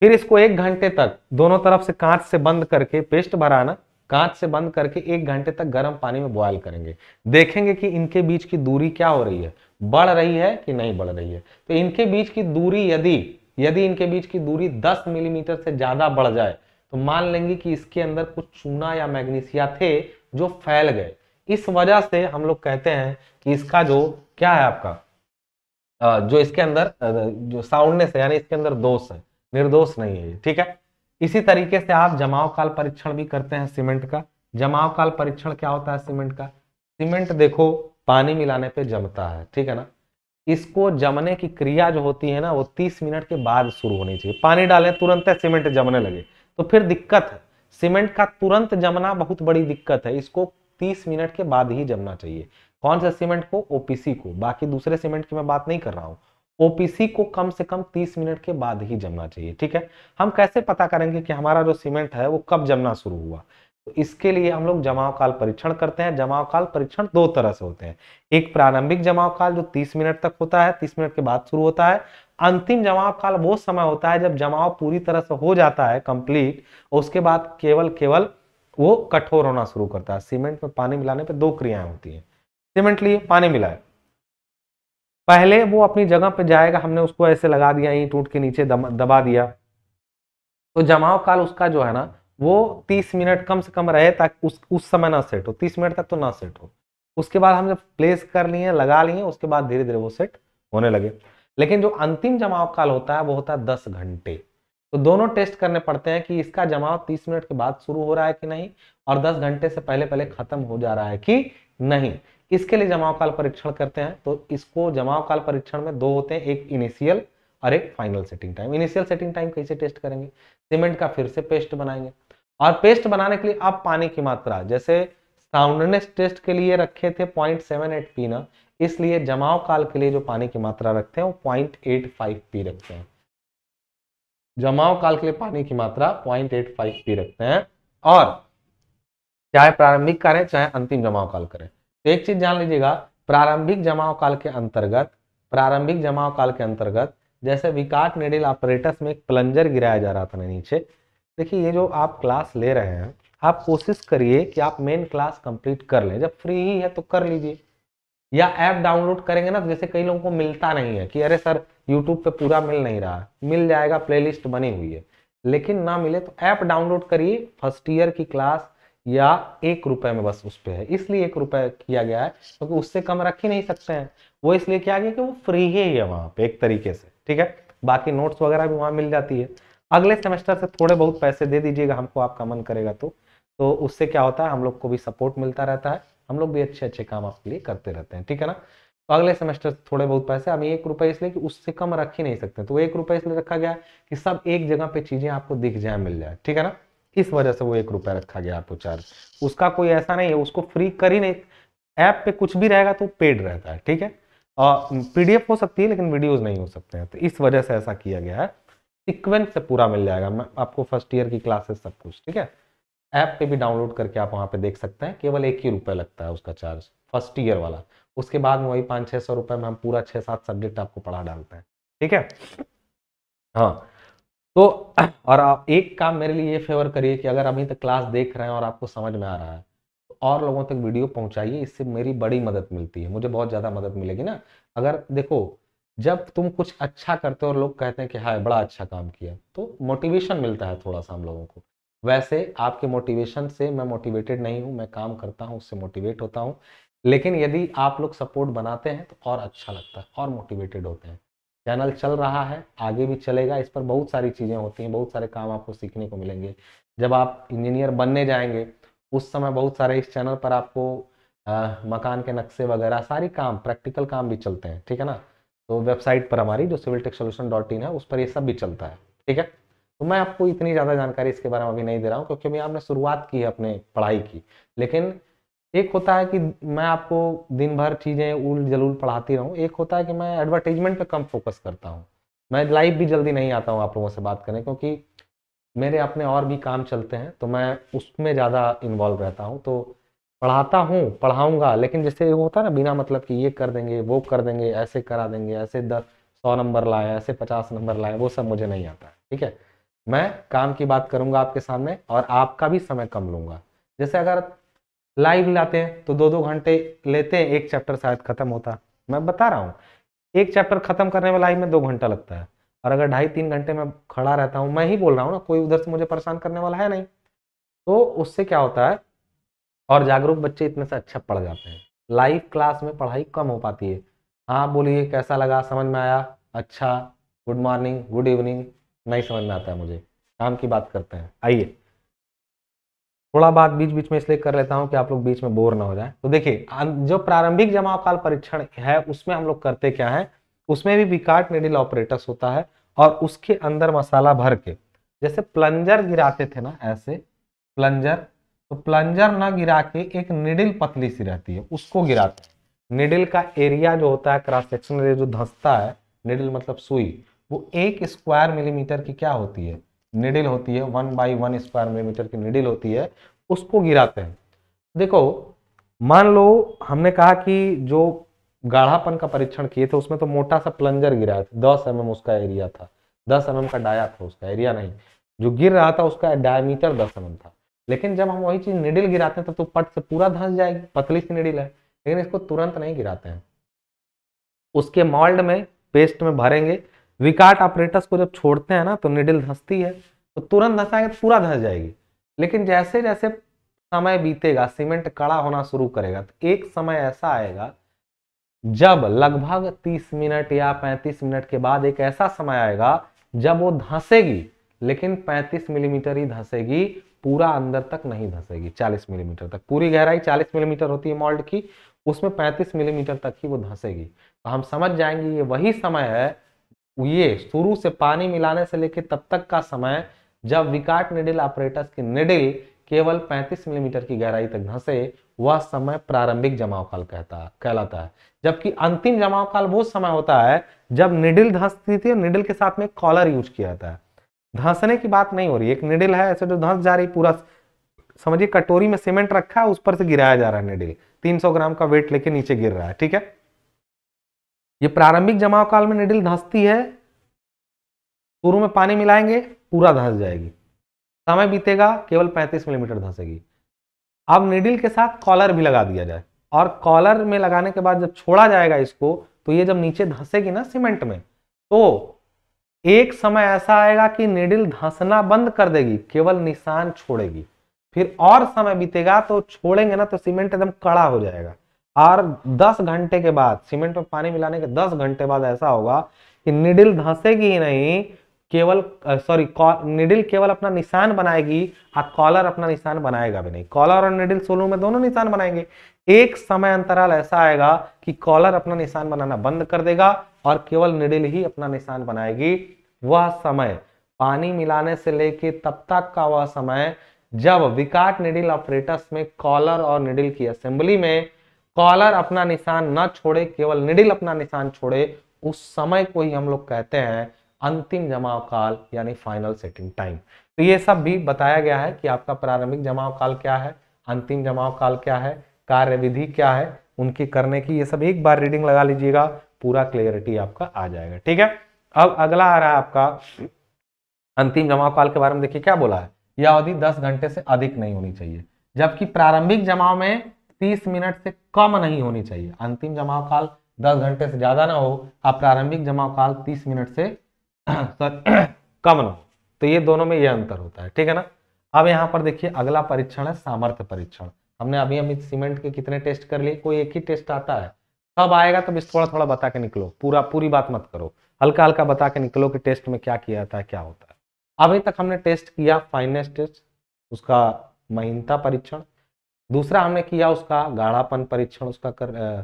फिर इसको एक घंटे तक दोनों तरफ से कांच से बंद करके पेस्ट भराना कांच से बंद करके एक घंटे तक गर्म पानी में बॉयल करेंगे देखेंगे कि इनके बीच की दूरी क्या हो रही है बढ़ रही है कि नहीं बढ़ रही है तो इनके बीच की दूरी यदि यदि इनके बीच की दूरी 10 मिलीमीटर से ज्यादा बढ़ जाए तो मान लेंगे कि इसके अंदर कुछ चूना या मैग्नीशिया थे जो फैल गए इस वजह से हम लोग कहते हैं कि इसका जो क्या है आपका जो इसके अंदर जो साउंडनेस है यानी इसके अंदर दोष है निर्दोष नहीं है ठीक है इसी तरीके से आप जमाव काल परीक्षण भी करते हैं सीमेंट का जमाव काल परीक्षण क्या होता है सीमेंट का सीमेंट देखो पानी मिलाने पे जमता है ठीक है ना इसको जमने की क्रिया जो होती है ना वो 30 मिनट के बाद शुरू होनी चाहिए पानी डालें तुरंत सीमेंट जमने लगे तो फिर दिक्कत है सीमेंट का तुरंत जमना बहुत बड़ी दिक्कत है इसको 30 मिनट के बाद ही जमना चाहिए कौन सा सीमेंट को ओपीसी को बाकी दूसरे सीमेंट की मैं बात नहीं कर रहा हूँ ओपीसी को कम से कम 30 मिनट के बाद ही जमना चाहिए ठीक है हम कैसे पता करेंगे कि हमारा जो सीमेंट है वो कब जमना शुरू हुआ तो इसके लिए हम लोग जमाव काल परीक्षण करते हैं जमाव काल परीक्षण दो तरह से होते हैं एक प्रारंभिक जमाव काल जो 30 मिनट तक होता है 30 मिनट के बाद शुरू होता है अंतिम जमाव काल वो समय होता है जब जमाव पूरी तरह से हो जाता है कंप्लीट उसके बाद केवल केवल वो कठोर होना शुरू करता है सीमेंट में पानी मिलाने पर दो क्रियाएं होती है सीमेंट लिए पानी मिलाए पहले वो अपनी जगह पे जाएगा हमने उसको ऐसे लगा दिया ही टूट के नीचे दबा दिया तो जमाव काल उसका जो है ना वो 30 मिनट कम से कम रहे ताकि उस उस समय ना सेट हो 30 मिनट तक तो ना सेट हो उसके बाद हम जब प्लेस कर लिए लगा लिए उसके बाद धीरे धीरे वो सेट होने लगे लेकिन जो अंतिम जमाव काल होता है वो होता है दस घंटे तो दोनों टेस्ट करने पड़ते हैं कि इसका जमाव 30 मिनट के बाद शुरू हो रहा है कि नहीं और 10 घंटे से पहले पहले खत्म हो जा रहा है कि नहीं इसके लिए जमाव काल परीक्षण करते हैं तो इसको जमाव काल परीक्षण में दो होते हैं एक इनिशियल और एक final setting time initial setting time कैसे टेस्ट करेंगे सीमेंट का फिर से पेस्ट बनाएंगे और पेस्ट बनाने के लिए आप पानी की मात्रा जैसे साउंडनेस टेस्ट के लिए रखे थे पॉइंट सेवन एट पी ना इसलिए जमाव काल के लिए जो पानी की मात्रा रखते हैं वो पॉइंट एट फाइव पी रखते हैं जमाव काल के लिए पानी की मात्रा पॉइंट एट फाइव पी रखते हैं और चाहे प्रारंभिक करें चाहे अंतिम जमाव काल करें तो एक चीज जान लीजिएगा प्रारंभिक जमाव काल के अंतर्गत प्रारंभिक जमाव काल के अंतर्गत जैसे विकाट नेडिल ऑपरेटस में एक प्लंजर गिराया जा रहा था ना नीचे देखिए ये जो आप क्लास ले रहे हैं आप कोशिश करिए कि आप मेन क्लास कंप्लीट कर लें जब फ्री ही है तो कर लीजिए या ऐप डाउनलोड करेंगे ना तो जैसे कई लोगों को मिलता नहीं है कि अरे सर यूट्यूब पे पूरा मिल नहीं रहा मिल जाएगा प्लेलिस्ट बनी हुई है लेकिन ना मिले तो ऐप डाउनलोड करिए फर्स्ट ईयर की क्लास या एक रुपए में बस उस पर है इसलिए एक रुपए किया गया है क्योंकि तो उससे कम रख ही नहीं सकते हैं वो इसलिए किया गया कि वो फ्री ही है वहां पे एक तरीके से ठीक है बाकी नोट्स वगैरह भी वहां मिल जाती है अगले सेमेस्टर से थोड़े बहुत पैसे दे दीजिएगा हमको आपका मन करेगा तो तो उससे क्या होता है हम लोग को भी सपोर्ट मिलता रहता है हम लोग भी अच्छे अच्छे काम आपके लिए करते रहते हैं ठीक है ना तो अगले सेमेस्टर से थोड़े बहुत पैसे अभी एक रुपए इसलिए कि उससे कम रख ही नहीं सकते तो एक रुपए इसलिए रखा गया कि सब एक जगह पे चीजें आपको दिख जाए मिल जाए ठीक है ना इस वजह से वो एक रुपया रखा गया ऑटो चार्ज उसका कोई ऐसा नहीं है उसको फ्री कर ही नहीं ऐप पे कुछ भी रहेगा तो पेड रहता है ठीक है और पीडीएफ हो सकती है लेकिन वीडियोस नहीं हो सकते हैं तो इस वजह से ऐसा किया गया है सिक्वेंस से पूरा मिल जाएगा मैं आपको फर्स्ट ईयर की क्लासेस सब कुछ ठीक है ऐप पे भी डाउनलोड करके आप वहाँ पे देख सकते हैं केवल एक ही रुपये लगता है उसका चार्ज फर्स्ट ईयर वाला उसके बाद में वही पाँच छः सौ रुपये में हम पूरा छः सात सब्जेक्ट आपको पढ़ा डालते हैं ठीक है हाँ तो और आप एक काम मेरे लिए ये फेवर करिए कि अगर अभी तक क्लास देख रहे हैं और आपको समझ में आ रहा है तो और लोगों तक वीडियो पहुंचाइए इससे मेरी बड़ी मदद मिलती है मुझे बहुत ज़्यादा मदद मिलेगी ना अगर देखो जब तुम कुछ अच्छा करते हो और लोग कहते हैं कि हाँ बड़ा अच्छा काम किया तो मोटिवेशन मिलता है थोड़ा सा हम लोगों को वैसे आपके मोटिवेशन से मैं मोटिवेटेड नहीं हूँ मैं काम करता हूँ उससे मोटिवेट होता हूँ लेकिन यदि आप लोग सपोर्ट बनाते हैं तो और अच्छा लगता है और मोटिवेटेड होते हैं चैनल चल रहा है आगे भी चलेगा इस पर बहुत सारी चीज़ें होती हैं बहुत सारे काम आपको सीखने को मिलेंगे जब आप इंजीनियर बनने जाएंगे उस समय बहुत सारे इस चैनल पर आपको आ, मकान के नक्शे वगैरह सारी काम प्रैक्टिकल काम भी चलते हैं ठीक है ना तो वेबसाइट पर हमारी जो Civil Tech Solution dot in है उस पर ये सब भी चलता है ठीक है तो मैं आपको इतनी ज़्यादा जानकारी इसके बारे में अभी नहीं दे रहा हूँ क्योंकि अभी आपने शुरुआत की है अपने पढ़ाई की लेकिन एक होता है कि मैं आपको दिन भर चीज़ें उल जलूल पढ़ाती रहूँ एक होता है कि मैं एडवर्टीजमेंट पे कम फोकस करता हूँ मैं लाइव भी जल्दी नहीं आता हूँ आप लोगों से बात करने क्योंकि मेरे अपने और भी काम चलते हैं तो मैं उसमें ज़्यादा इन्वॉल्व रहता हूँ तो पढ़ाता हूँ पढ़ाऊँगा लेकिन जैसे होता है ना बिना मतलब कि ये कर देंगे वो कर देंगे ऐसे करा देंगे ऐसे दस सौ नंबर लाए ऐसे पचास नंबर लाए वो सब मुझे नहीं आता ठीक है मैं काम की बात करूँगा आपके सामने और आपका भी समय कम लूँगा जैसे अगर लाइव लाते हैं तो दो दो घंटे लेते हैं एक चैप्टर शायद खत्म होता मैं बता रहा हूँ एक चैप्टर खत्म करने में लाइव में दो घंटा लगता है और अगर ढाई तीन घंटे में खड़ा रहता हूँ मैं ही बोल रहा हूँ ना कोई उधर से मुझे परेशान करने वाला है नहीं तो उससे क्या होता है और जागरूक बच्चे इतने से अच्छा पढ़ जाते हैं लाइव क्लास में पढ़ाई कम हो पाती है हाँ बोलिए कैसा लगा समझ में आया अच्छा गुड मॉर्निंग गुड इवनिंग नहीं समझ में आता है मुझे काम की बात करते हैं आइए थोड़ा बात बीच बीच में इसलिए कर लेता हूँ कि आप लोग बीच में बोर ना हो जाए तो देखिए जो प्रारंभिक जमावकाल काल परीक्षण है उसमें हम लोग करते क्या है उसमें भी विकाट निडिल ऑपरेटर्स होता है और उसके अंदर मसाला भर के जैसे प्लंजर गिराते थे ना ऐसे प्लंजर तो प्लंजर ना गिरा के एक निडिल पतली सी रहती है उसको गिराते निडिल का एरिया जो होता है क्रॉस सेक्शन जो धंसता है निडिल मतलब सुई वो एक स्क्वायर मिलीमीटर की क्या होती है निडिल होती है one by one square millimetre की निडिल होती है उसको गिराते हैं देखो मान लो हमने कहा कि जो गाढ़ापन का परीक्षण किए थे उसमें तो मोटा सा प्लंजर गिराया था दस एम mm उसका एरिया था दस एम mm का डाया था उसका एरिया नहीं जो गिर रहा था उसका डायमीटर दस एम mm था लेकिन जब हम वही चीज निडिल गिराते हैं तब तो, तो पट से पूरा धंस जाएगी पतली सी निडिल है लेकिन इसको तुरंत नहीं गिराते हैं उसके मॉल्ड में पेस्ट में भरेंगे विकाट ऑपरेटस को जब छोड़ते हैं ना तो निडिल धंसती है तो तुरंत धंसाएंगे तो पूरा धंस जाएगी लेकिन जैसे जैसे समय बीतेगा सीमेंट कड़ा होना शुरू करेगा तो एक समय ऐसा आएगा जब लगभग 30 मिनट या 35 मिनट के बाद एक ऐसा समय आएगा जब वो धंसेगी लेकिन 35 मिलीमीटर ही धंसेगी पूरा अंदर तक नहीं धंसेगी 40 मिलीमीटर तक पूरी गहराई 40 मिलीमीटर होती है मॉल्ट की उसमें 35 मिलीमीटर तक ही वो धंसेगी तो हम समझ जाएंगे ये वही समय है ये शुरू से पानी मिलाने से लेकर तब तक का समय जब विकाट निडिल ऑपरेटर्स की निडिल केवल 35 मिलीमीटर की गहराई तक धंसे वह समय प्रारंभिक जमाव काल कहता कहलाता है जबकि अंतिम जमाव काल वो समय होता है जब निडिल धंसती थी और निडिल के साथ में कॉलर यूज किया जाता है धंसने की बात नहीं हो रही एक निडिल है ऐसे जो तो धंस जा रही पूरा समझिए कटोरी में सीमेंट रखा है उस पर से गिराया जा रहा है निडिल 300 ग्राम का वेट लेके नीचे गिर रहा है ठीक है ये प्रारंभिक जमाव काल में निडिल धंसती है शुरू में पानी मिलाएंगे पूरा धंस जाएगी समय बीतेगा केवल 35 मिलीमीटर धंसेगी अब निडिल के साथ कॉलर भी लगा दिया जाए और कॉलर में लगाने के बाद जब छोड़ा जाएगा इसको तो ये जब नीचे धंसेगी ना सीमेंट में तो एक समय ऐसा आएगा कि निडिल धंसना बंद कर देगी केवल निशान छोड़ेगी फिर और समय बीतेगा तो छोड़ेंगे ना तो सीमेंट एकदम कड़ा हो जाएगा और 10 घंटे के बाद सीमेंट में पानी मिलाने के 10 घंटे बाद ऐसा होगा कि निडिल धंसेगी ही नहीं केवल सॉरी निडिल केवल अपना निशान बनाएगी और हाँ, कॉलर अपना निशान बनाएगा भी नहीं कॉलर और निडिल सोलू में दोनों निशान बनाएंगे एक समय अंतराल ऐसा आएगा कि कॉलर अपना निशान बनाना बंद कर देगा और केवल निडिल ही अपना निशान बनाएगी वह समय पानी मिलाने से लेके तब तक का वह समय जब विकाट निडिल ऑपरेटस में कॉलर और निडिल की असेंबली में कॉलर अपना निशान न छोड़े केवल निडिल अपना निशान छोड़े उस समय को ही हम लोग कहते हैं अंतिम जमाव काल यानी फाइनल सेटिंग टाइम तो ये सब भी बताया गया है कि आपका प्रारंभिक जमाव काल क्या है अंतिम जमाव काल क्या है कार्य विधि क्या है उनकी करने की ये सब एक बार रीडिंग लगा लीजिएगा पूरा क्लियरिटी आपका आ जाएगा ठीक है अब अगला आ रहा है आपका अंतिम जमाव काल के बारे में देखिए क्या बोला है यह अवधि दस घंटे से अधिक नहीं होनी चाहिए जबकि प्रारंभिक जमाव में तीस मिनट से कम नहीं होनी चाहिए अंतिम जमाव काल दस घंटे से ज्यादा ना हो आप प्रारंभिक जमाव काल तीस मिनट से *clears throat* *clears throat* कम ना हो तो ये दोनों में ये अंतर होता है ठीक है ना अब यहाँ पर देखिए अगला परीक्षण है सामर्थ्य परीक्षण हमने अभी अभी सीमेंट के कितने टेस्ट कर लिए कोई एक ही टेस्ट आता है तब आएगा तब इस थोड़ा थोड़ा बता के निकलो पूरा पूरी बात मत करो हल्का हल्का बता के निकलो कि टेस्ट में क्या किया जाता है क्या होता है अभी तक हमने टेस्ट किया फाइनेस्ट टेस्ट उसका महीनता परीक्षण दूसरा हमने किया उसका गाढ़ापन परीक्षण उसका कर आ,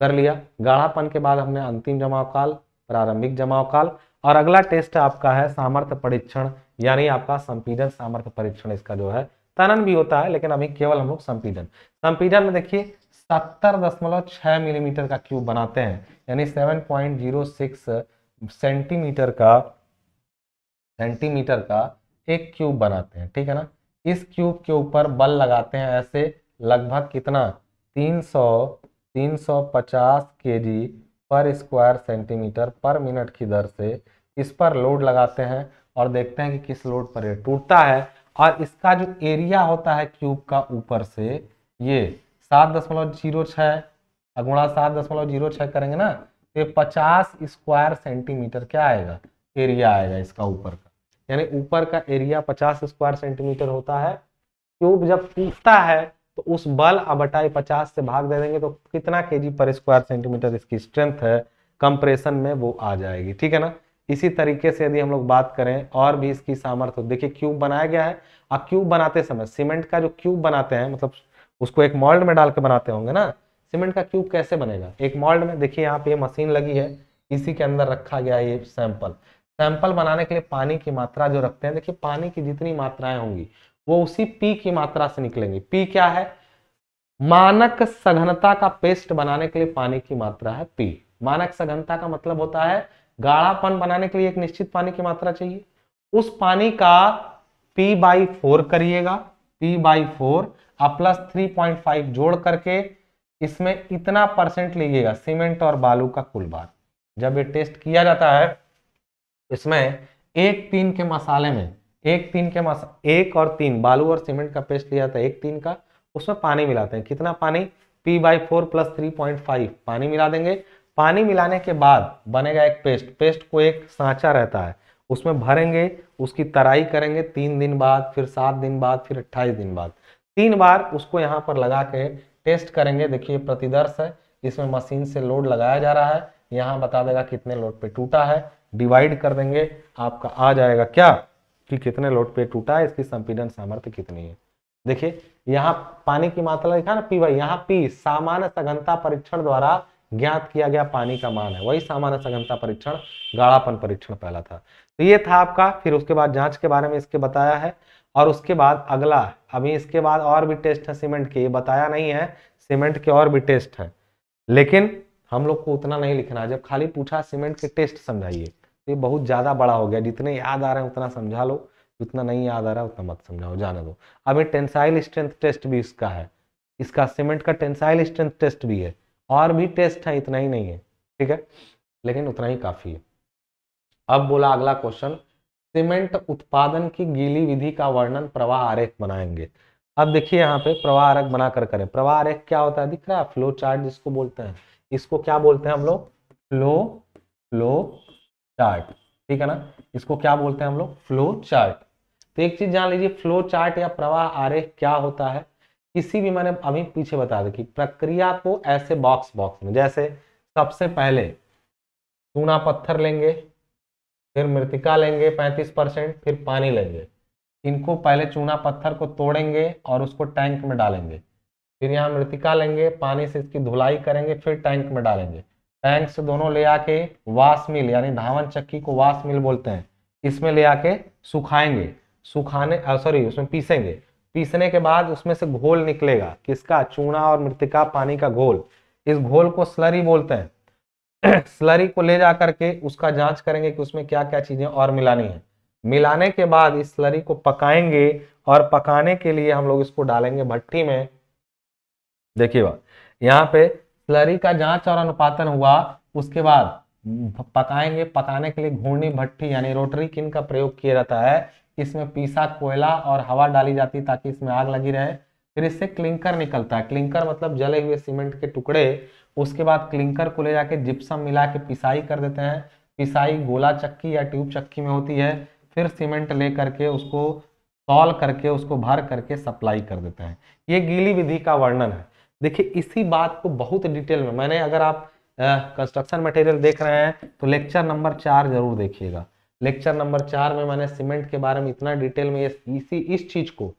कर लिया गाढ़ापन के बाद हमने अंतिम जमाव काल प्रारंभिक जमाव काल और अगला टेस्ट आपका है सामर्थ्य परीक्षण यानी आपका संपीडन सामर्थ्य परीक्षण इसका जो है तनन भी होता है लेकिन अभी केवल हम लोग संपीडन संपीडन में देखिए सत्तर दशमलव छह मिलीमीटर का क्यूब बनाते हैं यानी seven point zero six centimetre का सेंटीमीटर का एक क्यूब बनाते हैं ठीक है ना इस क्यूब के ऊपर बल लगाते हैं ऐसे लगभग कितना 300 350 KG per square centimetre per minute की दर से इस पर लोड लगाते हैं और देखते हैं कि किस लोड पर ये टूटता है और इसका जो एरिया होता है क्यूब का ऊपर से ये सात दशमलव जीरो छः अगुणा सात दशमलव जीरो छः करेंगे ना तो ये पचास स्क्वायर सेंटीमीटर क्या आएगा एरिया आएगा इसका ऊपर का यानी ऊपर का एरिया पचास स्क्वायर सेंटीमीटर होता है क्यूब जब टूटता है तो उस बल अबाई पचास से भाग दे देंगे तो कितना K G per square centimetre इसकी स्ट्रेंथ है कंप्रेशन में वो आ जाएगी ठीक है ना इसी तरीके से यदि हम लोग बात करें और भी इसकी सामर्थ्य तो देखिए क्यूब बनाया गया है अब क्यूब बनाते समय सीमेंट का जो क्यूब बनाते हैं मतलब उसको एक मॉल्ड में डाल के बनाते होंगे ना सीमेंट का क्यूब कैसे बनेगा एक मॉल्ड में देखिए यहाँ पे मशीन लगी है इसी के अंदर रखा गया है ये सैंपल सैंपल बनाने के लिए पानी की मात्रा जो रखते हैं देखिए पानी की जितनी मात्राएं होंगी वो उसी पी की मात्रा से निकलेंगे पी क्या है मानक सघनता का पेस्ट बनाने के लिए पानी की मात्रा है पी मानक सघनता का मतलब होता है गाढ़ापन बनाने के लिए एक निश्चित पानी की मात्रा चाहिए उस पानी का पी बाई फोर करिएगा पी बाई फोर और प्लस थ्री पॉइंट फाइव जोड़ करके इसमें इतना परसेंट लीजिएगा सीमेंट और बालू का कुल भार जब ये टेस्ट किया जाता है इसमें एक तीन के मसाले में एक तीन के मास एक और तीन बालू और सीमेंट का पेस्ट लिया था एक तीन का उसमें पानी मिलाते हैं कितना पानी P by four plus three point five पानी मिला देंगे पानी मिलाने के बाद बनेगा एक पेस्ट पेस्ट को एक सांचा रहता है उसमें भरेंगे उसकी तराई करेंगे तीन दिन बाद फिर सात दिन बाद फिर अट्ठाईस दिन बाद तीन बार उसको यहाँ पर लगा के टेस्ट करेंगे देखिए प्रतिदर्श है इसमें मशीन से लोड लगाया जा रहा है यहाँ बता देगा कितने लोड पे टूटा है डिवाइड कर देंगे आपका आ जाएगा क्या कि कितने लोड पे टूटा है इसकी संपीड़न सामर्थ्य कितनी है देखिए यहाँ पानी की मात्रा लिखा ना पी वाई यहाँ पी सामान्य सघनता परीक्षण द्वारा ज्ञात किया गया पानी का मान है वही सामान्य सघनता परीक्षण गाढ़ापन परीक्षण पहला था तो ये था आपका फिर उसके बाद जांच के बारे में इसके बताया है और उसके बाद अगला अभी इसके बाद और भी टेस्ट है सीमेंट के ये बताया नहीं है सीमेंट के और भी टेस्ट है लेकिन हम लोग को उतना नहीं लिखना जब खाली पूछा सीमेंट के टेस्ट समझाइए तो ये बहुत ज़्यादा बड़ा हो गया जितने याद आ रहे हैं उतना समझा लो जितना नहीं याद आ रहा है उतना मत समझाओ जाने दो अब ये टेंसाइल स्ट्रेंथ टेस्ट भी इसका है इसका सीमेंट का टेंसाइल स्ट्रेंथ टेस्ट भी है और भी टेस्ट है इतना ही नहीं है ठीक है लेकिन उतना ही काफ़ी है अब बोला अगला क्वेश्चन सीमेंट उत्पादन की गीली विधि का वर्णन प्रवाह आरेख बनाएंगे अब देखिए यहाँ पे प्रवाह आरेख बना कर करें प्रवाह आरेख क्या होता है दिख रहा है फ्लो चार्ट जिसको बोलते हैं इसको क्या बोलते हैं हम लोग फ्लो फ्लो चार्ट ठीक है ना इसको क्या बोलते हैं हम लोग फ्लो चार्ट तो एक चीज जान लीजिए फ्लो चार्ट या प्रवाह आरेख क्या होता है किसी भी मैंने अभी पीछे बता दें कि प्रक्रिया को ऐसे बॉक्स बॉक्स में जैसे सबसे पहले चूना पत्थर लेंगे फिर मृतिका लेंगे 35 परसेंट फिर पानी लेंगे इनको पहले चूना पत्थर को तोड़ेंगे और उसको टैंक में डालेंगे फिर यहाँ मृतिका लेंगे पानी से इसकी धुलाई करेंगे फिर टैंक में डालेंगे टैंक्स दोनों ले आके वाश मिल यानी धावन चक्की को वाश मिल बोलते हैं इसमें ले आके सुखाएंगे सुखाने सॉरी उसमें पीसेंगे पीसने के बाद उसमें से घोल निकलेगा किसका चूना और मृतिका पानी का घोल इस घोल को स्लरी बोलते हैं *clears throat* स्लरी को ले जा करके उसका जांच करेंगे कि उसमें क्या क्या चीजें और मिलानी है मिलाने के बाद इस स्लरी को पकाएंगे और पकाने के लिए हम लोग इसको डालेंगे भट्टी में देखिए यहाँ पे स्लरी का जांच और अनुपातन हुआ उसके बाद पकाएंगे पकाने के लिए घूर्णी भट्टी यानी रोटरी किन का प्रयोग किया जाता है इसमें पीसा कोयला और हवा डाली जाती है ताकि इसमें आग लगी रहे फिर इससे क्लिंकर निकलता है क्लिंकर मतलब जले हुए सीमेंट के टुकड़े उसके बाद क्लिंकर को ले जाके जिप्सम मिला के पिसाई कर देते हैं पिसाई गोला चक्की या ट्यूब चक्की में होती है फिर सीमेंट ले करके उसको तौल करके उसको भर करके सप्लाई कर देते हैं ये गीली विधि का वर्णन है देखिए इसी बात को बहुत डिटेल में मैंने अगर आप कंस्ट्रक्शन मटेरियल देख रहे हैं तो लेक्चर नंबर चार जरूर देखिएगा लेक्चर नंबर चार में मैंने सीमेंट के बारे में इतना डिटेल में इसी इस चीज को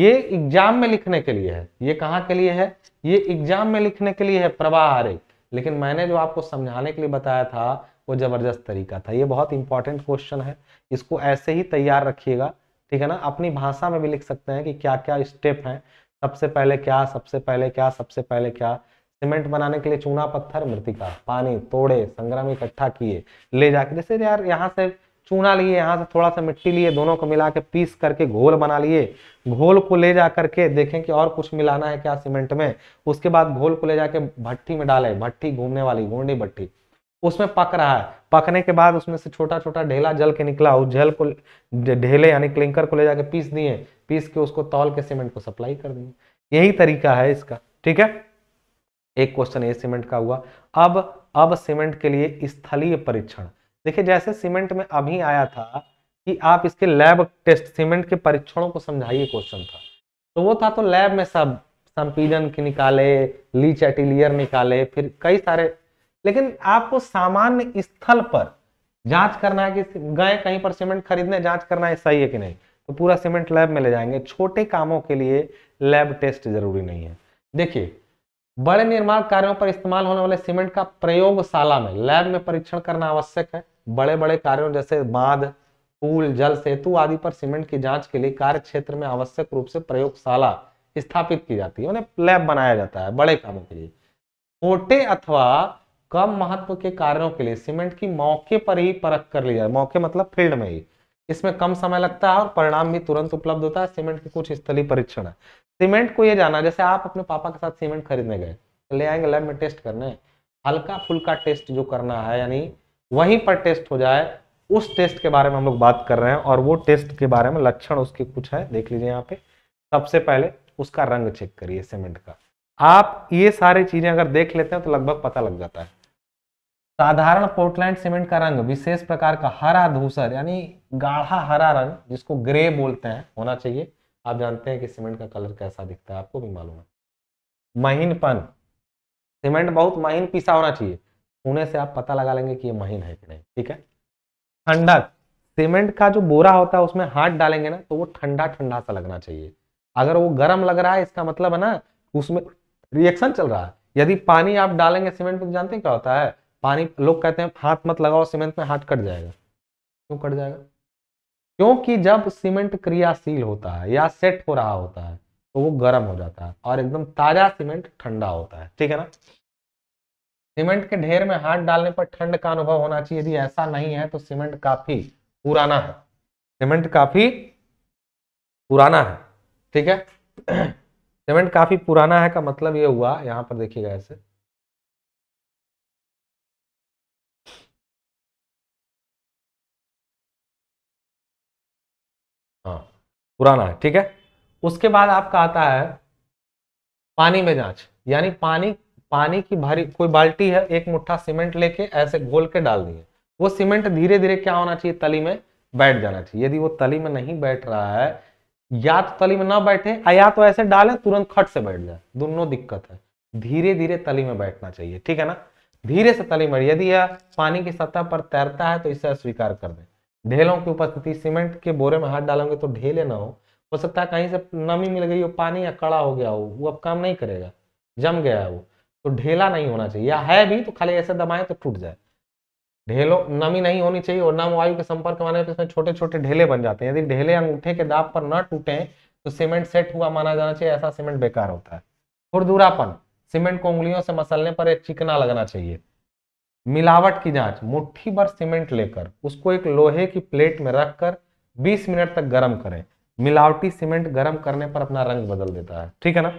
ये एग्जाम में लिखने के लिए है ये कहाँ के लिए है ये एग्जाम में लिखने के लिए है प्रवाह आरेख लेकिन मैंने जो आपको समझाने के लिए बताया था वो जबरदस्त तरीका था ये बहुत इंपॉर्टेंट क्वेश्चन है इसको ऐसे ही तैयार रखिएगा ठीक है ना अपनी भाषा में भी लिख सकते हैं कि क्या क्या स्टेप हैं सबसे पहले क्या सबसे पहले क्या सबसे पहले क्या सीमेंट बनाने के लिए चूना पत्थर मृतिका पानी तोड़े संग्राम इकट्ठा किए ले जाके जैसे यार यहाँ से चूना लिए यहाँ से थोड़ा सा मिट्टी लिए दोनों को मिला के पीस करके घोल बना लिए घोल को ले जा करके देखें कि और कुछ मिलाना है क्या सीमेंट में उसके बाद घोल को ले जाके भट्टी में डाले भट्टी घूमने वाली घूमनी भट्टी उसमें पक रहा है पकने के बाद उसमें से छोटा छोटा ढेला जल के निकला उस जल को ढेले यानी क्लिंकर को ले जाके पीस दिए पीस के उसको तौल के सीमेंट को सप्लाई कर दिए यही तरीका है इसका ठीक है एक क्वेश्चन ये सीमेंट का हुआ अब अब सीमेंट के लिए स्थलीय परीक्षण देखिए जैसे सीमेंट में अभी आया था कि आप इसके लैब टेस्ट सीमेंट के परीक्षणों को समझाइए क्वेश्चन था तो वो था तो लैब में सब संपीडन की निकाले लीच एटिलियर निकाले फिर कई सारे लेकिन आपको सामान्य स्थल पर जांच करना है कि गए कहीं पर सीमेंट खरीदने जांच करना है सही है कि नहीं तो पूरा सीमेंट लैब में ले जाएंगे छोटे कामों के लिए लैब टेस्ट जरूरी नहीं है देखिए बड़े निर्माण कार्यों पर इस्तेमाल होने वाले सीमेंट का प्रयोगशाला में लैब में परीक्षण करना आवश्यक है बड़े बड़े कार्यों जैसे बांध पुल जल सेतु आदि पर सीमेंट की जांच के लिए कार्य क्षेत्र में आवश्यक रूप से प्रयोगशाला स्थापित की जाती है उन्हें लैब बनाया जाता है बड़े कामों के लिए छोटे अथवा कम महत्व के कार्यों के लिए सीमेंट की मौके पर ही परख कर लिया जाए मौके मतलब फील्ड में ही इसमें कम समय लगता है और परिणाम भी तुरंत उपलब्ध होता है सीमेंट के कुछ स्थलीय परीक्षण है सीमेंट को ये जाना जैसे आप अपने पापा के साथ सीमेंट खरीदने गए तो ले आएंगे लैब में टेस्ट करने हल्का फुल्का टेस्ट जो करना है यानी वहीं पर टेस्ट हो जाए उस टेस्ट के बारे में हम लोग बात कर रहे हैं और वो टेस्ट के बारे में लक्षण उसके कुछ है देख लीजिए यहाँ पे सबसे पहले उसका रंग चेक करिए सीमेंट का आप ये सारी चीजें अगर देख लेते हैं तो लगभग पता लग जाता है साधारण पोर्टलैंड सीमेंट का रंग विशेष प्रकार का हरा धूसर यानी गाढ़ा हरा रंग जिसको ग्रे बोलते हैं होना चाहिए आप जानते हैं कि सीमेंट का कलर कैसा दिखता है आपको भी मालूम है महीनपन सीमेंट बहुत महीन पीसा होना चाहिए उन्हें से आप पता लगा लेंगे कि ये महीन है कि नहीं ठीक है ठंडक सीमेंट का जो बोरा होता है उसमें हाथ डालेंगे ना तो वो ठंडा ठंडा सा लगना चाहिए अगर वो गर्म लग रहा है इसका मतलब है ना उसमें रिएक्शन चल रहा है यदि पानी आप डालेंगे सीमेंट में तो जानते हैं क्या होता है पानी लोग कहते हैं हाथ मत लगाओ सीमेंट में हाथ कट जाएगा क्यों कट जाएगा क्योंकि जब सीमेंट क्रियाशील होता है या सेट हो रहा होता है तो वो गर्म हो जाता है और एकदम ताजा सीमेंट ठंडा होता है ठीक है ना सीमेंट के ढेर में हाथ डालने पर ठंड का अनुभव होना चाहिए यदि ऐसा नहीं है तो सीमेंट काफी पुराना है सीमेंट काफी पुराना है ठीक है *clears throat* सीमेंट काफी पुराना है का मतलब ये हुआ यहाँ पर देखिएगा ऐसे पुराना है ठीक है उसके बाद आपका आता है पानी में जांच यानी पानी पानी की भारी कोई बाल्टी है एक मुठ्ठा सीमेंट लेके ऐसे घोल के डाल दिए वो सीमेंट धीरे धीरे क्या होना चाहिए तली में बैठ जाना चाहिए यदि वो तली में नहीं बैठ रहा है या तो तली में ना बैठे या तो ऐसे डाले तुरंत खट से बैठ जाए दोनों दिक्कत है धीरे धीरे तली में बैठना चाहिए ठीक है ना धीरे से तली में यदि यह पानी की सतह पर तैरता है तो इसे अस्वीकार कर दें ढेलों की उपस्थिति सीमेंट के बोरे में हाथ डालोगे तो ढेले ना हो हो सकता है कहीं से नमी मिल गई हो पानी या कड़ा हो गया हो वो अब काम नहीं करेगा जम गया है वो तो ढेला नहीं होना चाहिए या है भी तो खाली ऐसे दबाएं तो टूट जाए ढेलो नमी नहीं होनी चाहिए और नम वायु के संपर्क माने तो इसमें छोटे छोटे ढेले बन जाते हैं यदि ढेले अंगूठे के दाब पर न टूटे तो सीमेंट सेट हुआ माना जाना चाहिए ऐसा सीमेंट बेकार होता है खुरदुरापन सीमेंट को उंगलियों से मसलने पर एक चिकना लगना चाहिए मिलावट की जांच मुट्ठी भर सीमेंट लेकर उसको एक लोहे की प्लेट में रखकर 20 मिनट तक गर्म करें मिलावटी सीमेंट गर्म करने पर अपना रंग बदल देता है ठीक है ना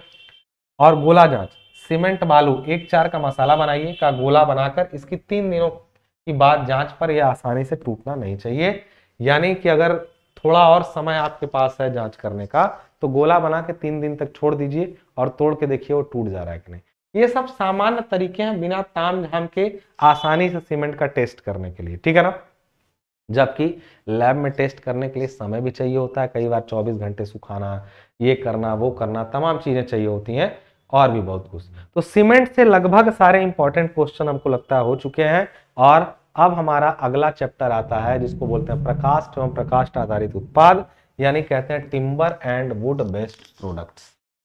और गोला जांच सीमेंट बालू एक चार का मसाला बनाइए का गोला बनाकर इसकी तीन दिनों की बाद जांच पर यह आसानी से टूटना नहीं चाहिए यानी कि अगर थोड़ा और समय आपके पास है जाँच करने का तो गोला बना के तीन दिन तक छोड़ दीजिए और तोड़ के देखिए वो टूट जा रहा है कि नहीं ये सब सामान्य तरीके हैं बिना ताम झाम के आसानी से सीमेंट का टेस्ट करने के लिए ठीक है ना जबकि लैब में टेस्ट करने के लिए समय भी चाहिए होता है कई बार 24 घंटे सुखाना ये करना वो करना तमाम चीज़ें चाहिए होती हैं और भी बहुत कुछ तो सीमेंट से लगभग सारे इंपॉर्टेंट क्वेश्चन हमको लगता है हो चुके हैं और अब हमारा अगला चैप्टर आता है जिसको बोलते हैं प्रकाश एवं प्रकाश आधारित उत्पाद यानी कहते हैं timber and wood based product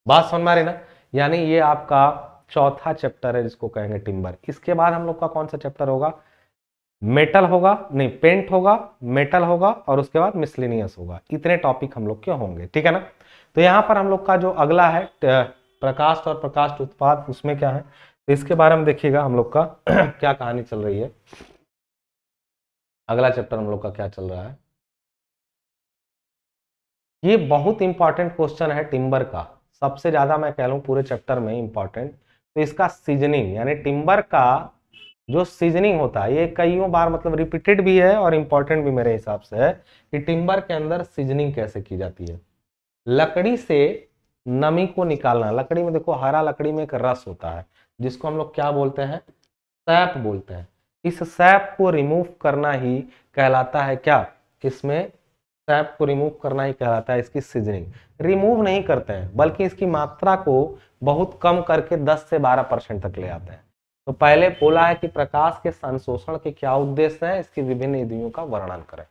बात सुन मारे ना यानी ये आपका चौथा चैप्टर है जिसको कहेंगे टिम्बर इसके बाद हम लोग का कौन सा चैप्टर होगा मेटल होगा नहीं पेंट होगा मेटल होगा और उसके बाद मिसलिनियस होगा इतने टॉपिक हम लोग के होंगे ठीक है ना तो यहाँ पर हम लोग का जो अगला है प्रकाश और प्रकाश उत्पाद उसमें क्या है तो इसके बारे में देखिएगा हम लोग का *clears throat* क्या कहानी चल रही है अगला चैप्टर हम लोग का क्या चल रहा है ये बहुत इंपॉर्टेंट क्वेश्चन है टिम्बर का सबसे ज्यादा मैं कह लू पूरे चैप्टर में इंपॉर्टेंट तो इसका सीजनिंग यानी टिम्बर का जो सीजनिंग होता है ये कईयों बार मतलब रिपीटेड भी है और इंपॉर्टेंट भी मेरे हिसाब से है कि टिम्बर के अंदर सीजनिंग कैसे की जाती है लकड़ी से नमी को निकालना लकड़ी में देखो हरा लकड़ी में एक रस होता है जिसको हम लोग क्या बोलते हैं सैप बोलते हैं इस सैप को रिमूव करना ही कहलाता है क्या इसमें सैप को रिमूव करना ही कहलाता है इसकी सीजनिंग रिमूव नहीं करते हैं बल्कि इसकी मात्रा को बहुत कम करके 10 से 12 परसेंट तक ले आते हैं तो पहले बोला है कि प्रकाश के संशोषण के क्या उद्देश्य है इसकी विभिन्न विधियों का वर्णन करें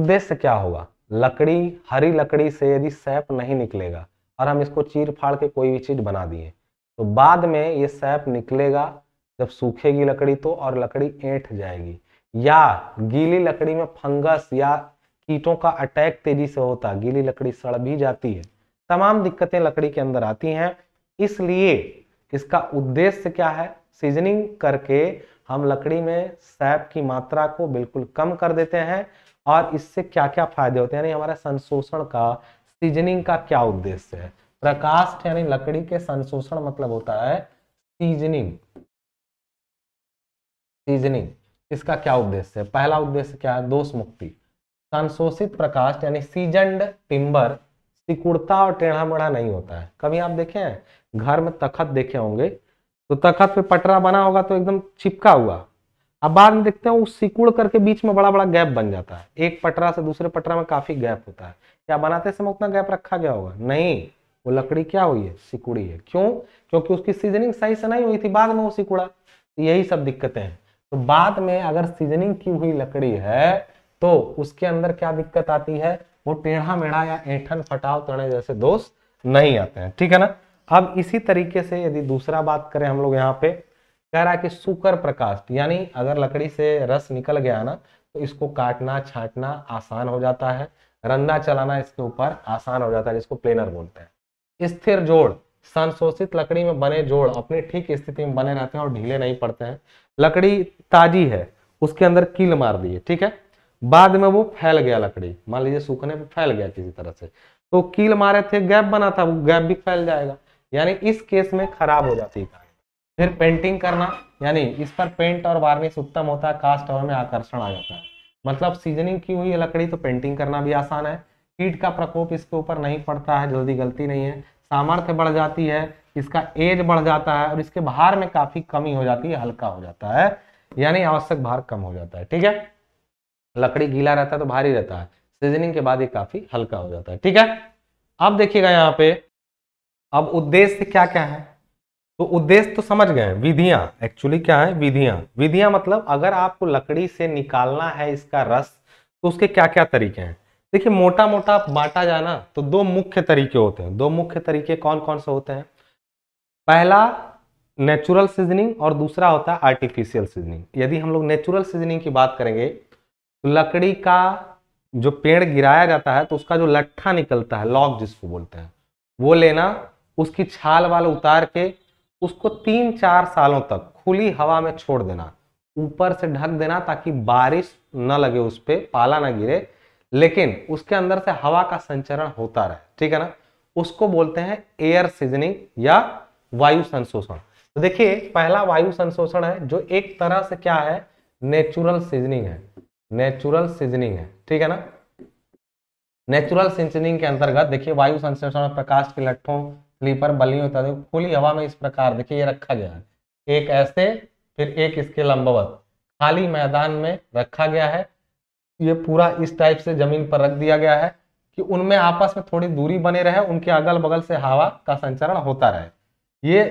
उद्देश्य क्या होगा लकड़ी हरी लकड़ी से यदि सैप नहीं निकलेगा और हम इसको चीर फाड़ के कोई भी चीज बना दिए तो बाद में ये सैप निकलेगा जब सूखेगी लकड़ी तो और लकड़ी ऐंठ जाएगी या गीली लकड़ी में फंगस या कीटों का अटैक तेजी से होता है गीली लकड़ी सड़ भी जाती है तमाम दिक्कतें लकड़ी के अंदर आती हैं इसलिए इसका उद्देश्य क्या है सीजनिंग करके हम लकड़ी में सैप की मात्रा को बिल्कुल कम कर देते हैं और इससे क्या क्या फायदे होते हैं यानी हमारा संशोषण का सीजनिंग का क्या उद्देश्य है प्रकाश यानी लकड़ी के संशोषण मतलब होता है सीजनिंग सीजनिंग इसका क्या उद्देश्य है पहला उद्देश्य क्या है दोष मुक्ति संशोषित प्रकाश यानी सीजंड टिम्बर सिकुड़ता और टेढ़ा मढ़ा नहीं होता है कभी आप देखे हैं घर में तखत देखे होंगे तो तखत पे पटरा बना होगा तो एकदम चिपका हुआ अब बाद में देखते हैं वो सिकुड़ करके बीच में बड़ा बड़ा गैप बन जाता है एक पटरा से दूसरे पटरा में काफी गैप होता है क्या बनाते समय उतना गैप रखा गया होगा नहीं वो लकड़ी क्या हुई है सिकुड़ी है क्यों क्योंकि उसकी सीजनिंग सही से नहीं हुई थी बाद में वो सिकुड़ा तो यही सब दिक्कतें हैं तो बाद में अगर सीजनिंग की हुई लकड़ी है तो उसके अंदर क्या दिक्कत आती है वो टेढ़ा मेढ़ा या ऐठन फटाव तड़े जैसे दोष नहीं आते हैं ठीक है ना अब इसी तरीके से यदि दूसरा बात करें हम लोग यहाँ पे कह रहा है कि सुकर प्रकाश यानी अगर लकड़ी से रस निकल गया ना तो इसको काटना छाटना आसान हो जाता है रंधा चलाना इसके ऊपर आसान हो जाता है जिसको प्लेनर बोलते हैं स्थिर जोड़ संशोषित लकड़ी में बने जोड़ अपनी ठीक स्थिति में बने रहते हैं और ढीले नहीं पड़ते हैं लकड़ी ताजी है उसके अंदर कील मार दिए ठीक है बाद में वो फैल गया लकड़ी मान लीजिए सूखने पर फैल गया किसी तरह से तो कील मारे थे गैप बना था वो गैप भी फैल जाएगा यानी इस केस में खराब हो जाती है फिर पेंटिंग करना यानी इस पर पेंट और वार्निश उत्तम होता है कास्ट और में आकर्षण आ जाता है मतलब सीजनिंग की हुई लकड़ी तो पेंटिंग करना भी आसान है कीट का प्रकोप इसके ऊपर नहीं पड़ता है जल्दी गलती नहीं है सामर्थ्य बढ़ जाती है इसका एज बढ़ जाता है और इसके भार में काफी कमी हो जाती है हल्का हो जाता है यानी आवश्यक भार कम हो जाता है ठीक है लकड़ी गीला रहता है तो भारी रहता है सीजनिंग के बाद ये काफी हल्का हो जाता है ठीक है अब देखिएगा यहाँ पे अब उद्देश्य क्या क्या है तो उद्देश्य तो समझ गए विधियां एक्चुअली क्या है विधियां विधियां मतलब अगर आपको लकड़ी से निकालना है इसका रस तो उसके क्या क्या तरीके हैं देखिए मोटा मोटा बांटा जाना तो दो मुख्य तरीके होते हैं दो मुख्य तरीके कौन कौन से होते हैं पहला नेचुरल सीजनिंग और दूसरा होता है आर्टिफिशियल सीजनिंग यदि हम लोग नेचुरल सीजनिंग की बात करेंगे लकड़ी का जो पेड़ गिराया जाता है तो उसका जो लट्ठा निकलता है लॉग जिसको बोलते हैं वो लेना उसकी छाल वाल उतार के उसको तीन चार सालों तक खुली हवा में छोड़ देना ऊपर से ढक देना ताकि बारिश न लगे उस पर पाला ना गिरे लेकिन उसके अंदर से हवा का संचरण होता रहे ठीक है ना उसको बोलते हैं एयर सीजनिंग या वायु संशोषण तो देखिए पहला वायु संशोषण है जो एक तरह से क्या है नेचुरल सीजनिंग है नेचुरल सीजनिंग है ठीक है ना नेचुरल सीजनिंग के अंतर्गत देखिए वायु संश्लेषण प्रकाश के लट्ठों स्लीपर बलियों इत्यादि खुली हवा में इस प्रकार देखिए ये रखा गया है एक ऐसे फिर एक इसके लंबवत खाली मैदान में रखा गया है ये पूरा इस टाइप से जमीन पर रख दिया गया है कि उनमें आपस में थोड़ी दूरी बने रहे उनके अगल बगल से हवा का संचरण होता रहे ये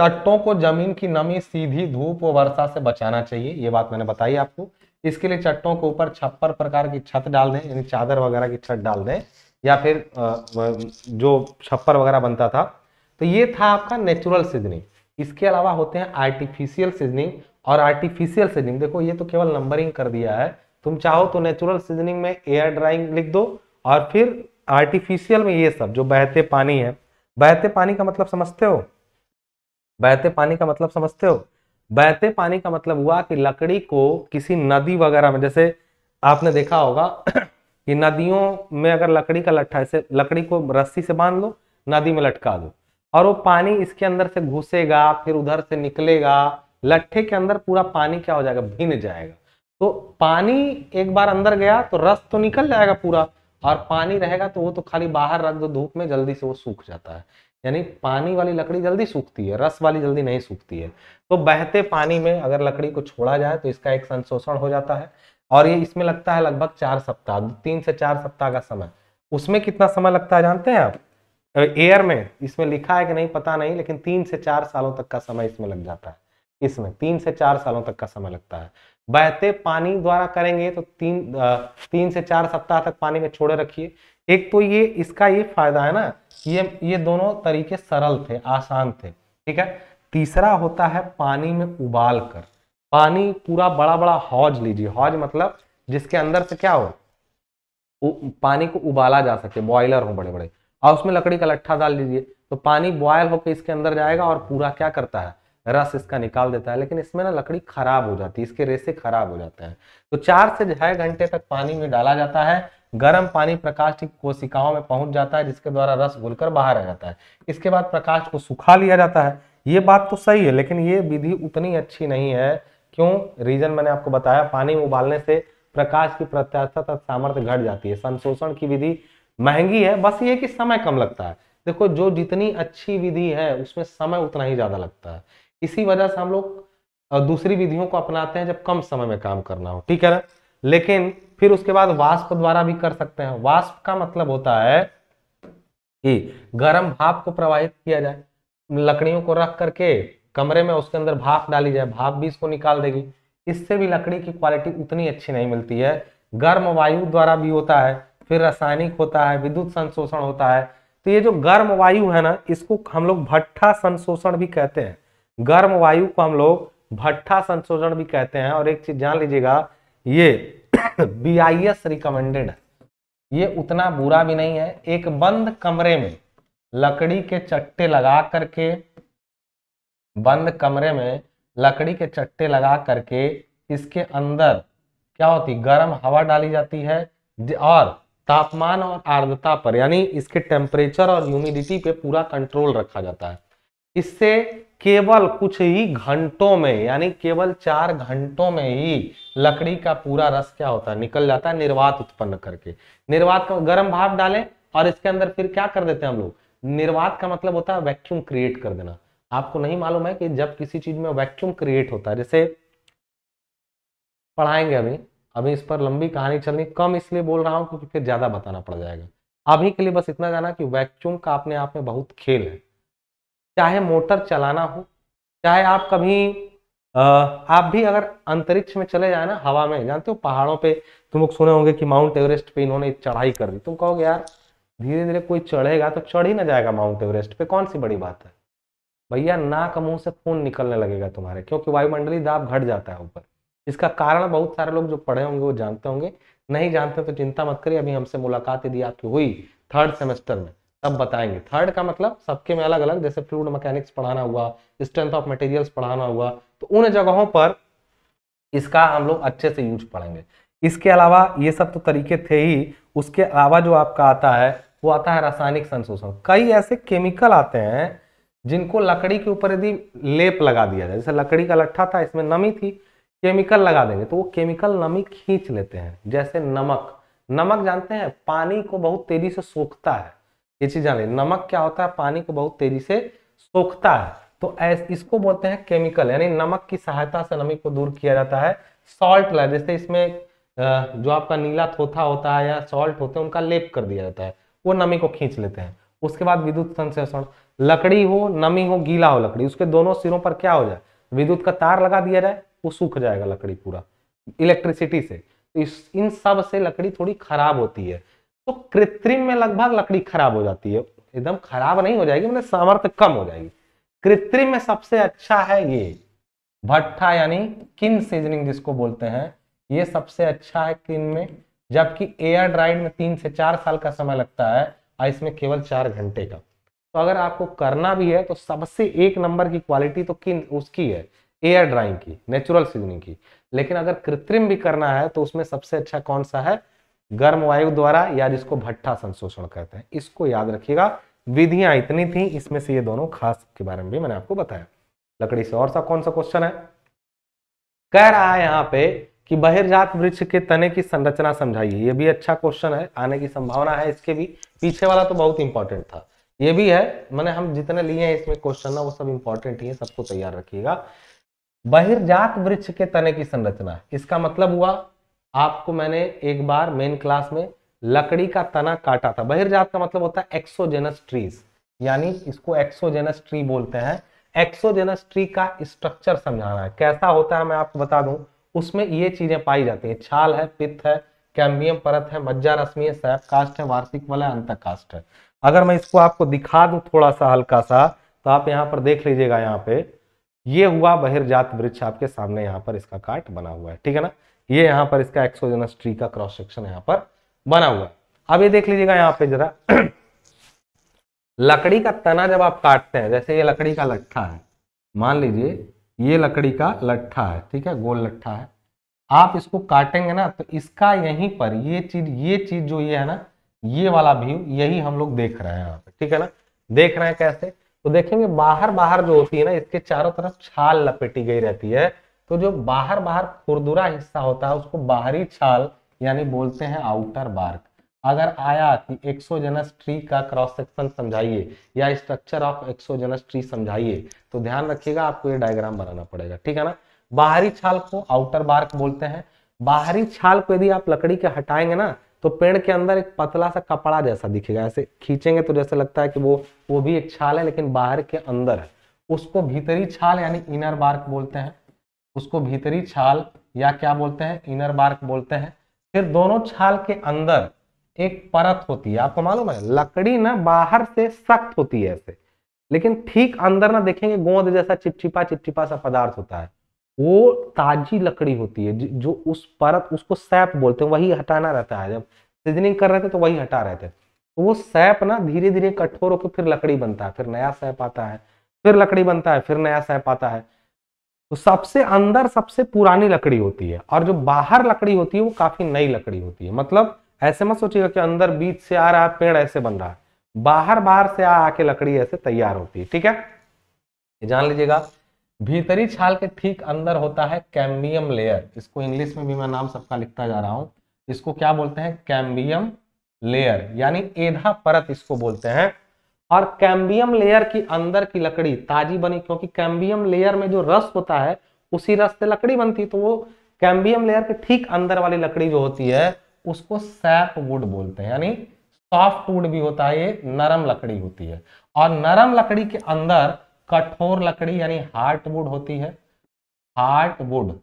तट्टों को जमीन की नमी सीधी धूप और वर्षा से बचाना चाहिए ये बात मैंने बताई आपको इसके लिए चट्टों के ऊपर छप्पर प्रकार की छत डाल दें यानी चादर वगैरह की छत डाल दें या फिर जो छप्पर वगैरह बनता था तो ये था आपका नेचुरल सीजनिंग इसके अलावा होते हैं आर्टिफिशियल सीजनिंग और आर्टिफिशियल सीजनिंग देखो ये तो केवल नंबरिंग कर दिया है तुम चाहो तो नेचुरल सीजनिंग में एयर ड्राइंग लिख दो और फिर आर्टिफिशियल में ये सब जो बहते पानी है बहते पानी का मतलब समझते हो बहते पानी का मतलब समझते हो बहते पानी का मतलब हुआ कि लकड़ी को किसी नदी वगैरह में जैसे आपने देखा होगा *clears throat* कि नदियों में अगर लकड़ी का लट्ठा ऐसे लकड़ी को रस्सी से बांध लो नदी में लटका दो और वो पानी इसके अंदर से घुसेगा फिर उधर से निकलेगा लट्ठे के अंदर पूरा पानी क्या हो जाएगा भिन जाएगा तो पानी एक बार अंदर गया तो रस तो निकल जाएगा पूरा और पानी रहेगा तो वो तो खाली बाहर रख दो धूप में जल्दी से वो सूख जाता है यानी पानी वाली लकड़ी जल्दी सूखती है रस वाली जल्दी नहीं सूखती है तो बहते पानी में अगर लकड़ी को छोड़ा जाए तो इसका एक संशोषण हो जाता है और ये इसमें लगता है लगभग चार सप्ताह तीन से चार सप्ताह का समय उसमें कितना समय लगता है जानते हैं आप एयर में इसमें लिखा है कि नहीं पता नहीं लेकिन तीन से चार सालों तक का समय इसमें लग जाता है इसमें तीन से चार सालों तक का समय लगता है बहते पानी द्वारा करेंगे तो तीन तीन से चार सप्ताह तक पानी में छोड़े रखिए एक तो ये इसका ये फायदा है ना ये ये दोनों तरीके सरल थे आसान थे ठीक है तीसरा होता है पानी में उबाल कर पानी पूरा बड़ा बड़ा हौज लीजिए हौज मतलब जिसके अंदर से क्या हो पानी को उबाला जा सके बॉयलर हो बड़े बड़े और उसमें लकड़ी का लट्ठा डाल लीजिए तो पानी बॉयल होकर इसके अंदर जाएगा और पूरा क्या करता है रस इसका निकाल देता है लेकिन इसमें ना लकड़ी खराब हो जाती है इसके रेसे खराब हो जाते हैं तो चार से छह घंटे तक पानी में डाला जाता है गर्म पानी प्रकाश की कोशिकाओं में पहुंच जाता है जिसके द्वारा रस घुलकर बाहर आ जाता है इसके बाद प्रकाश को सुखा लिया जाता है ये बात तो सही है लेकिन ये विधि उतनी अच्छी नहीं है क्यों रीजन मैंने आपको बताया पानी उबालने से प्रकाश की प्रत्याशा तथा सामर्थ्य घट जाती है संशोषण की विधि महंगी है बस ये कि समय कम लगता है देखो जो जितनी अच्छी विधि है उसमें समय उतना ही ज्यादा लगता है इसी वजह से हम लोग दूसरी विधियों को अपनाते हैं जब कम समय में काम करना हो ठीक है ना लेकिन फिर उसके बाद वाष्प द्वारा भी कर सकते हैं वाष्प का मतलब होता है कि गर्म भाप को प्रवाहित किया जाए लकड़ियों को रख करके कमरे में उसके अंदर भाप डाली जाए भाप भी इसको निकाल देगी इससे भी लकड़ी की क्वालिटी उतनी अच्छी नहीं मिलती है गर्म वायु द्वारा भी होता है फिर रासायनिक होता है विद्युत संशोषण होता है तो ये जो गर्म वायु है ना इसको हम लोग भट्ठा संशोषण भी कहते हैं गर्म वायु को हम लोग भट्ठा संशोषण भी कहते हैं और एक चीज जान लीजिएगा ये बी आई एस रिकमेंडेड ये उतना बुरा भी नहीं है एक बंद कमरे में लकड़ी के चट्टे लगा करके बंद कमरे में लकड़ी के चट्टे लगा करके इसके अंदर क्या होती गर्म हवा डाली जाती है और तापमान और आर्द्रता पर यानी इसके टेम्परेचर और ह्यूमिडिटी पे पूरा कंट्रोल रखा जाता है इससे केवल कुछ ही घंटों में यानी केवल चार घंटों में ही लकड़ी का पूरा रस क्या होता है निकल जाता है निर्वात उत्पन्न करके निर्वात का गर्म भाप डालें और इसके अंदर फिर क्या कर देते हैं हम लोग निर्वात का मतलब होता है वैक्यूम क्रिएट कर देना आपको नहीं मालूम है कि जब किसी चीज में वैक्यूम क्रिएट होता है जैसे पढ़ाएंगे अभी अभी इस पर लंबी कहानी चलनी कम इसलिए बोल रहा हूं क्योंकि फिर ज्यादा बताना पड़ जाएगा अभी के लिए बस इतना जाना कि वैक्यूम का अपने आप में बहुत खेल है चाहे मोटर चलाना हो चाहे आप कभी आप भी अगर अंतरिक्ष में चले जाए ना हवा में जानते हो पहाड़ों पे तुम लोग सुने होंगे कि माउंट एवरेस्ट पे इन्होंने चढ़ाई कर दी तुम कहोगे यार धीरे धीरे कोई चढ़ेगा तो चढ़ ही ना जाएगा माउंट एवरेस्ट पे कौन सी बड़ी बात है भैया नाक मुंह से खून निकलने लगेगा तुम्हारे क्योंकि वायुमंडली दाब घट जाता है ऊपर इसका कारण बहुत सारे लोग जो पढ़े होंगे वो जानते होंगे नहीं जानते तो चिंता मत करिए अभी हमसे मुलाकात यदि आपकी हुई थर्ड सेमेस्टर में तब बताएंगे थर्ड का मतलब सबके में अलग अलग जैसे फ्लूड मैकेनिक्स पढ़ाना हुआ स्ट्रेंथ ऑफ मटेरियल्स पढ़ाना हुआ तो उन जगहों पर इसका हम लोग अच्छे से यूज पढ़ेंगे इसके अलावा ये सब तो तरीके थे ही उसके अलावा जो आपका आता है वो आता है रासायनिक संशोषण कई ऐसे केमिकल आते हैं जिनको लकड़ी के ऊपर यदि लेप लगा दिया जाए जैसे लकड़ी का लट्ठा था इसमें नमी थी केमिकल लगा देंगे तो वो केमिकल नमी खींच लेते हैं जैसे नमक नमक जानते हैं पानी को बहुत तेजी से सोखता है ये चीज जान ले नमक क्या होता है पानी को बहुत तेजी से सोखता है तो ऐस इसको बोलते हैं केमिकल यानी नमक की सहायता से नमी को दूर किया जाता है सॉल्ट लाइट जैसे इसमें जो आपका नीला थोथा होता है या सॉल्ट होते हैं उनका लेप कर दिया जाता है वो नमी को खींच लेते हैं उसके बाद विद्युत संश्लेषण लकड़ी हो नमी हो गीला हो लकड़ी उसके दोनों सिरों पर क्या हो जाए विद्युत का तार लगा दिया जाए वो सूख जाएगा लकड़ी पूरा इलेक्ट्रिसिटी से इस इन सब से लकड़ी थोड़ी खराब होती है तो कृत्रिम में लगभग लकड़ी खराब हो जाती है एकदम खराब नहीं हो जाएगी मतलब सामर्थ्य कम हो जाएगी कृत्रिम में सबसे अच्छा है ये भट्टा यानी किन सीजनिंग जिसको बोलते हैं ये सबसे अच्छा है किन में जबकि एयर ड्राइड में तीन से चार साल का समय लगता है और इसमें केवल चार घंटे का तो अगर आपको करना भी है तो सबसे एक नंबर की क्वालिटी तो किन उसकी है एयर ड्राइंग की नेचुरल सीजनिंग की लेकिन अगर कृत्रिम भी करना है तो उसमें सबसे अच्छा कौन सा है गर्म वायु द्वारा या जिसको भट्टा संशोषण कहते हैं इसको याद रखिएगा विधियां इतनी थी इसमें से ये दोनों खास के बारे में भी मैंने आपको बताया लकड़ी से और सा कौन सा क्वेश्चन है कह रहा है यहाँ पे कि बहिर्जात वृक्ष के तने की संरचना समझाइए ये भी अच्छा क्वेश्चन है आने की संभावना है इसके भी पीछे वाला तो बहुत इंपॉर्टेंट था ये भी है मैंने हम जितने लिए हैं इसमें क्वेश्चन ना वो सब इंपॉर्टेंट ही है सबको तैयार रखिएगा बहिर्जात वृक्ष के तने की संरचना इसका मतलब हुआ आपको मैंने एक बार मेन क्लास में लकड़ी का तना काटा था बहिर्जात का मतलब होता है एक्सोजेनस ट्रीज यानी इसको एक्सोजेनस ट्री बोलते हैं एक्सोजेनस ट्री का स्ट्रक्चर समझाना है कैसा होता है मैं आपको बता दूं उसमें ये चीजें पाई जाती है छाल है पित्त है कैम्बियम परत है मज्जा रश्मि है सैफ कास्ट है वार्षिक वाला अंत कास्ट है अगर मैं इसको आपको दिखा दूं थोड़ा सा हल्का सा तो आप यहाँ पर देख लीजिएगा यहाँ पे ये हुआ बहिर्जात वृक्ष आपके सामने यहाँ पर इसका काट बना हुआ है ठीक है ना ये यहां पर इसका एक्सोजेनस ट्री का क्रॉस सेक्शन यहाँ पर बना हुआ अब ये देख लीजिएगा यहाँ पे जरा *clears throat* लकड़ी का तना जब आप काटते हैं जैसे ये लकड़ी का लट्ठा है मान लीजिए ये लकड़ी का लट्ठा है ठीक है गोल लट्ठा है आप इसको काटेंगे ना तो इसका यहीं पर ये चीज ये चीज जो ये है ना ये वाला व्यू यही हम लोग देख रहे हैं यहाँ पे ठीक है ना देख रहे हैं कैसे तो देखेंगे बाहर बाहर जो होती है ना इसके चारों तरफ छाल लपेटी गई रहती है तो जो बाहर बाहर खुरदुरा हिस्सा होता है उसको बाहरी छाल यानी बोलते हैं आउटर बार्क अगर आया कि एक्सोजेनस ट्री का क्रॉस सेक्शन समझाइए या स्ट्रक्चर ऑफ एक्सोजेनस ट्री समझाइए तो ध्यान रखिएगा आपको ये डायग्राम बनाना पड़ेगा ठीक है ना बाहरी छाल को आउटर बार्क बोलते हैं बाहरी छाल को यदि आप लकड़ी के हटाएंगे ना तो पेड़ के अंदर एक पतला सा कपड़ा जैसा दिखेगा ऐसे खींचेंगे तो जैसे लगता है कि वो वो भी एक छाल है लेकिन बाहर के अंदर है उसको भीतरी छाल यानी इनर बार्क बोलते हैं उसको भीतरी छाल या क्या बोलते हैं इनर बार्क बोलते हैं फिर दोनों छाल के अंदर एक परत होती है आपको मालूम है लकड़ी ना बाहर से सख्त होती है ऐसे लेकिन ठीक अंदर ना देखेंगे गोंद जैसा चिपचिपा चिपचिपा सा पदार्थ होता है वो ताजी लकड़ी होती है जो उस परत उसको सैप बोलते हैं वही हटाना रहता है जब सीजनिंग कर रहे थे तो वही हटा रहे थे तो वो सैप ना धीरे धीरे कठोर होकर फिर लकड़ी बनता है फिर नया सैप आता है फिर लकड़ी बनता है फिर नया सैप आता है तो सबसे अंदर सबसे पुरानी लकड़ी होती है और जो बाहर लकड़ी होती है वो काफी नई लकड़ी होती है मतलब ऐसे मत सोचिएगा कि अंदर बीच से आ रहा है पेड़ ऐसे बन रहा है बाहर बाहर से आ आके लकड़ी ऐसे तैयार होती है ठीक है जान लीजिएगा भीतरी छाल के ठीक अंदर होता है कैम्बियम लेयर इसको इंग्लिश में भी मैं नाम सबका लिखता जा रहा हूं इसको क्या बोलते हैं कैम्बियम लेयर यानी एधा परत इसको बोलते हैं और कैम्बियम लेयर की अंदर की लकड़ी ताजी बनी क्योंकि कैम्बियम लेयर में जो रस होता है उसी रस से लकड़ी बनती है तो वो कैम्बियम लेयर के ठीक अंदर वाली लकड़ी जो होती है उसको सैप वुड बोलते हैं यानी सॉफ्ट वुड भी होता है ये नरम लकड़ी होती है और नरम लकड़ी के अंदर कठोर लकड़ी यानी हार्ट वुड होती है हार्ट वुड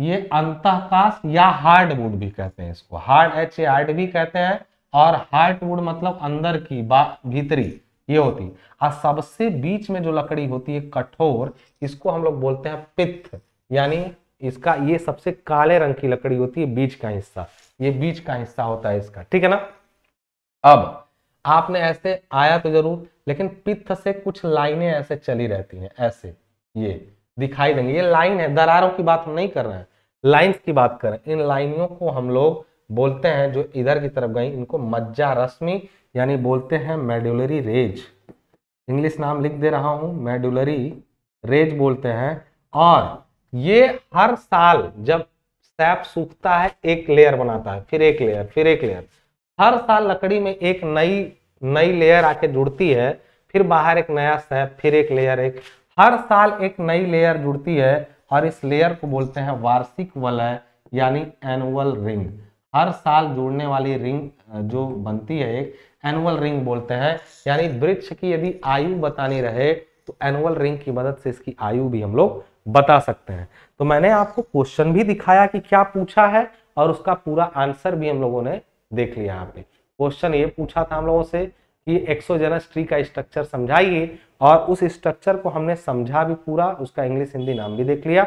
ये अंतःकाश या हार्ड वुड भी कहते हैं इसको हार्ड एच ए हार्ड भी कहते हैं और हार्टवुड मतलब अंदर की भीतरी ये होती और सबसे बीच में जो लकड़ी होती है कठोर इसको हम लोग बोलते हैं पित्त यानी इसका ये सबसे काले रंग की लकड़ी होती है बीच का हिस्सा ये बीच का हिस्सा होता है इसका ठीक है ना अब आपने ऐसे आया तो जरूर लेकिन पित्त से कुछ लाइनें ऐसे चली रहती हैं ऐसे ये दिखाई देंगे ये लाइन है दरारों की बात हम नहीं कर रहे हैं लाइंस की बात कर रहे हैं इन लाइनों को हम लोग बोलते हैं जो इधर की तरफ गई इनको मज्जा रश्मि यानी बोलते हैं मेडुलरी रेज इंग्लिश नाम लिख दे रहा हूं मेडुलरी रेज बोलते हैं और ये हर साल जब सैप सूखता है एक लेयर बनाता है फिर एक लेयर फिर एक लेयर हर साल लकड़ी में एक नई नई लेयर आके जुड़ती है फिर बाहर एक नया सैप फिर एक लेयर एक हर साल एक नई लेयर जुड़ती है और इस लेयर को बोलते हैं वार्षिक वलय यानी एनुअल रिंग हर साल जुड़ने वाली रिंग जो बनती है एक एनुअल रिंग बोलते हैं यानी वृक्ष की यदि आयु बतानी रहे तो एनुअल रिंग की मदद से इसकी आयु भी हम लोग बता सकते हैं तो मैंने आपको क्वेश्चन भी दिखाया कि क्या पूछा है और उसका पूरा आंसर भी हम लोगों ने देख लिया यहाँ पे क्वेश्चन ये पूछा था हम लोगों से कि एक्सोजेनस ट्री का स्ट्रक्चर समझाइए और उस स्ट्रक्चर को हमने समझा भी पूरा उसका इंग्लिश हिंदी नाम भी देख लिया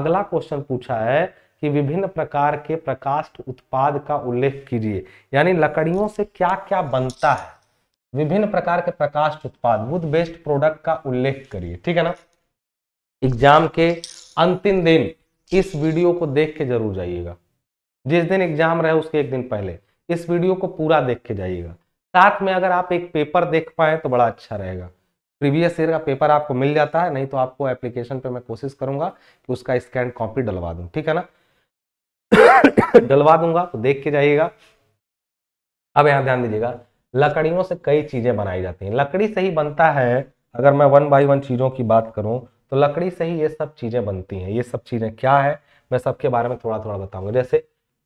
अगला क्वेश्चन पूछा है कि विभिन्न प्रकार के प्रकाष्ठ उत्पाद का उल्लेख कीजिए यानी लकड़ियों से क्या क्या बनता है विभिन्न प्रकार के प्रकाष्ठ उत्पाद वुड बेस्ड प्रोडक्ट का उल्लेख करिए ठीक है ना एग्जाम के अंतिम दिन इस वीडियो को देख के जरूर जाइएगा जिस दिन एग्जाम रहे उसके एक दिन पहले इस वीडियो को पूरा देख के जाइएगा साथ में अगर आप एक पेपर देख पाए तो बड़ा अच्छा रहेगा प्रीवियस ईयर का पेपर आपको मिल जाता है नहीं तो आपको एप्लीकेशन पे मैं कोशिश करूंगा कि उसका स्कैन कॉपी डलवा दूं ठीक है ना डलवा दूंगा तो देख के जाइएगा अब यहां ध्यान दीजिएगा लकड़ियों से कई चीजें बनाई जाती हैं लकड़ी से ही बनता है अगर मैं वन बाई वन चीजों की बात करूं तो लकड़ी से ही ये सब चीजें बनती हैं ये सब चीजें क्या है मैं सबके बारे में थोड़ा थोड़ा बताऊंगा जैसे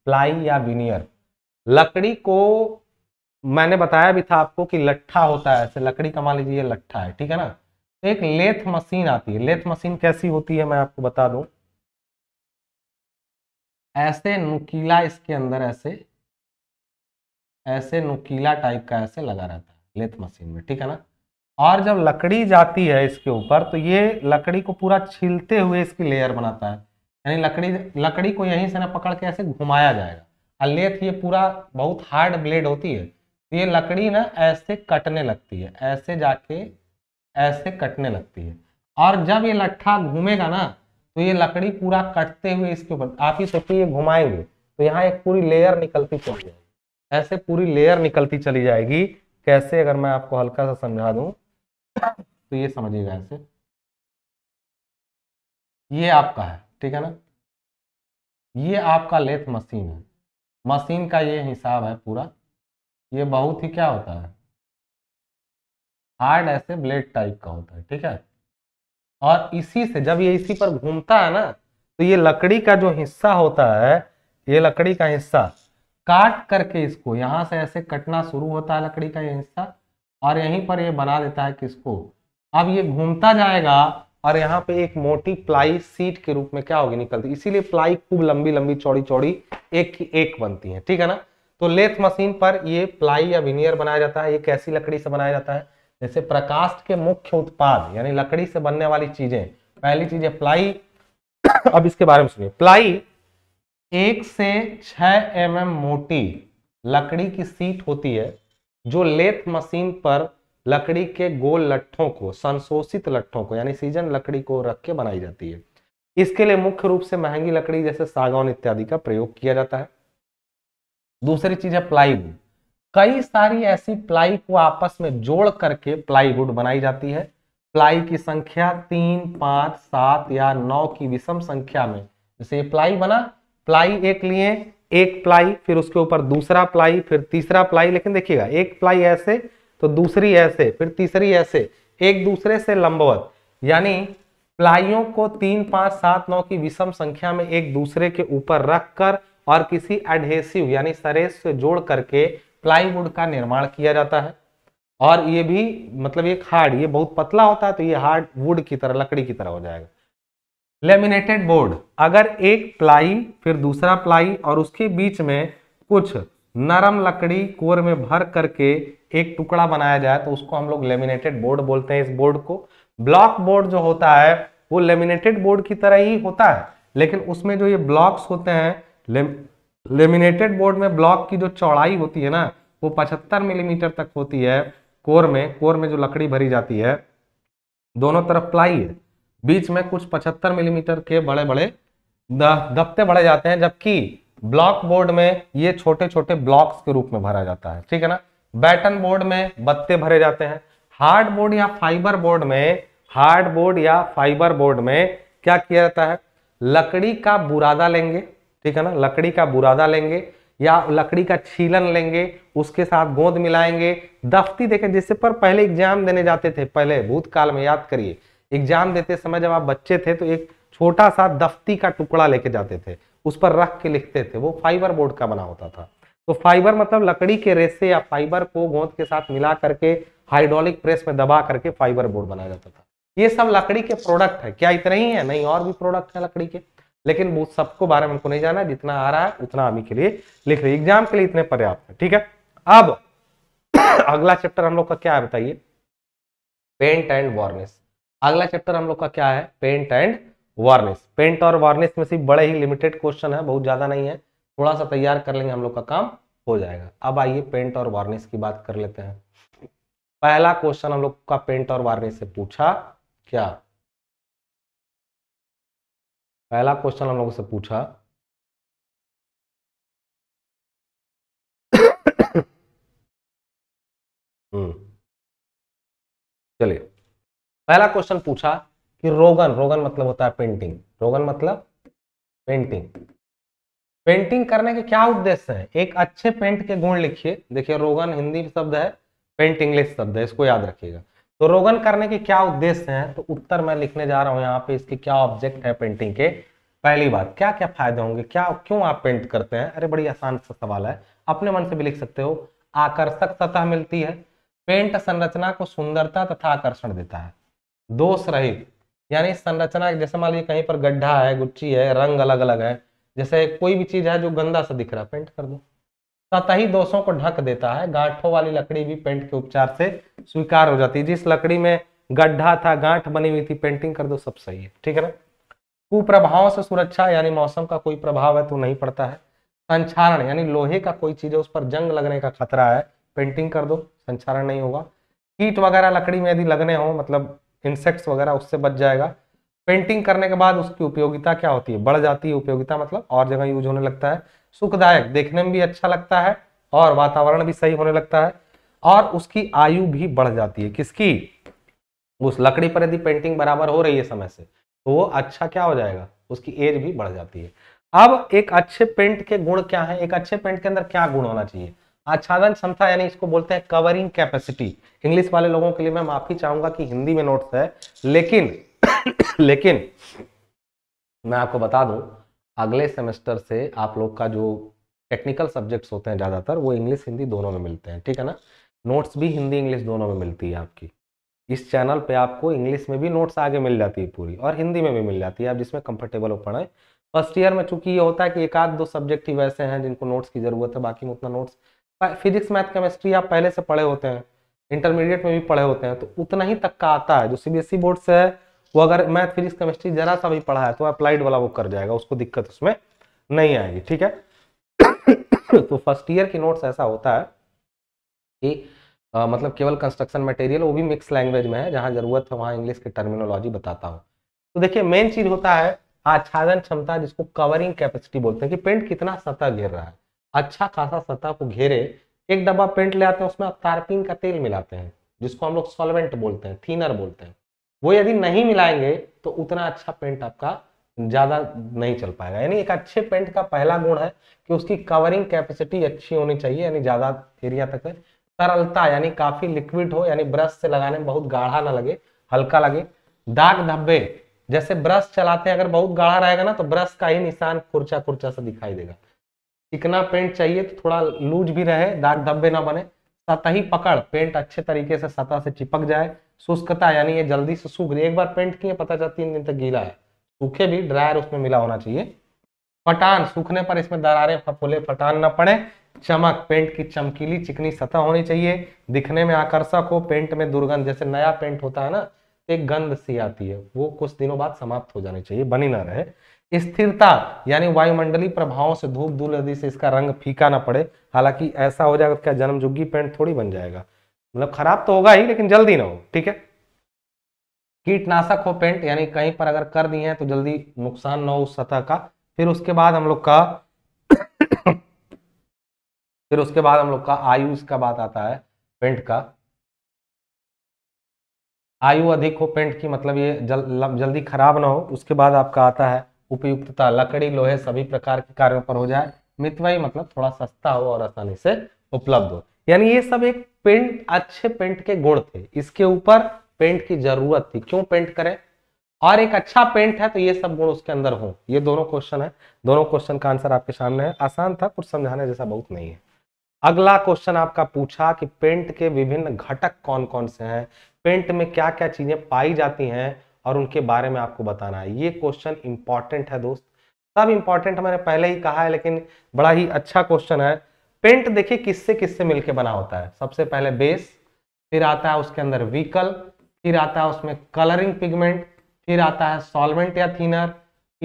प्लाई या विनियर लकड़ी को मैंने बताया भी था आपको कि लट्ठा होता है ऐसे लकड़ी का मान लीजिए लट्ठा है ठीक है ना तो एक लेथ मशीन आती है लेथ मशीन कैसी होती है मैं आपको बता दूं ऐसे नुकीला इसके अंदर ऐसे ऐसे नुकीला टाइप का ऐसे लगा रहता है लेथ मशीन में ठीक है ना और जब लकड़ी जाती है इसके ऊपर तो ये लकड़ी को पूरा छीलते हुए इसकी लेयर बनाता है यानी लकड़ी लकड़ी को यहीं से ना पकड़ के ऐसे घुमाया जाएगा और लेथ ये पूरा बहुत हार्ड ब्लेड होती है तो ये लकड़ी ना ऐसे कटने लगती है ऐसे जाके ऐसे कटने लगती है और जब ये लट्ठा घूमेगा ना तो ये लकड़ी पूरा कटते हुए इसके ऊपर आप ही सोचिए घुमाएंगे तो यहाँ एक पूरी लेयर निकलती चली जाएगी ऐसे पूरी लेयर निकलती चली जाएगी कैसे अगर मैं आपको हल्का सा समझा दूं तो ये समझिएगा ऐसे ये आपका है ठीक है ना ये आपका लेथ मशीन है मशीन का ये हिसाब है पूरा ये बहुत ही क्या होता है हार्ड ऐसे ब्लेड टाइप का होता है ठीक है और इसी से जब ये इसी पर घूमता है ना तो ये लकड़ी का जो हिस्सा होता है ये लकड़ी का हिस्सा काट करके इसको यहां से ऐसे कटना शुरू होता है लकड़ी का ये हिस्सा और यहीं पर ये बना देता है किसको अब ये घूमता जाएगा और यहाँ पे एक मोटी प्लाई सीट के रूप में क्या होगी निकलती इसीलिए प्लाई खूब लंबी लंबी चौड़ी चौड़ी एक की एक बनती है ठीक है ना तो लेथ मशीन पर ये प्लाई या विनियर बनाया जाता है ये कैसी लकड़ी से बनाया जाता है जैसे प्रकाश के मुख्य उत्पाद यानी लकड़ी से बनने वाली चीजें पहली चीज है प्लाई अब इसके बारे में सुनिए प्लाई एक से छह एम mm मोटी लकड़ी की सीट होती है जो लेथ मशीन पर लकड़ी के गोल लट्ठों को संशोषित लट्ठों को यानी सीजन लकड़ी को रख के बनाई जाती है इसके लिए मुख्य रूप से महंगी लकड़ी जैसे सागौन इत्यादि का प्रयोग किया जाता है दूसरी चीज है प्लाईवुड कई सारी ऐसी प्लाई को आपस में जोड़ करके प्लाईवुड बनाई जाती है प्लाई की संख्या तीन पांच सात या नौ की विषम संख्या में जैसे प्लाई बना प्लाई एक लिए एक प्लाई फिर उसके ऊपर दूसरा प्लाई फिर तीसरा प्लाई लेकिन देखिएगा एक प्लाई ऐसे तो दूसरी ऐसे फिर तीसरी ऐसे एक दूसरे से लंबवत यानी प्लाइयों को तीन पांच सात नौ की विषम संख्या में एक दूसरे के ऊपर रखकर और किसी एडहेसिव यानी सरेस से जोड़ करके प्लाईवुड का निर्माण किया जाता है और ये भी मतलब एक हार्ड ये बहुत पतला होता है तो ये हार्ड वुड की तरह लकड़ी की तरह हो जाएगा लेमिनेटेड बोर्ड अगर एक प्लाई फिर दूसरा प्लाई और उसके बीच में कुछ नरम लकड़ी कोर में भर करके एक टुकड़ा बनाया जाए तो उसको हम लोग लेमिनेटेड बोर्ड बोलते हैं इस बोर्ड को ब्लॉक बोर्ड जो होता है वो लेमिनेटेड बोर्ड की तरह ही होता है लेकिन उसमें जो ये ब्लॉक्स होते हैं लेमिनेटेड बोर्ड में ब्लॉक की जो चौड़ाई होती है ना वो 75 मिलीमीटर तक होती है कोर में कोर में जो लकड़ी भरी जाती है दोनों तरफ प्लाई है बीच में कुछ 75 मिलीमीटर के बड़े बड़े दफ्ते भरे जाते हैं जबकि ब्लॉक बोर्ड में ये छोटे छोटे ब्लॉक्स के रूप में भरा जाता है ठीक है ना बैटन बोर्ड में बत्ते भरे जाते हैं हार्ड बोर्ड या फाइबर बोर्ड में हार्ड बोर्ड या फाइबर बोर्ड में क्या किया जाता है लकड़ी का बुरादा लेंगे ठीक है ना लकड़ी का बुरादा लेंगे या लकड़ी का छीलन लेंगे उसके साथ गोंद मिलाएंगे दफ्ती देखें जिससे पर पहले एग्जाम देने जाते थे पहले भूतकाल में याद करिए एग्जाम देते समय जब आप बच्चे थे तो एक छोटा सा दफ्ती का टुकड़ा लेके जाते थे उस पर रख के लिखते थे वो फाइबर बोर्ड का बना होता था तो फाइबर मतलब लकड़ी के रेसे या फाइबर को गोंद के साथ मिला करके हाइड्रोलिक प्रेस में दबा करके फाइबर बोर्ड बनाया जाता था ये सब लकड़ी के प्रोडक्ट है क्या इतना ही है नहीं और भी प्रोडक्ट है लकड़ी के लेकिन वो सबको बारे में हमको नहीं जाना है जितना आ रहा है उतना आर्मी के लिए लिख रहे एग्जाम के लिए इतने पर्याप्त है ठीक है अब *coughs* अगला चैप्टर हम लोग का क्या है बताइए पेंट एंड वार्निस अगला चैप्टर हम लोग का क्या है पेंट एंड वार्निस पेंट और वार्निस में सिर्फ बड़े ही लिमिटेड क्वेश्चन है बहुत ज्यादा नहीं है थोड़ा सा तैयार कर लेंगे हम लोग का काम हो जाएगा अब आइए पेंट और वार्निस की बात कर लेते हैं पहला क्वेश्चन हम लोग का पेंट और वार्निस से पूछा क्या पहला क्वेश्चन हम लोगों से पूछा हम्म। चलिए पहला क्वेश्चन पूछा कि रोगन रोगन मतलब होता है पेंटिंग रोगन मतलब पेंटिंग पेंटिंग करने के क्या उद्देश्य है एक अच्छे पेंट के गुण लिखिए देखिए रोगन हिंदी शब्द है पेंट इंग्लिश शब्द है इसको याद रखिएगा तो रोगन करने के क्या उद्देश्य हैं तो उत्तर मैं लिखने जा रहा हूँ यहाँ पे इसके क्या ऑब्जेक्ट है पेंटिंग के पहली बात क्या क्या फायदे होंगे क्या क्यों आप पेंट करते हैं अरे बड़ी आसान सा सवाल है अपने मन से भी लिख सकते हो आकर्षक सतह मिलती है पेंट संरचना को सुंदरता तथा आकर्षण देता है दोष रहित यानी संरचना जैसे मान लीजिए कहीं पर गड्ढा है गुच्ची है रंग अलग अलग है जैसे कोई भी चीज है जो गंदा सा दिख रहा है पेंट कर दो सतही दोषों को ढक देता है गांठों वाली लकड़ी भी पेंट के उपचार से स्वीकार हो जाती है जिस लकड़ी में गड्ढा था गांठ बनी हुई थी पेंटिंग कर दो सब सही है ठीक है ना कुप्रभाव से सुरक्षा यानी मौसम का कोई प्रभाव है तो नहीं पड़ता है संचारण यानी लोहे का कोई चीज है उस पर जंग लगने का खतरा है पेंटिंग कर दो संचारण नहीं होगा कीट वगैरह लकड़ी में यदि लगने हो मतलब इंसेक्ट्स वगैरह उससे बच जाएगा पेंटिंग करने के बाद उसकी उपयोगिता क्या होती है बढ़ जाती है उपयोगिता मतलब और जगह यूज होने लगता है सुखदायक देखने में भी अच्छा लगता है और वातावरण भी सही होने लगता है और उसकी आयु भी बढ़ जाती है किसकी उस लकड़ी पर यदि पेंटिंग बराबर हो रही है समय से तो वो अच्छा क्या हो जाएगा उसकी एज भी बढ़ जाती है अब एक अच्छे पेंट के गुण क्या है एक अच्छे पेंट के अंदर क्या गुण होना चाहिए आच्छादन क्षमता यानी इसको बोलते हैं कवरिंग कैपेसिटी इंग्लिश वाले लोगों के लिए मैं माफी चाहूंगा कि हिंदी में नोट्स है लेकिन लेकिन मैं आपको बता दूं अगले सेमेस्टर से आप लोग का जो टेक्निकल सब्जेक्ट्स होते हैं ज़्यादातर वो इंग्लिश हिंदी दोनों में मिलते हैं ठीक है ना नोट्स भी हिंदी इंग्लिश दोनों में मिलती है आपकी इस चैनल पे आपको इंग्लिश में भी नोट्स आगे मिल जाती है पूरी और हिंदी में भी मिल जाती है आप जिसमें कंफर्टेबल हो पढ़ें फर्स्ट ईयर में चूंकि ये होता है कि एक आध दो सब्जेक्ट ही वैसे हैं जिनको नोट्स की ज़रूरत है बाकी में उतना नोट्स फिजिक्स मैथ केमिस्ट्री आप पहले से पढ़े होते हैं इंटरमीडिएट में भी पढ़े होते हैं तो उतना ही तक का आता है जो सी बोर्ड e से है वो अगर मैथ फिजिक्स केमिस्ट्री जरा सा भी पढ़ा है तो अप्लाइड वाला वो कर जाएगा उसको दिक्कत उसमें नहीं आएगी ठीक है तो फर्स्ट ईयर की नोट्स ऐसा होता है कि आ, मतलब केवल कंस्ट्रक्शन मटेरियल वो भी मिक्स लैंग्वेज में है जहाँ जरूरत है वहाँ इंग्लिश की टर्मिनोलॉजी बताता हूँ तो देखिए मेन चीज होता है आच्छादन क्षमता जिसको कवरिंग कैपेसिटी बोलते हैं कि पेंट कितना सतह घेर रहा है अच्छा खासा सतह को घेरे एक डब्बा पेंट ले आते हैं उसमें आप तारपीन का तेल मिलाते हैं जिसको हम लोग सॉल्वेंट बोलते हैं थीनर बोलते हैं वो यदि नहीं मिलाएंगे तो उतना अच्छा पेंट आपका ज्यादा नहीं चल पाएगा यानी एक अच्छे पेंट का पहला गुण है कि उसकी कवरिंग कैपेसिटी अच्छी होनी चाहिए यानी ज्यादा एरिया तक तरलता यानी काफी लिक्विड हो यानी ब्रश से लगाने में बहुत गाढ़ा ना लगे हल्का लगे दाग धब्बे जैसे ब्रश चलाते हैं अगर बहुत गाढ़ा रहेगा ना तो ब्रश का ही निशान खुर्चा खुर्चा सा दिखाई देगा चिकना पेंट चाहिए तो थोड़ा लूज भी रहे दाग धब्बे ना बने सतही पकड़ पेंट अच्छे तरीके से सतह से चिपक जाए शुष्कता यानी ये जल्दी से सूख रही है एक बार पेंट किए पता चला तीन दिन तक गीला है सूखे भी ड्रायर उसमें मिला होना चाहिए फटान सूखने पर इसमें दरारें फपोले फटान ना पड़े चमक पेंट की चमकीली चिकनी सतह होनी चाहिए दिखने में आकर्षक हो पेंट में दुर्गंध जैसे नया पेंट होता है ना एक गंध सी आती है वो कुछ दिनों बाद समाप्त हो जानी चाहिए बनी ना रहे स्थिरता यानी वायुमंडलीय प्रभावों से धूप धूल आदि से इसका रंग फीका ना पड़े हालांकि ऐसा हो जाएगा क्या जन्मजुगी पेंट थोड़ी बन जाएगा मतलब खराब तो होगा ही लेकिन जल्दी ना हो ठीक है कीटनाशक हो पेंट यानी कहीं पर अगर कर दिए हैं तो जल्दी नुकसान ना हो उस सतह का फिर उसके बाद हम लोग का *coughs* फिर उसके बाद हम लोग का आयु इसका बात आता है पेंट का आयु अधिक हो पेंट की मतलब ये जल, जल्दी खराब ना हो उसके बाद आपका आता है उपयुक्तता लकड़ी लोहे सभी प्रकार के कार्यों पर हो जाए मितवाई मतलब थोड़ा सस्ता हो और आसानी से उपलब्ध हो यानी ये सब एक पेंट अच्छे पेंट के गुण थे इसके ऊपर पेंट की जरूरत थी क्यों पेंट करें और एक अच्छा पेंट है तो ये सब गुण उसके अंदर हो ये दोनों क्वेश्चन है दोनों क्वेश्चन का आंसर आपके सामने है आसान था कुछ समझाने जैसा बहुत नहीं है अगला क्वेश्चन आपका पूछा कि पेंट के विभिन्न घटक कौन कौन से हैं पेंट में क्या क्या चीजें पाई जाती हैं और उनके बारे में आपको बताना है ये क्वेश्चन इंपॉर्टेंट है दोस्त सब इंपॉर्टेंट मैंने पहले ही कहा है लेकिन बड़ा ही अच्छा क्वेश्चन है पेंट देखिए किससे किससे मिलके बना होता है सबसे पहले बेस फिर आता है उसके अंदर व्हीकल फिर आता है उसमें कलरिंग पिगमेंट फिर आता है सॉल्वेंट या थीनर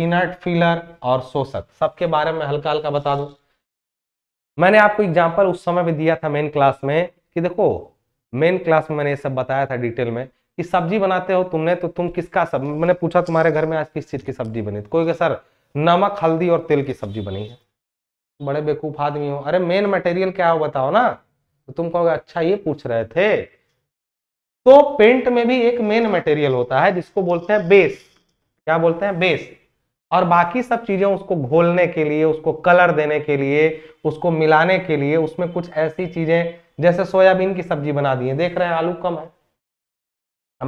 इनर्ट फिलर और शोषक सबके बारे में हल्का हल्का बता दू मैंने आपको एग्जाम्पल उस समय भी दिया था मेन क्लास में कि देखो मेन क्लास में मैंने ये सब बताया था डिटेल में कि सब्जी बनाते हो तुमने तो तुम किसका सब मैंने पूछा तुम्हारे घर में आज किस चीज़ की सब्जी बनी तो कोई क्या सर नमक हल्दी और तेल की सब्जी बनी है बड़े बेकूफ आदमी हो अरे मेन मटेरियल क्या हो बताओ ना तो तुम कहोगे अच्छा ये पूछ रहे थे तो पेंट में भी एक मेन मटेरियल होता है जिसको बोलते हैं बेस क्या बोलते हैं बेस और बाकी सब चीजें उसको घोलने के लिए उसको कलर देने के लिए उसको मिलाने के लिए उसमें कुछ ऐसी चीजें जैसे सोयाबीन की सब्जी बना दी है देख रहे हैं आलू कम है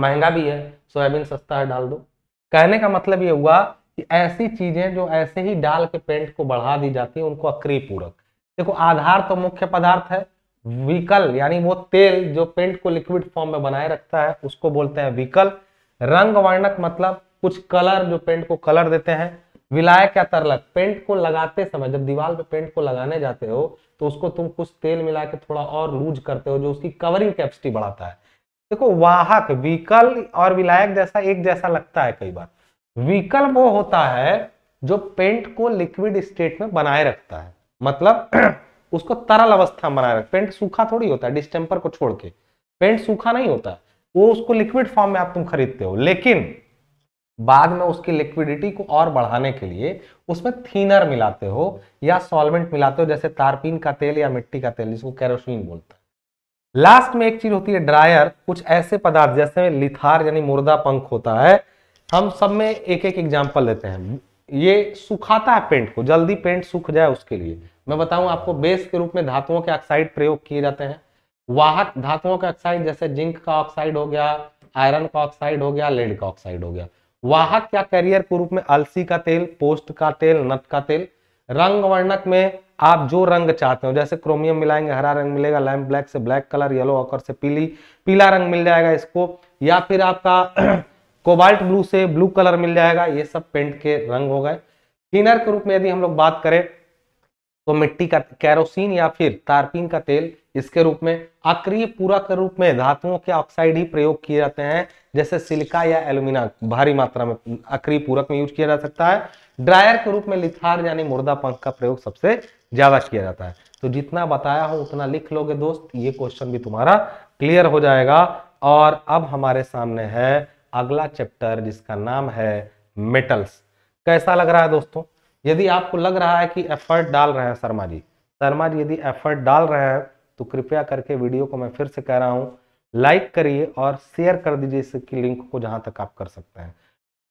महंगा भी है सोयाबीन सस्ता है डाल दो कहने का मतलब ये हुआ कि ऐसी चीजें जो ऐसे ही डाल के पेंट को बढ़ा दी जाती है उनको अक्रिय पूरक देखो आधार तो मुख्य पदार्थ है विकल यानी वो तेल जो पेंट को लिक्विड फॉर्म में बनाए रखता है उसको बोलते हैं विकल रंग वर्णक मतलब कुछ कलर जो पेंट को कलर देते हैं विलायक या तरलक पेंट को लगाते समय जब दीवार पे पेंट को लगाने जाते हो तो उसको तुम कुछ तेल मिला के थोड़ा और लूज करते हो जो उसकी कवरिंग कैपेसिटी बढ़ाता है देखो वाहक विकल और विलायक जैसा एक जैसा लगता है कई बार विकल्प वो होता है जो पेंट को लिक्विड स्टेट में बनाए रखता है मतलब *clears throat* उसको तरल अवस्था में बनाए रख पेंट सूखा थोड़ी होता है डिस्टेम्पर को छोड़ के पेंट सूखा नहीं होता वो उसको लिक्विड फॉर्म में आप तुम खरीदते हो लेकिन बाद में उसकी लिक्विडिटी को और बढ़ाने के लिए उसमें थीनर मिलाते हो या सॉल्वेंट मिलाते हो जैसे तारपीन का तेल या मिट्टी का तेल जिसको कैरोसिन बोलता है लास्ट में एक चीज होती है ड्रायर कुछ ऐसे पदार्थ जैसे लिथार यानी मुर्दा पंख होता है हम सब में एक एक एग्जाम्पल लेते हैं ये सुखाता है पेंट को जल्दी पेंट सूख जाए उसके लिए मैं बताऊं आपको बेस के रूप में धातुओं के ऑक्साइड प्रयोग किए जाते हैं वाहक धातुओं के ऑक्साइड जैसे जिंक का ऑक्साइड हो गया आयरन का ऑक्साइड हो गया लेड का ऑक्साइड हो गया वाहक या कैरियर के रूप में अलसी का तेल पोस्ट का तेल नट का तेल रंग वर्णक में आप जो रंग चाहते हो जैसे क्रोमियम मिलाएंगे हरा रंग मिलेगा लैम ब्लैक से ब्लैक कलर येलो ऑकर से पीली पीला रंग मिल जाएगा इसको या फिर आपका *clears throat* कोबाल्ट ब्लू से ब्लू कलर मिल जाएगा ये सब पेंट के रंग हो गए थिनर के रूप में यदि हम लोग बात करें तो मिट्टी का कैरोसिन या फिर तारपीन का तेल इसके रूप में आक्रिय पूरा के रूप में धातुओं के ऑक्साइड ही प्रयोग किए जाते हैं जैसे सिलिका या एल्यूमिना भारी मात्रा में आक्रिय पूरक में यूज किया जा सकता है ड्रायर के रूप में लिथार यानी मुर्दा पंख का प्रयोग सबसे ज्यादा किया जाता है तो जितना बताया हो उतना लिख लोगे दोस्त ये क्वेश्चन भी तुम्हारा क्लियर हो जाएगा और अब हमारे सामने है अगला चैप्टर जिसका नाम है मेटल्स कैसा लग रहा है दोस्तों यदि आपको लग रहा है कि एफर्ट डाल रहे हैं शर्मा जी शर्मा जी यदि एफर्ट डाल रहे हैं तो कृपया करके वीडियो को मैं फिर से कह रहा हूँ लाइक करिए और शेयर कर दीजिए इसकी लिंक को जहाँ तक आप कर सकते हैं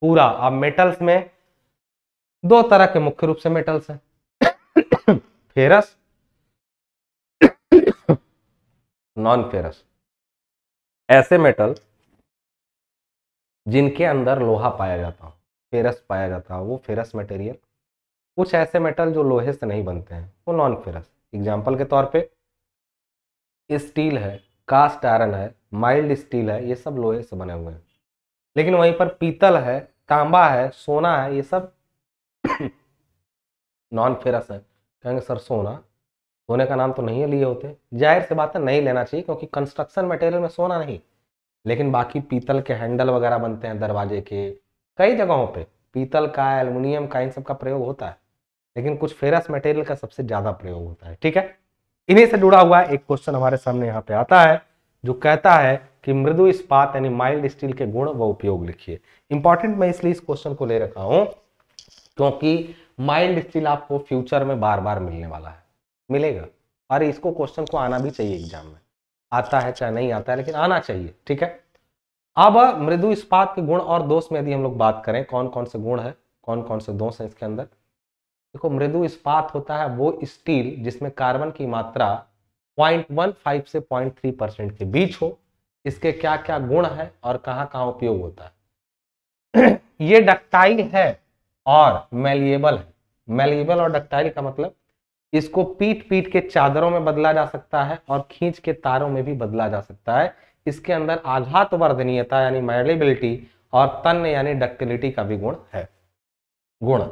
पूरा अब मेटल्स में दो तरह के मुख्य रूप से मेटल्स हैं फेरस नॉन *coughs* फेरस ऐसे मेटल जिनके अंदर लोहा पाया जाता हो फेरस पाया जाता हो वो फेरस मटेरियल कुछ ऐसे मेटल जो लोहे से नहीं बनते हैं वो नॉन फेरस एग्जाम्पल के तौर पर स्टील है कास्ट आयरन है माइल्ड स्टील है ये सब लोहे से बने हुए हैं लेकिन वहीं पर पीतल है तांबा है सोना है ये सब नॉन *coughs* फेरस है कहेंगे सर सोना सोने का नाम तो नहीं लिए होते जाहिर सी बात है नहीं लेना चाहिए क्योंकि कंस्ट्रक्शन मटेरियल में सोना नहीं लेकिन बाकी पीतल के हैंडल वगैरह बनते हैं दरवाजे के कई जगहों पे पीतल का एल्युमिनियम का इन सब का प्रयोग होता है लेकिन कुछ फेरस मटेरियल का सबसे ज़्यादा प्रयोग होता है ठीक है इन्हीं से जुड़ा हुआ एक क्वेश्चन हमारे सामने यहाँ पे आता है जो कहता है कि मृदु इस्पात यानी माइल्ड स्टील के गुण व उपयोग लिखिए इंपॉर्टेंट मैं इसलिए इस क्वेश्चन को ले रखा हूँ क्योंकि माइल्ड स्टील आपको फ्यूचर में बार बार मिलने वाला है मिलेगा और इसको क्वेश्चन को आना भी चाहिए एग्जाम में आता है चाहे नहीं आता है लेकिन आना चाहिए ठीक है अब मृदु इस्पात के गुण और दोष में यदि हम लोग बात करें कौन कौन से गुण है कौन कौन से दोष हैं इसके अंदर देखो मृदु इस्पात होता है वो स्टील जिसमें कार्बन की मात्रा 0.15 से 0.3 परसेंट के बीच हो इसके क्या क्या गुण है और कहाँ कहाँ उपयोग होता है *clears throat* ये डक्टाइल है और मेलिएबल है मेलिएबल और डक्टाइल का मतलब इसको पीट पीट के चादरों में बदला जा सकता है और खींच के तारों में भी बदला जा सकता है इसके अंदर आघात वर्धनीयता यानी मैलेबिलिटी और तन यानी डक्टिलिटी का भी गुण है गुण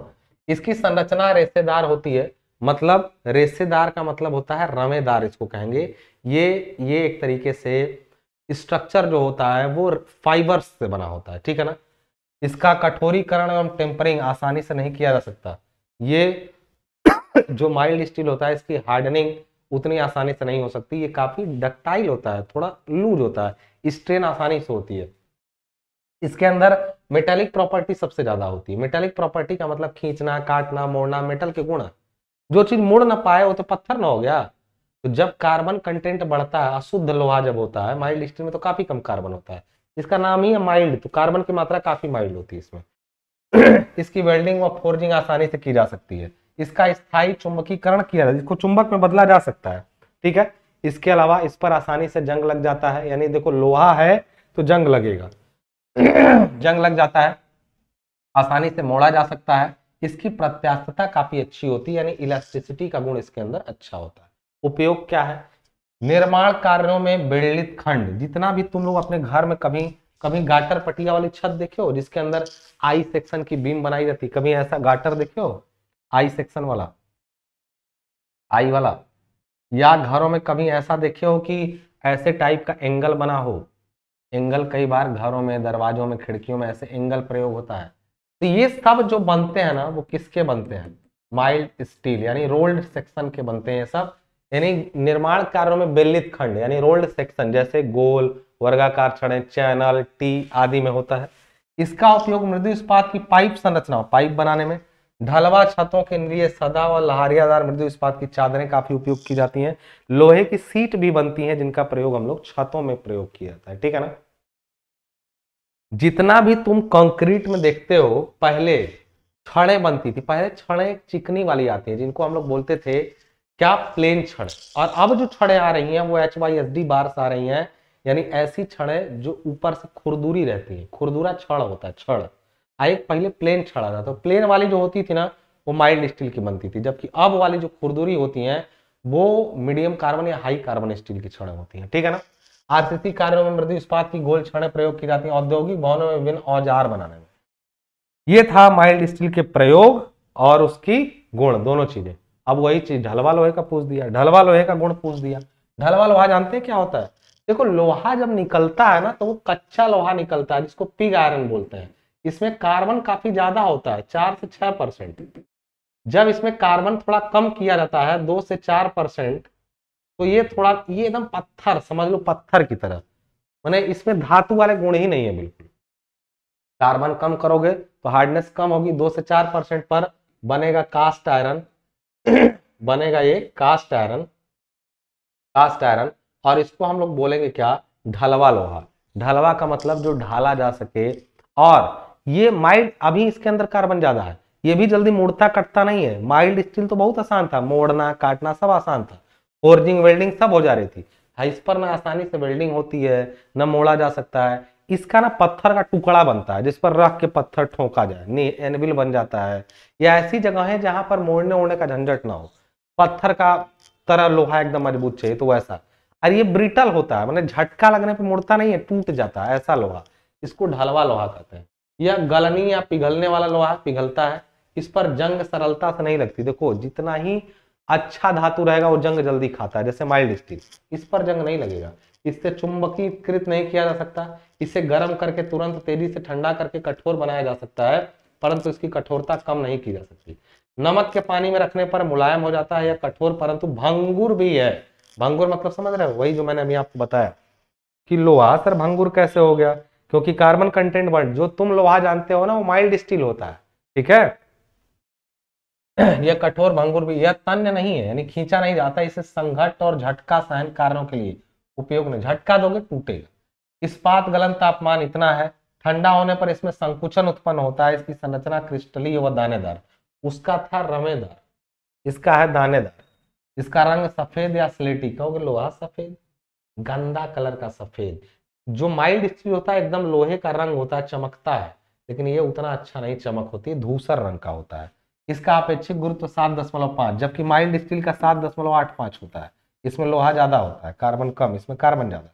इसकी संरचना रेसेदार होती है मतलब रेसेदार का मतलब होता है रवेदार इसको कहेंगे ये ये एक तरीके से स्ट्रक्चर जो होता है वो फाइबर्स से बना होता है ठीक है ना इसका कठोरीकरण एवं टेम्परिंग आसानी से नहीं किया जा सकता ये *laughs* जो माइल्ड स्टील होता है इसकी हार्डनिंग उतनी आसानी से नहीं हो सकती ये काफ़ी डक्टाइल होता है थोड़ा लूज होता है स्ट्रेन आसानी से होती है इसके अंदर मेटेलिक प्रॉपर्टी सबसे ज़्यादा होती है मेटेलिक प्रॉपर्टी का मतलब खींचना काटना मोड़ना मेटल के गुण जो चीज़ मोड़ ना पाए वो तो पत्थर ना हो गया तो जब कार्बन कंटेंट बढ़ता है अशुद्ध लोहा जब होता है माइल्ड स्टील में तो काफ़ी कम कार्बन होता है इसका नाम ही है माइल्ड तो कार्बन की मात्रा काफ़ी माइल्ड होती है इसमें *clears throat* इसकी वेल्डिंग व फोर्जिंग आसानी से की जा सकती है इसका स्थायी चुंबकीकरण किया जाता है इसको चुंबक में बदला जा सकता है ठीक है इसके अलावा इस पर आसानी से जंग लग जाता है यानी देखो लोहा है तो जंग लगेगा *clears throat* जंग लग जाता है आसानी से मोड़ा जा सकता है इसकी प्रत्यास्थता काफी अच्छी होती है यानी इलास्टिसिटी का गुण इसके अंदर अच्छा होता है उपयोग क्या है निर्माण कार्यों में बेड़ित खंड जितना भी तुम लोग अपने घर में कभी कभी गाटर पटिया वाली छत देखे हो जिसके अंदर आई सेक्शन की बीम बनाई जाती कभी ऐसा गाटर देखे हो आई सेक्शन वाला आई वाला या घरों में कभी ऐसा देखे हो कि ऐसे टाइप का एंगल बना हो एंगल कई बार घरों में दरवाजों में खिड़कियों में ऐसे एंगल प्रयोग होता है तो ये सब जो बनते हैं ना वो किसके बनते हैं माइल्ड स्टील यानी रोल्ड सेक्शन के बनते हैं सब यानी निर्माण कार्यों में बेलित खंड यानी रोल्ड सेक्शन जैसे गोल वर्गाकार छड़े चैनल टी आदि में होता है इसका उपयोग मृदु इस्पात की पाइप संरचना पाइप बनाने में ढालवा छतों के लिए सदा व लहरियादार मृदु इस्पात की चादरें काफी उपयोग की जाती हैं लोहे की सीट भी बनती हैं जिनका प्रयोग हम लोग छतों में प्रयोग किया जाता है ठीक है ना जितना भी तुम कंक्रीट में देखते हो पहले छड़े बनती थी पहले छड़े चिकनी वाली आती है जिनको हम लोग बोलते थे क्या प्लेन छड़ और अब जो छड़े आ रही हैं वो H Y S D bars आ रही हैं यानी ऐसी छड़े जो ऊपर से खुरदूरी रहती है खुरदुरा छड़ होता है छड़ एक पहले प्लेन छड़ा था तो प्लेन वाली जो होती थी ना वो माइल्ड स्टील की बनती थी जबकि अब वाली जो खुरदुरी होती है वो मीडियम कार्बन या हाई कार्बन स्टील की छड़े होती हैं ठीक है ना आरसीसी कार्यों में मृदु इस्पात की गोल छड़े प्रयोग की जाती हैं औद्योगिक भवनों में विभिन्न औजार बनाने में ये था माइल्ड स्टील के प्रयोग और उसकी गुण दोनों चीजें अब वही चीज ढलवा लोहे का पूछ दिया ढलवा लोहे का गुण पूछ दिया ढलवा लोहा जानते हैं क्या होता है देखो लोहा जब निकलता है ना तो वो कच्चा लोहा निकलता है जिसको पिग आयरन बोलते हैं इसमें कार्बन काफी ज्यादा होता है चार से छह परसेंट जब इसमें कार्बन थोड़ा कम किया जाता है दो से चार परसेंट तो ये थोड़ा ये एकदम पत्थर समझ लो पत्थर की तरह मैंने इसमें धातु वाले गुण ही नहीं है बिल्कुल कार्बन कम करोगे तो हार्डनेस कम होगी दो से चार परसेंट पर बनेगा कास्ट आयरन *clears throat* बनेगा ये कास्ट आयरन कास्ट आयरन और इसको हम लोग बोलेंगे क्या ढलवा लोहा ढलवा का मतलब जो ढाला जा सके और ये माइल्ड अभी इसके अंदर कार्बन ज्यादा है ये भी जल्दी मुड़ता कटता नहीं है माइल्ड स्टील तो बहुत आसान था मोड़ना काटना सब आसान था फोर्जिंग वेल्डिंग सब हो जा रही थी हाँ, इस पर ना आसानी से वेल्डिंग होती है न मोड़ा जा सकता है इसका ना पत्थर का टुकड़ा बनता है जिस पर रख के पत्थर ठोंका जाए एनविल बन जाता है या ऐसी जगह है जहां पर मोड़ने ओढ़ने का झंझट ना हो पत्थर का तरह लोहा एकदम मजबूत चाहिए तो वैसा और ये ब्रिटल होता है मतलब झटका लगने पर मुड़ता नहीं है टूट जाता है ऐसा लोहा इसको ढलवा लोहा कहते हैं यह गलनी या पिघलने वाला लोहा पिघलता है इस पर जंग सरलता से नहीं लगती देखो जितना ही अच्छा धातु रहेगा वो जंग जल्दी खाता है जैसे माइल्ड स्टील इस पर जंग नहीं लगेगा इससे चुंबकीकृत नहीं किया जा सकता इसे गर्म करके तुरंत तेजी से ठंडा करके कठोर बनाया जा सकता है परंतु इसकी कठोरता कम नहीं की जा सकती नमक के पानी में रखने पर मुलायम हो जाता है या कठोर परंतु भंगुर भी है भंगुर मतलब समझ रहे हो वही जो मैंने अभी आपको बताया कि लोहा सर भंगुर कैसे हो गया क्योंकि कार्बन कंटेंट वर्ड जो तुम लोहा जानते हो ना वो माइल्ड स्टील होता है ठीक है *clears throat* यह कठोर भंगुर भी यह तन्य नहीं है यानी खींचा नहीं जाता इसे संघट और झटका सहन कारणों के लिए उपयोग में झटका दोगे टूटेगा इस्पात गलन तापमान इतना है ठंडा होने पर इसमें संकुचन उत्पन्न होता है इसकी संरचना क्रिस्टली व दानेदार उसका था रमेदार इसका है दानेदार इसका रंग सफेद या स्लेटी क्योंकि लोहा सफेद गंदा कलर का सफेद जो माइल्ड स्टील होता है एकदम लोहे का रंग होता है चमकता है लेकिन ये उतना अच्छा नहीं चमक होती धूसर रंग का होता है इसका अपेक्षित गुरुत्व सात दशमलव पांच जबकि माइल्ड स्टील का सात दशमलव आठ पांच होता है इसमें लोहा ज्यादा होता है कार्बन कम इसमें कार्बन ज्यादा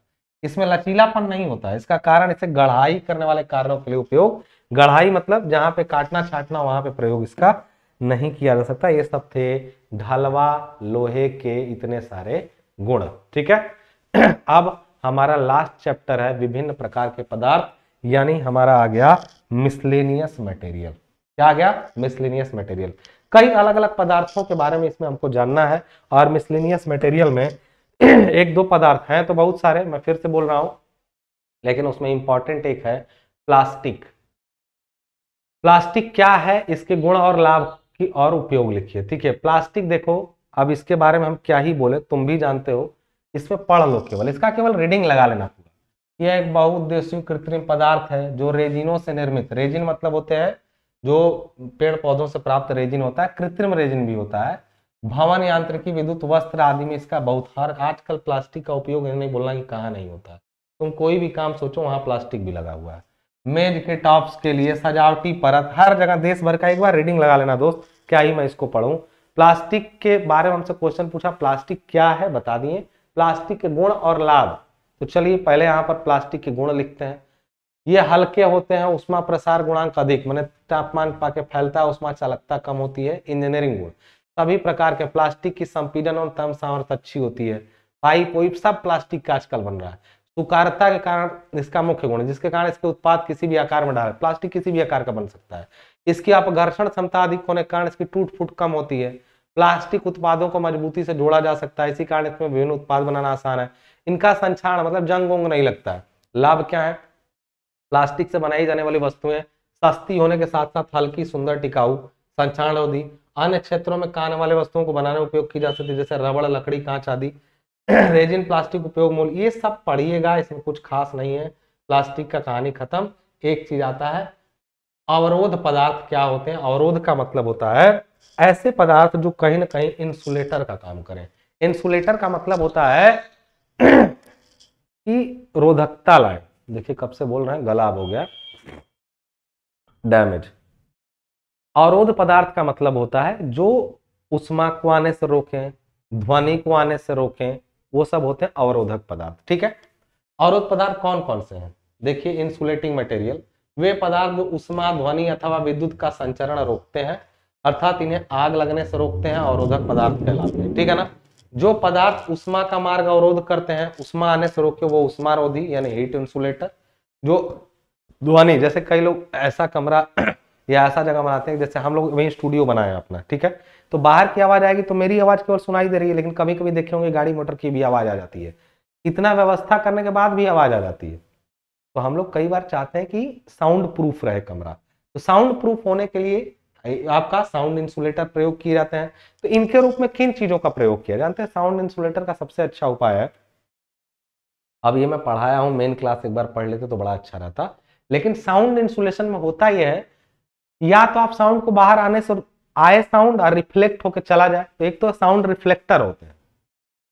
इसमें लचीलापन नहीं होता है इसका कारण इसे गढ़ाई करने वाले कारणों के लिए उपयोग गढ़ाई मतलब जहां पे काटना छाटना वहां पे प्रयोग इसका नहीं किया जा सकता ये सब थे ढालवा लोहे के इतने सारे गुण ठीक है *clears throat* अब हमारा लास्ट चैप्टर है विभिन्न प्रकार के पदार्थ यानी हमारा आ गया मिसलेनियस मटेरियल क्या आ गया मिसलेनियस मटेरियल कई अलग अलग पदार्थों के बारे में इसमें हमको जानना है और मिसलेनियस मटेरियल में *clears throat* एक दो पदार्थ हैं तो बहुत सारे मैं फिर से बोल रहा हूं लेकिन उसमें इंपॉर्टेंट एक है प्लास्टिक प्लास्टिक क्या है इसके गुण और लाभ की और उपयोग लिखिए ठीक है प्लास्टिक देखो अब इसके बारे में हम क्या ही बोले तुम भी जानते हो इस पर पढ़ लो केवल इसका केवल रीडिंग लगा लेना पूरा यह एक बहुउद्देशीय कृत्रिम पदार्थ है जो रेजिनों से निर्मित रेजिन मतलब होते हैं जो पेड़ पौधों से प्राप्त रेजिन होता है कृत्रिम रेजिन भी होता है भवन यांत्रिकी विद्युत वस्त्र आदि में इसका बहुत हर आजकल प्लास्टिक का उपयोग नहीं बोलना कि कहाँ नहीं होता तुम कोई भी काम सोचो वहाँ प्लास्टिक भी लगा हुआ है मेज के टॉप्स के लिए सजावटी परत हर जगह देश भर का एक बार रीडिंग लगा लेना दोस्त क्या ही मैं इसको पढ़ूं प्लास्टिक के बारे में हमसे क्वेश्चन पूछा प्लास्टिक क्या है बता दिए प्लास्टिक के गुण और लाभ तो चलिए पहले यहाँ पर प्लास्टिक के गुण लिखते हैं ये हल्के होते हैं उष्मा प्रसार गुणांक अधिक मैंने तापमान पाके फैलता है उष्मा चालकता कम होती है इंजीनियरिंग गुण सभी प्रकार के प्लास्टिक की संपीडन और तम सामर्थ अच्छी होती है पाइप वाइप सब प्लास्टिक का आजकल बन रहा है सुकारता के कारण इसका मुख्य गुण है जिसके कारण इसके उत्पाद किसी भी आकार में डाल प्लास्टिक किसी भी आकार का बन सकता है इसकी आप घर्षण क्षमता अधिक होने के कारण इसकी टूट फूट कम होती है प्लास्टिक उत्पादों को मजबूती से जोड़ा जा सकता है इसी कारण इसमें विभिन्न उत्पाद बनाना आसान है इनका संक्षारण मतलब जंग वंग नहीं लगता है लाभ क्या है प्लास्टिक से बनाई जाने वाली वस्तुएं सस्ती होने के साथ साथ हल्की सुंदर टिकाऊ संक्षारण आदि अन्य क्षेत्रों में कान वाले वस्तुओं को बनाने में उपयोग की जा सकती है जैसे रबड़ लकड़ी कांच आदि *clears throat* रेजिन प्लास्टिक उपयोग मूल ये सब पढ़िएगा इसमें कुछ खास नहीं है प्लास्टिक का कहानी खत्म एक चीज आता है अवरोध पदार्थ क्या होते हैं अवरोध का मतलब होता है ऐसे पदार्थ जो कहीं ना कहीं इंसुलेटर का काम करें इंसुलेटर का मतलब होता है कि रोधकता लाए देखिए कब से बोल रहे हैं गलाब हो गया डैमेज अवरोध पदार्थ का मतलब होता है जो उष्मा को आने से रोकें ध्वनि को आने से रोकें वो सब होते हैं अवरोधक पदार्थ ठीक है अवरोध पदार्थ कौन कौन से हैं देखिए इंसुलेटिंग मटेरियल वे पदार्थ जो उष्मा ध्वनि अथवा विद्युत का संचरण रोकते हैं अर्थात इन्हें आग लगने से रोकते हैं अवरोधक पदार्थ कहलाते हैं ठीक है ना जो पदार्थ उष्मा का मार्ग अवरोध करते हैं उष्मा आने से रोके वो उष्मारोधी यानी हीट इंसुलेटर जो ध्वनि जैसे कई लोग ऐसा कमरा *clears throat* या ऐसा जगह बनाते हैं जैसे हम लोग वही स्टूडियो बनाए अपना ठीक है तो बाहर की आवाज आएगी तो मेरी आवाज केवल सुनाई दे रही है लेकिन कभी कभी देखे होंगे गाड़ी मोटर की भी आवाज आ जाती है इतना व्यवस्था करने के बाद भी आवाज आ जाती है तो हम लोग कई बार चाहते हैं कि साउंड प्रूफ रहे कमरा तो साउंड प्रूफ होने के लिए आपका साउंड इंसुलेटर प्रयोग किए जाते हैं तो इनके रूप में किन चीजों का प्रयोग किया जानते हैं साउंड इंसुलेटर का सबसे अच्छा उपाय है अब ये मैं पढ़ाया हूं मेन क्लास एक बार पढ़ लेते तो बड़ा अच्छा रहता लेकिन साउंड इंसुलेशन में होता यह है या तो आप साउंड को बाहर आने से आए साउंड और रिफ्लेक्ट होकर चला जाए तो एक तो साउंड रिफ्लेक्टर होते हैं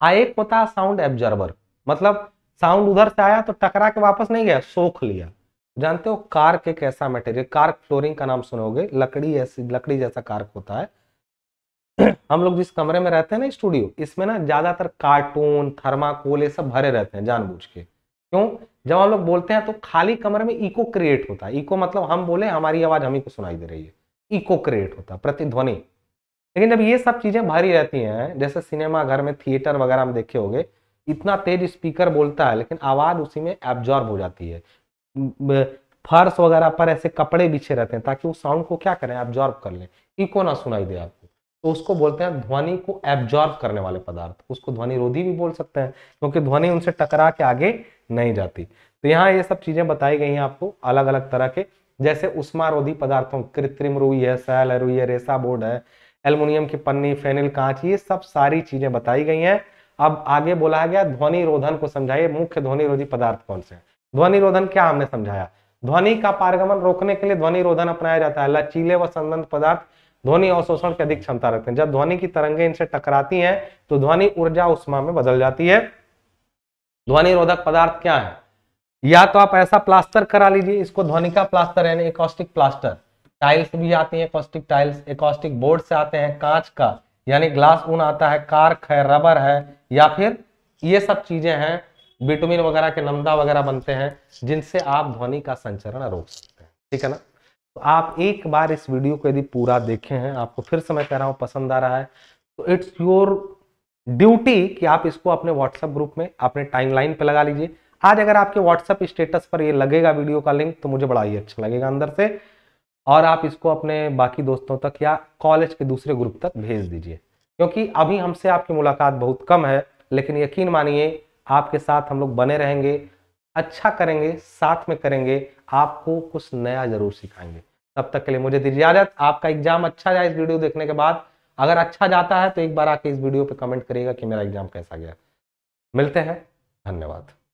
आ एक होता है साउंड एब्जर्वर मतलब साउंड उधर से आया तो टकरा के वापस नहीं गया सोख लिया जानते हो कार्क एक ऐसा मटेरियल कार्क फ्लोरिंग का नाम सुनोगे लकड़ी ऐसी लकड़ी जैसा कार्क होता है *clears throat* हम लोग जिस कमरे में रहते हैं ना स्टूडियो इसमें ना ज्यादातर कार्टून थर्माकोल ये सब भरे रहते हैं जानबूझ के क्यों जब हम लोग बोलते हैं तो खाली कमरे में इको क्रिएट होता है इको मतलब हम बोले हमारी आवाज हमी को सुनाई दे रही है इको क्रिएट होता है प्रतिध्वनि लेकिन जब ये सब चीजें भरी रहती हैं जैसे सिनेमा घर में थिएटर वगैरह हम देखे होंगे इतना तेज स्पीकर बोलता है लेकिन आवाज उसी में एब्जॉर्ब हो जाती है फर्श वगैरह पर ऐसे कपड़े बिछे रहते हैं ताकि वो साउंड को क्या करें एब्जॉर्ब कर लें इको ना सुनाई दे आपको तो उसको बोलते हैं ध्वनि को एब्जॉर्ब करने वाले पदार्थ उसको ध्वनि रोधी भी बोल सकते हैं क्योंकि ध्वनि उनसे टकरा के आगे नहीं जाती तो यहाँ ये सब चीजें बताई गई हैं आपको अलग अलग तरह के जैसे उष्मा रोधी पदार्थों कृत्रिम रुई है सैल है रुई है रेसा बोर्ड है एल्युमिनियम की पन्नी फेनिल कांच ये सब सारी चीजें बताई गई हैं अब आगे बोला गया ध्वनि रोधन को समझाइए मुख्य ध्वनि रोधी पदार्थ कौन से हैं ध्वनि रोधन क्या हमने समझाया ध्वनि का पारगमन रोकने के लिए ध्वनि रोधन अपनाया जाता है लचीले व संलग्न पदार्थ ध्वनि अवशोषण की अधिक क्षमता रखते हैं जब ध्वनि की तरंगे इनसे टकराती हैं तो ध्वनि ऊर्जा उष्मा में बदल जाती है ध्वनि रोधक पदार्थ क्या है या तो आप ऐसा प्लास्टर करा लीजिए इसको ध्वनि का प्लास्टर यानी एकॉस्टिक प्लास्टर टाइल्स भी आती है एकॉस्टिक टाइल्स एकॉस्टिक बोर्ड से आते हैं कांच का यानी ग्लास ऊन आता है कार्क है रबर है या फिर ये सब चीजें हैं विटामिन वगैरह के नमदा वगैरह बनते हैं जिनसे आप ध्वनि का संचरण रोक सकते हैं ठीक है ना तो आप एक बार इस वीडियो को यदि पूरा देखे हैं आपको फिर से मैं कह रहा हूँ पसंद आ रहा है तो इट्स योर ड्यूटी कि आप इसको अपने व्हाट्सएप ग्रुप में अपने टाइमलाइन पे लगा लीजिए आज अगर आपके व्हाट्सएप स्टेटस पर ये लगेगा वीडियो का लिंक तो मुझे बड़ा ही अच्छा लगेगा अंदर से और आप इसको अपने बाकी दोस्तों तक या कॉलेज के दूसरे ग्रुप तक भेज दीजिए क्योंकि अभी हमसे आपकी मुलाकात बहुत कम है लेकिन यकीन मानिए आपके साथ हम लोग बने रहेंगे अच्छा करेंगे साथ में करेंगे आपको कुछ नया जरूर सिखाएंगे तब तक के लिए मुझे दीजिए इजाजत आपका एग्जाम अच्छा जाए इस वीडियो देखने के बाद अगर अच्छा जाता है तो एक बार आके इस वीडियो पे कमेंट करिएगा कि मेरा एग्जाम कैसा गया मिलते हैं धन्यवाद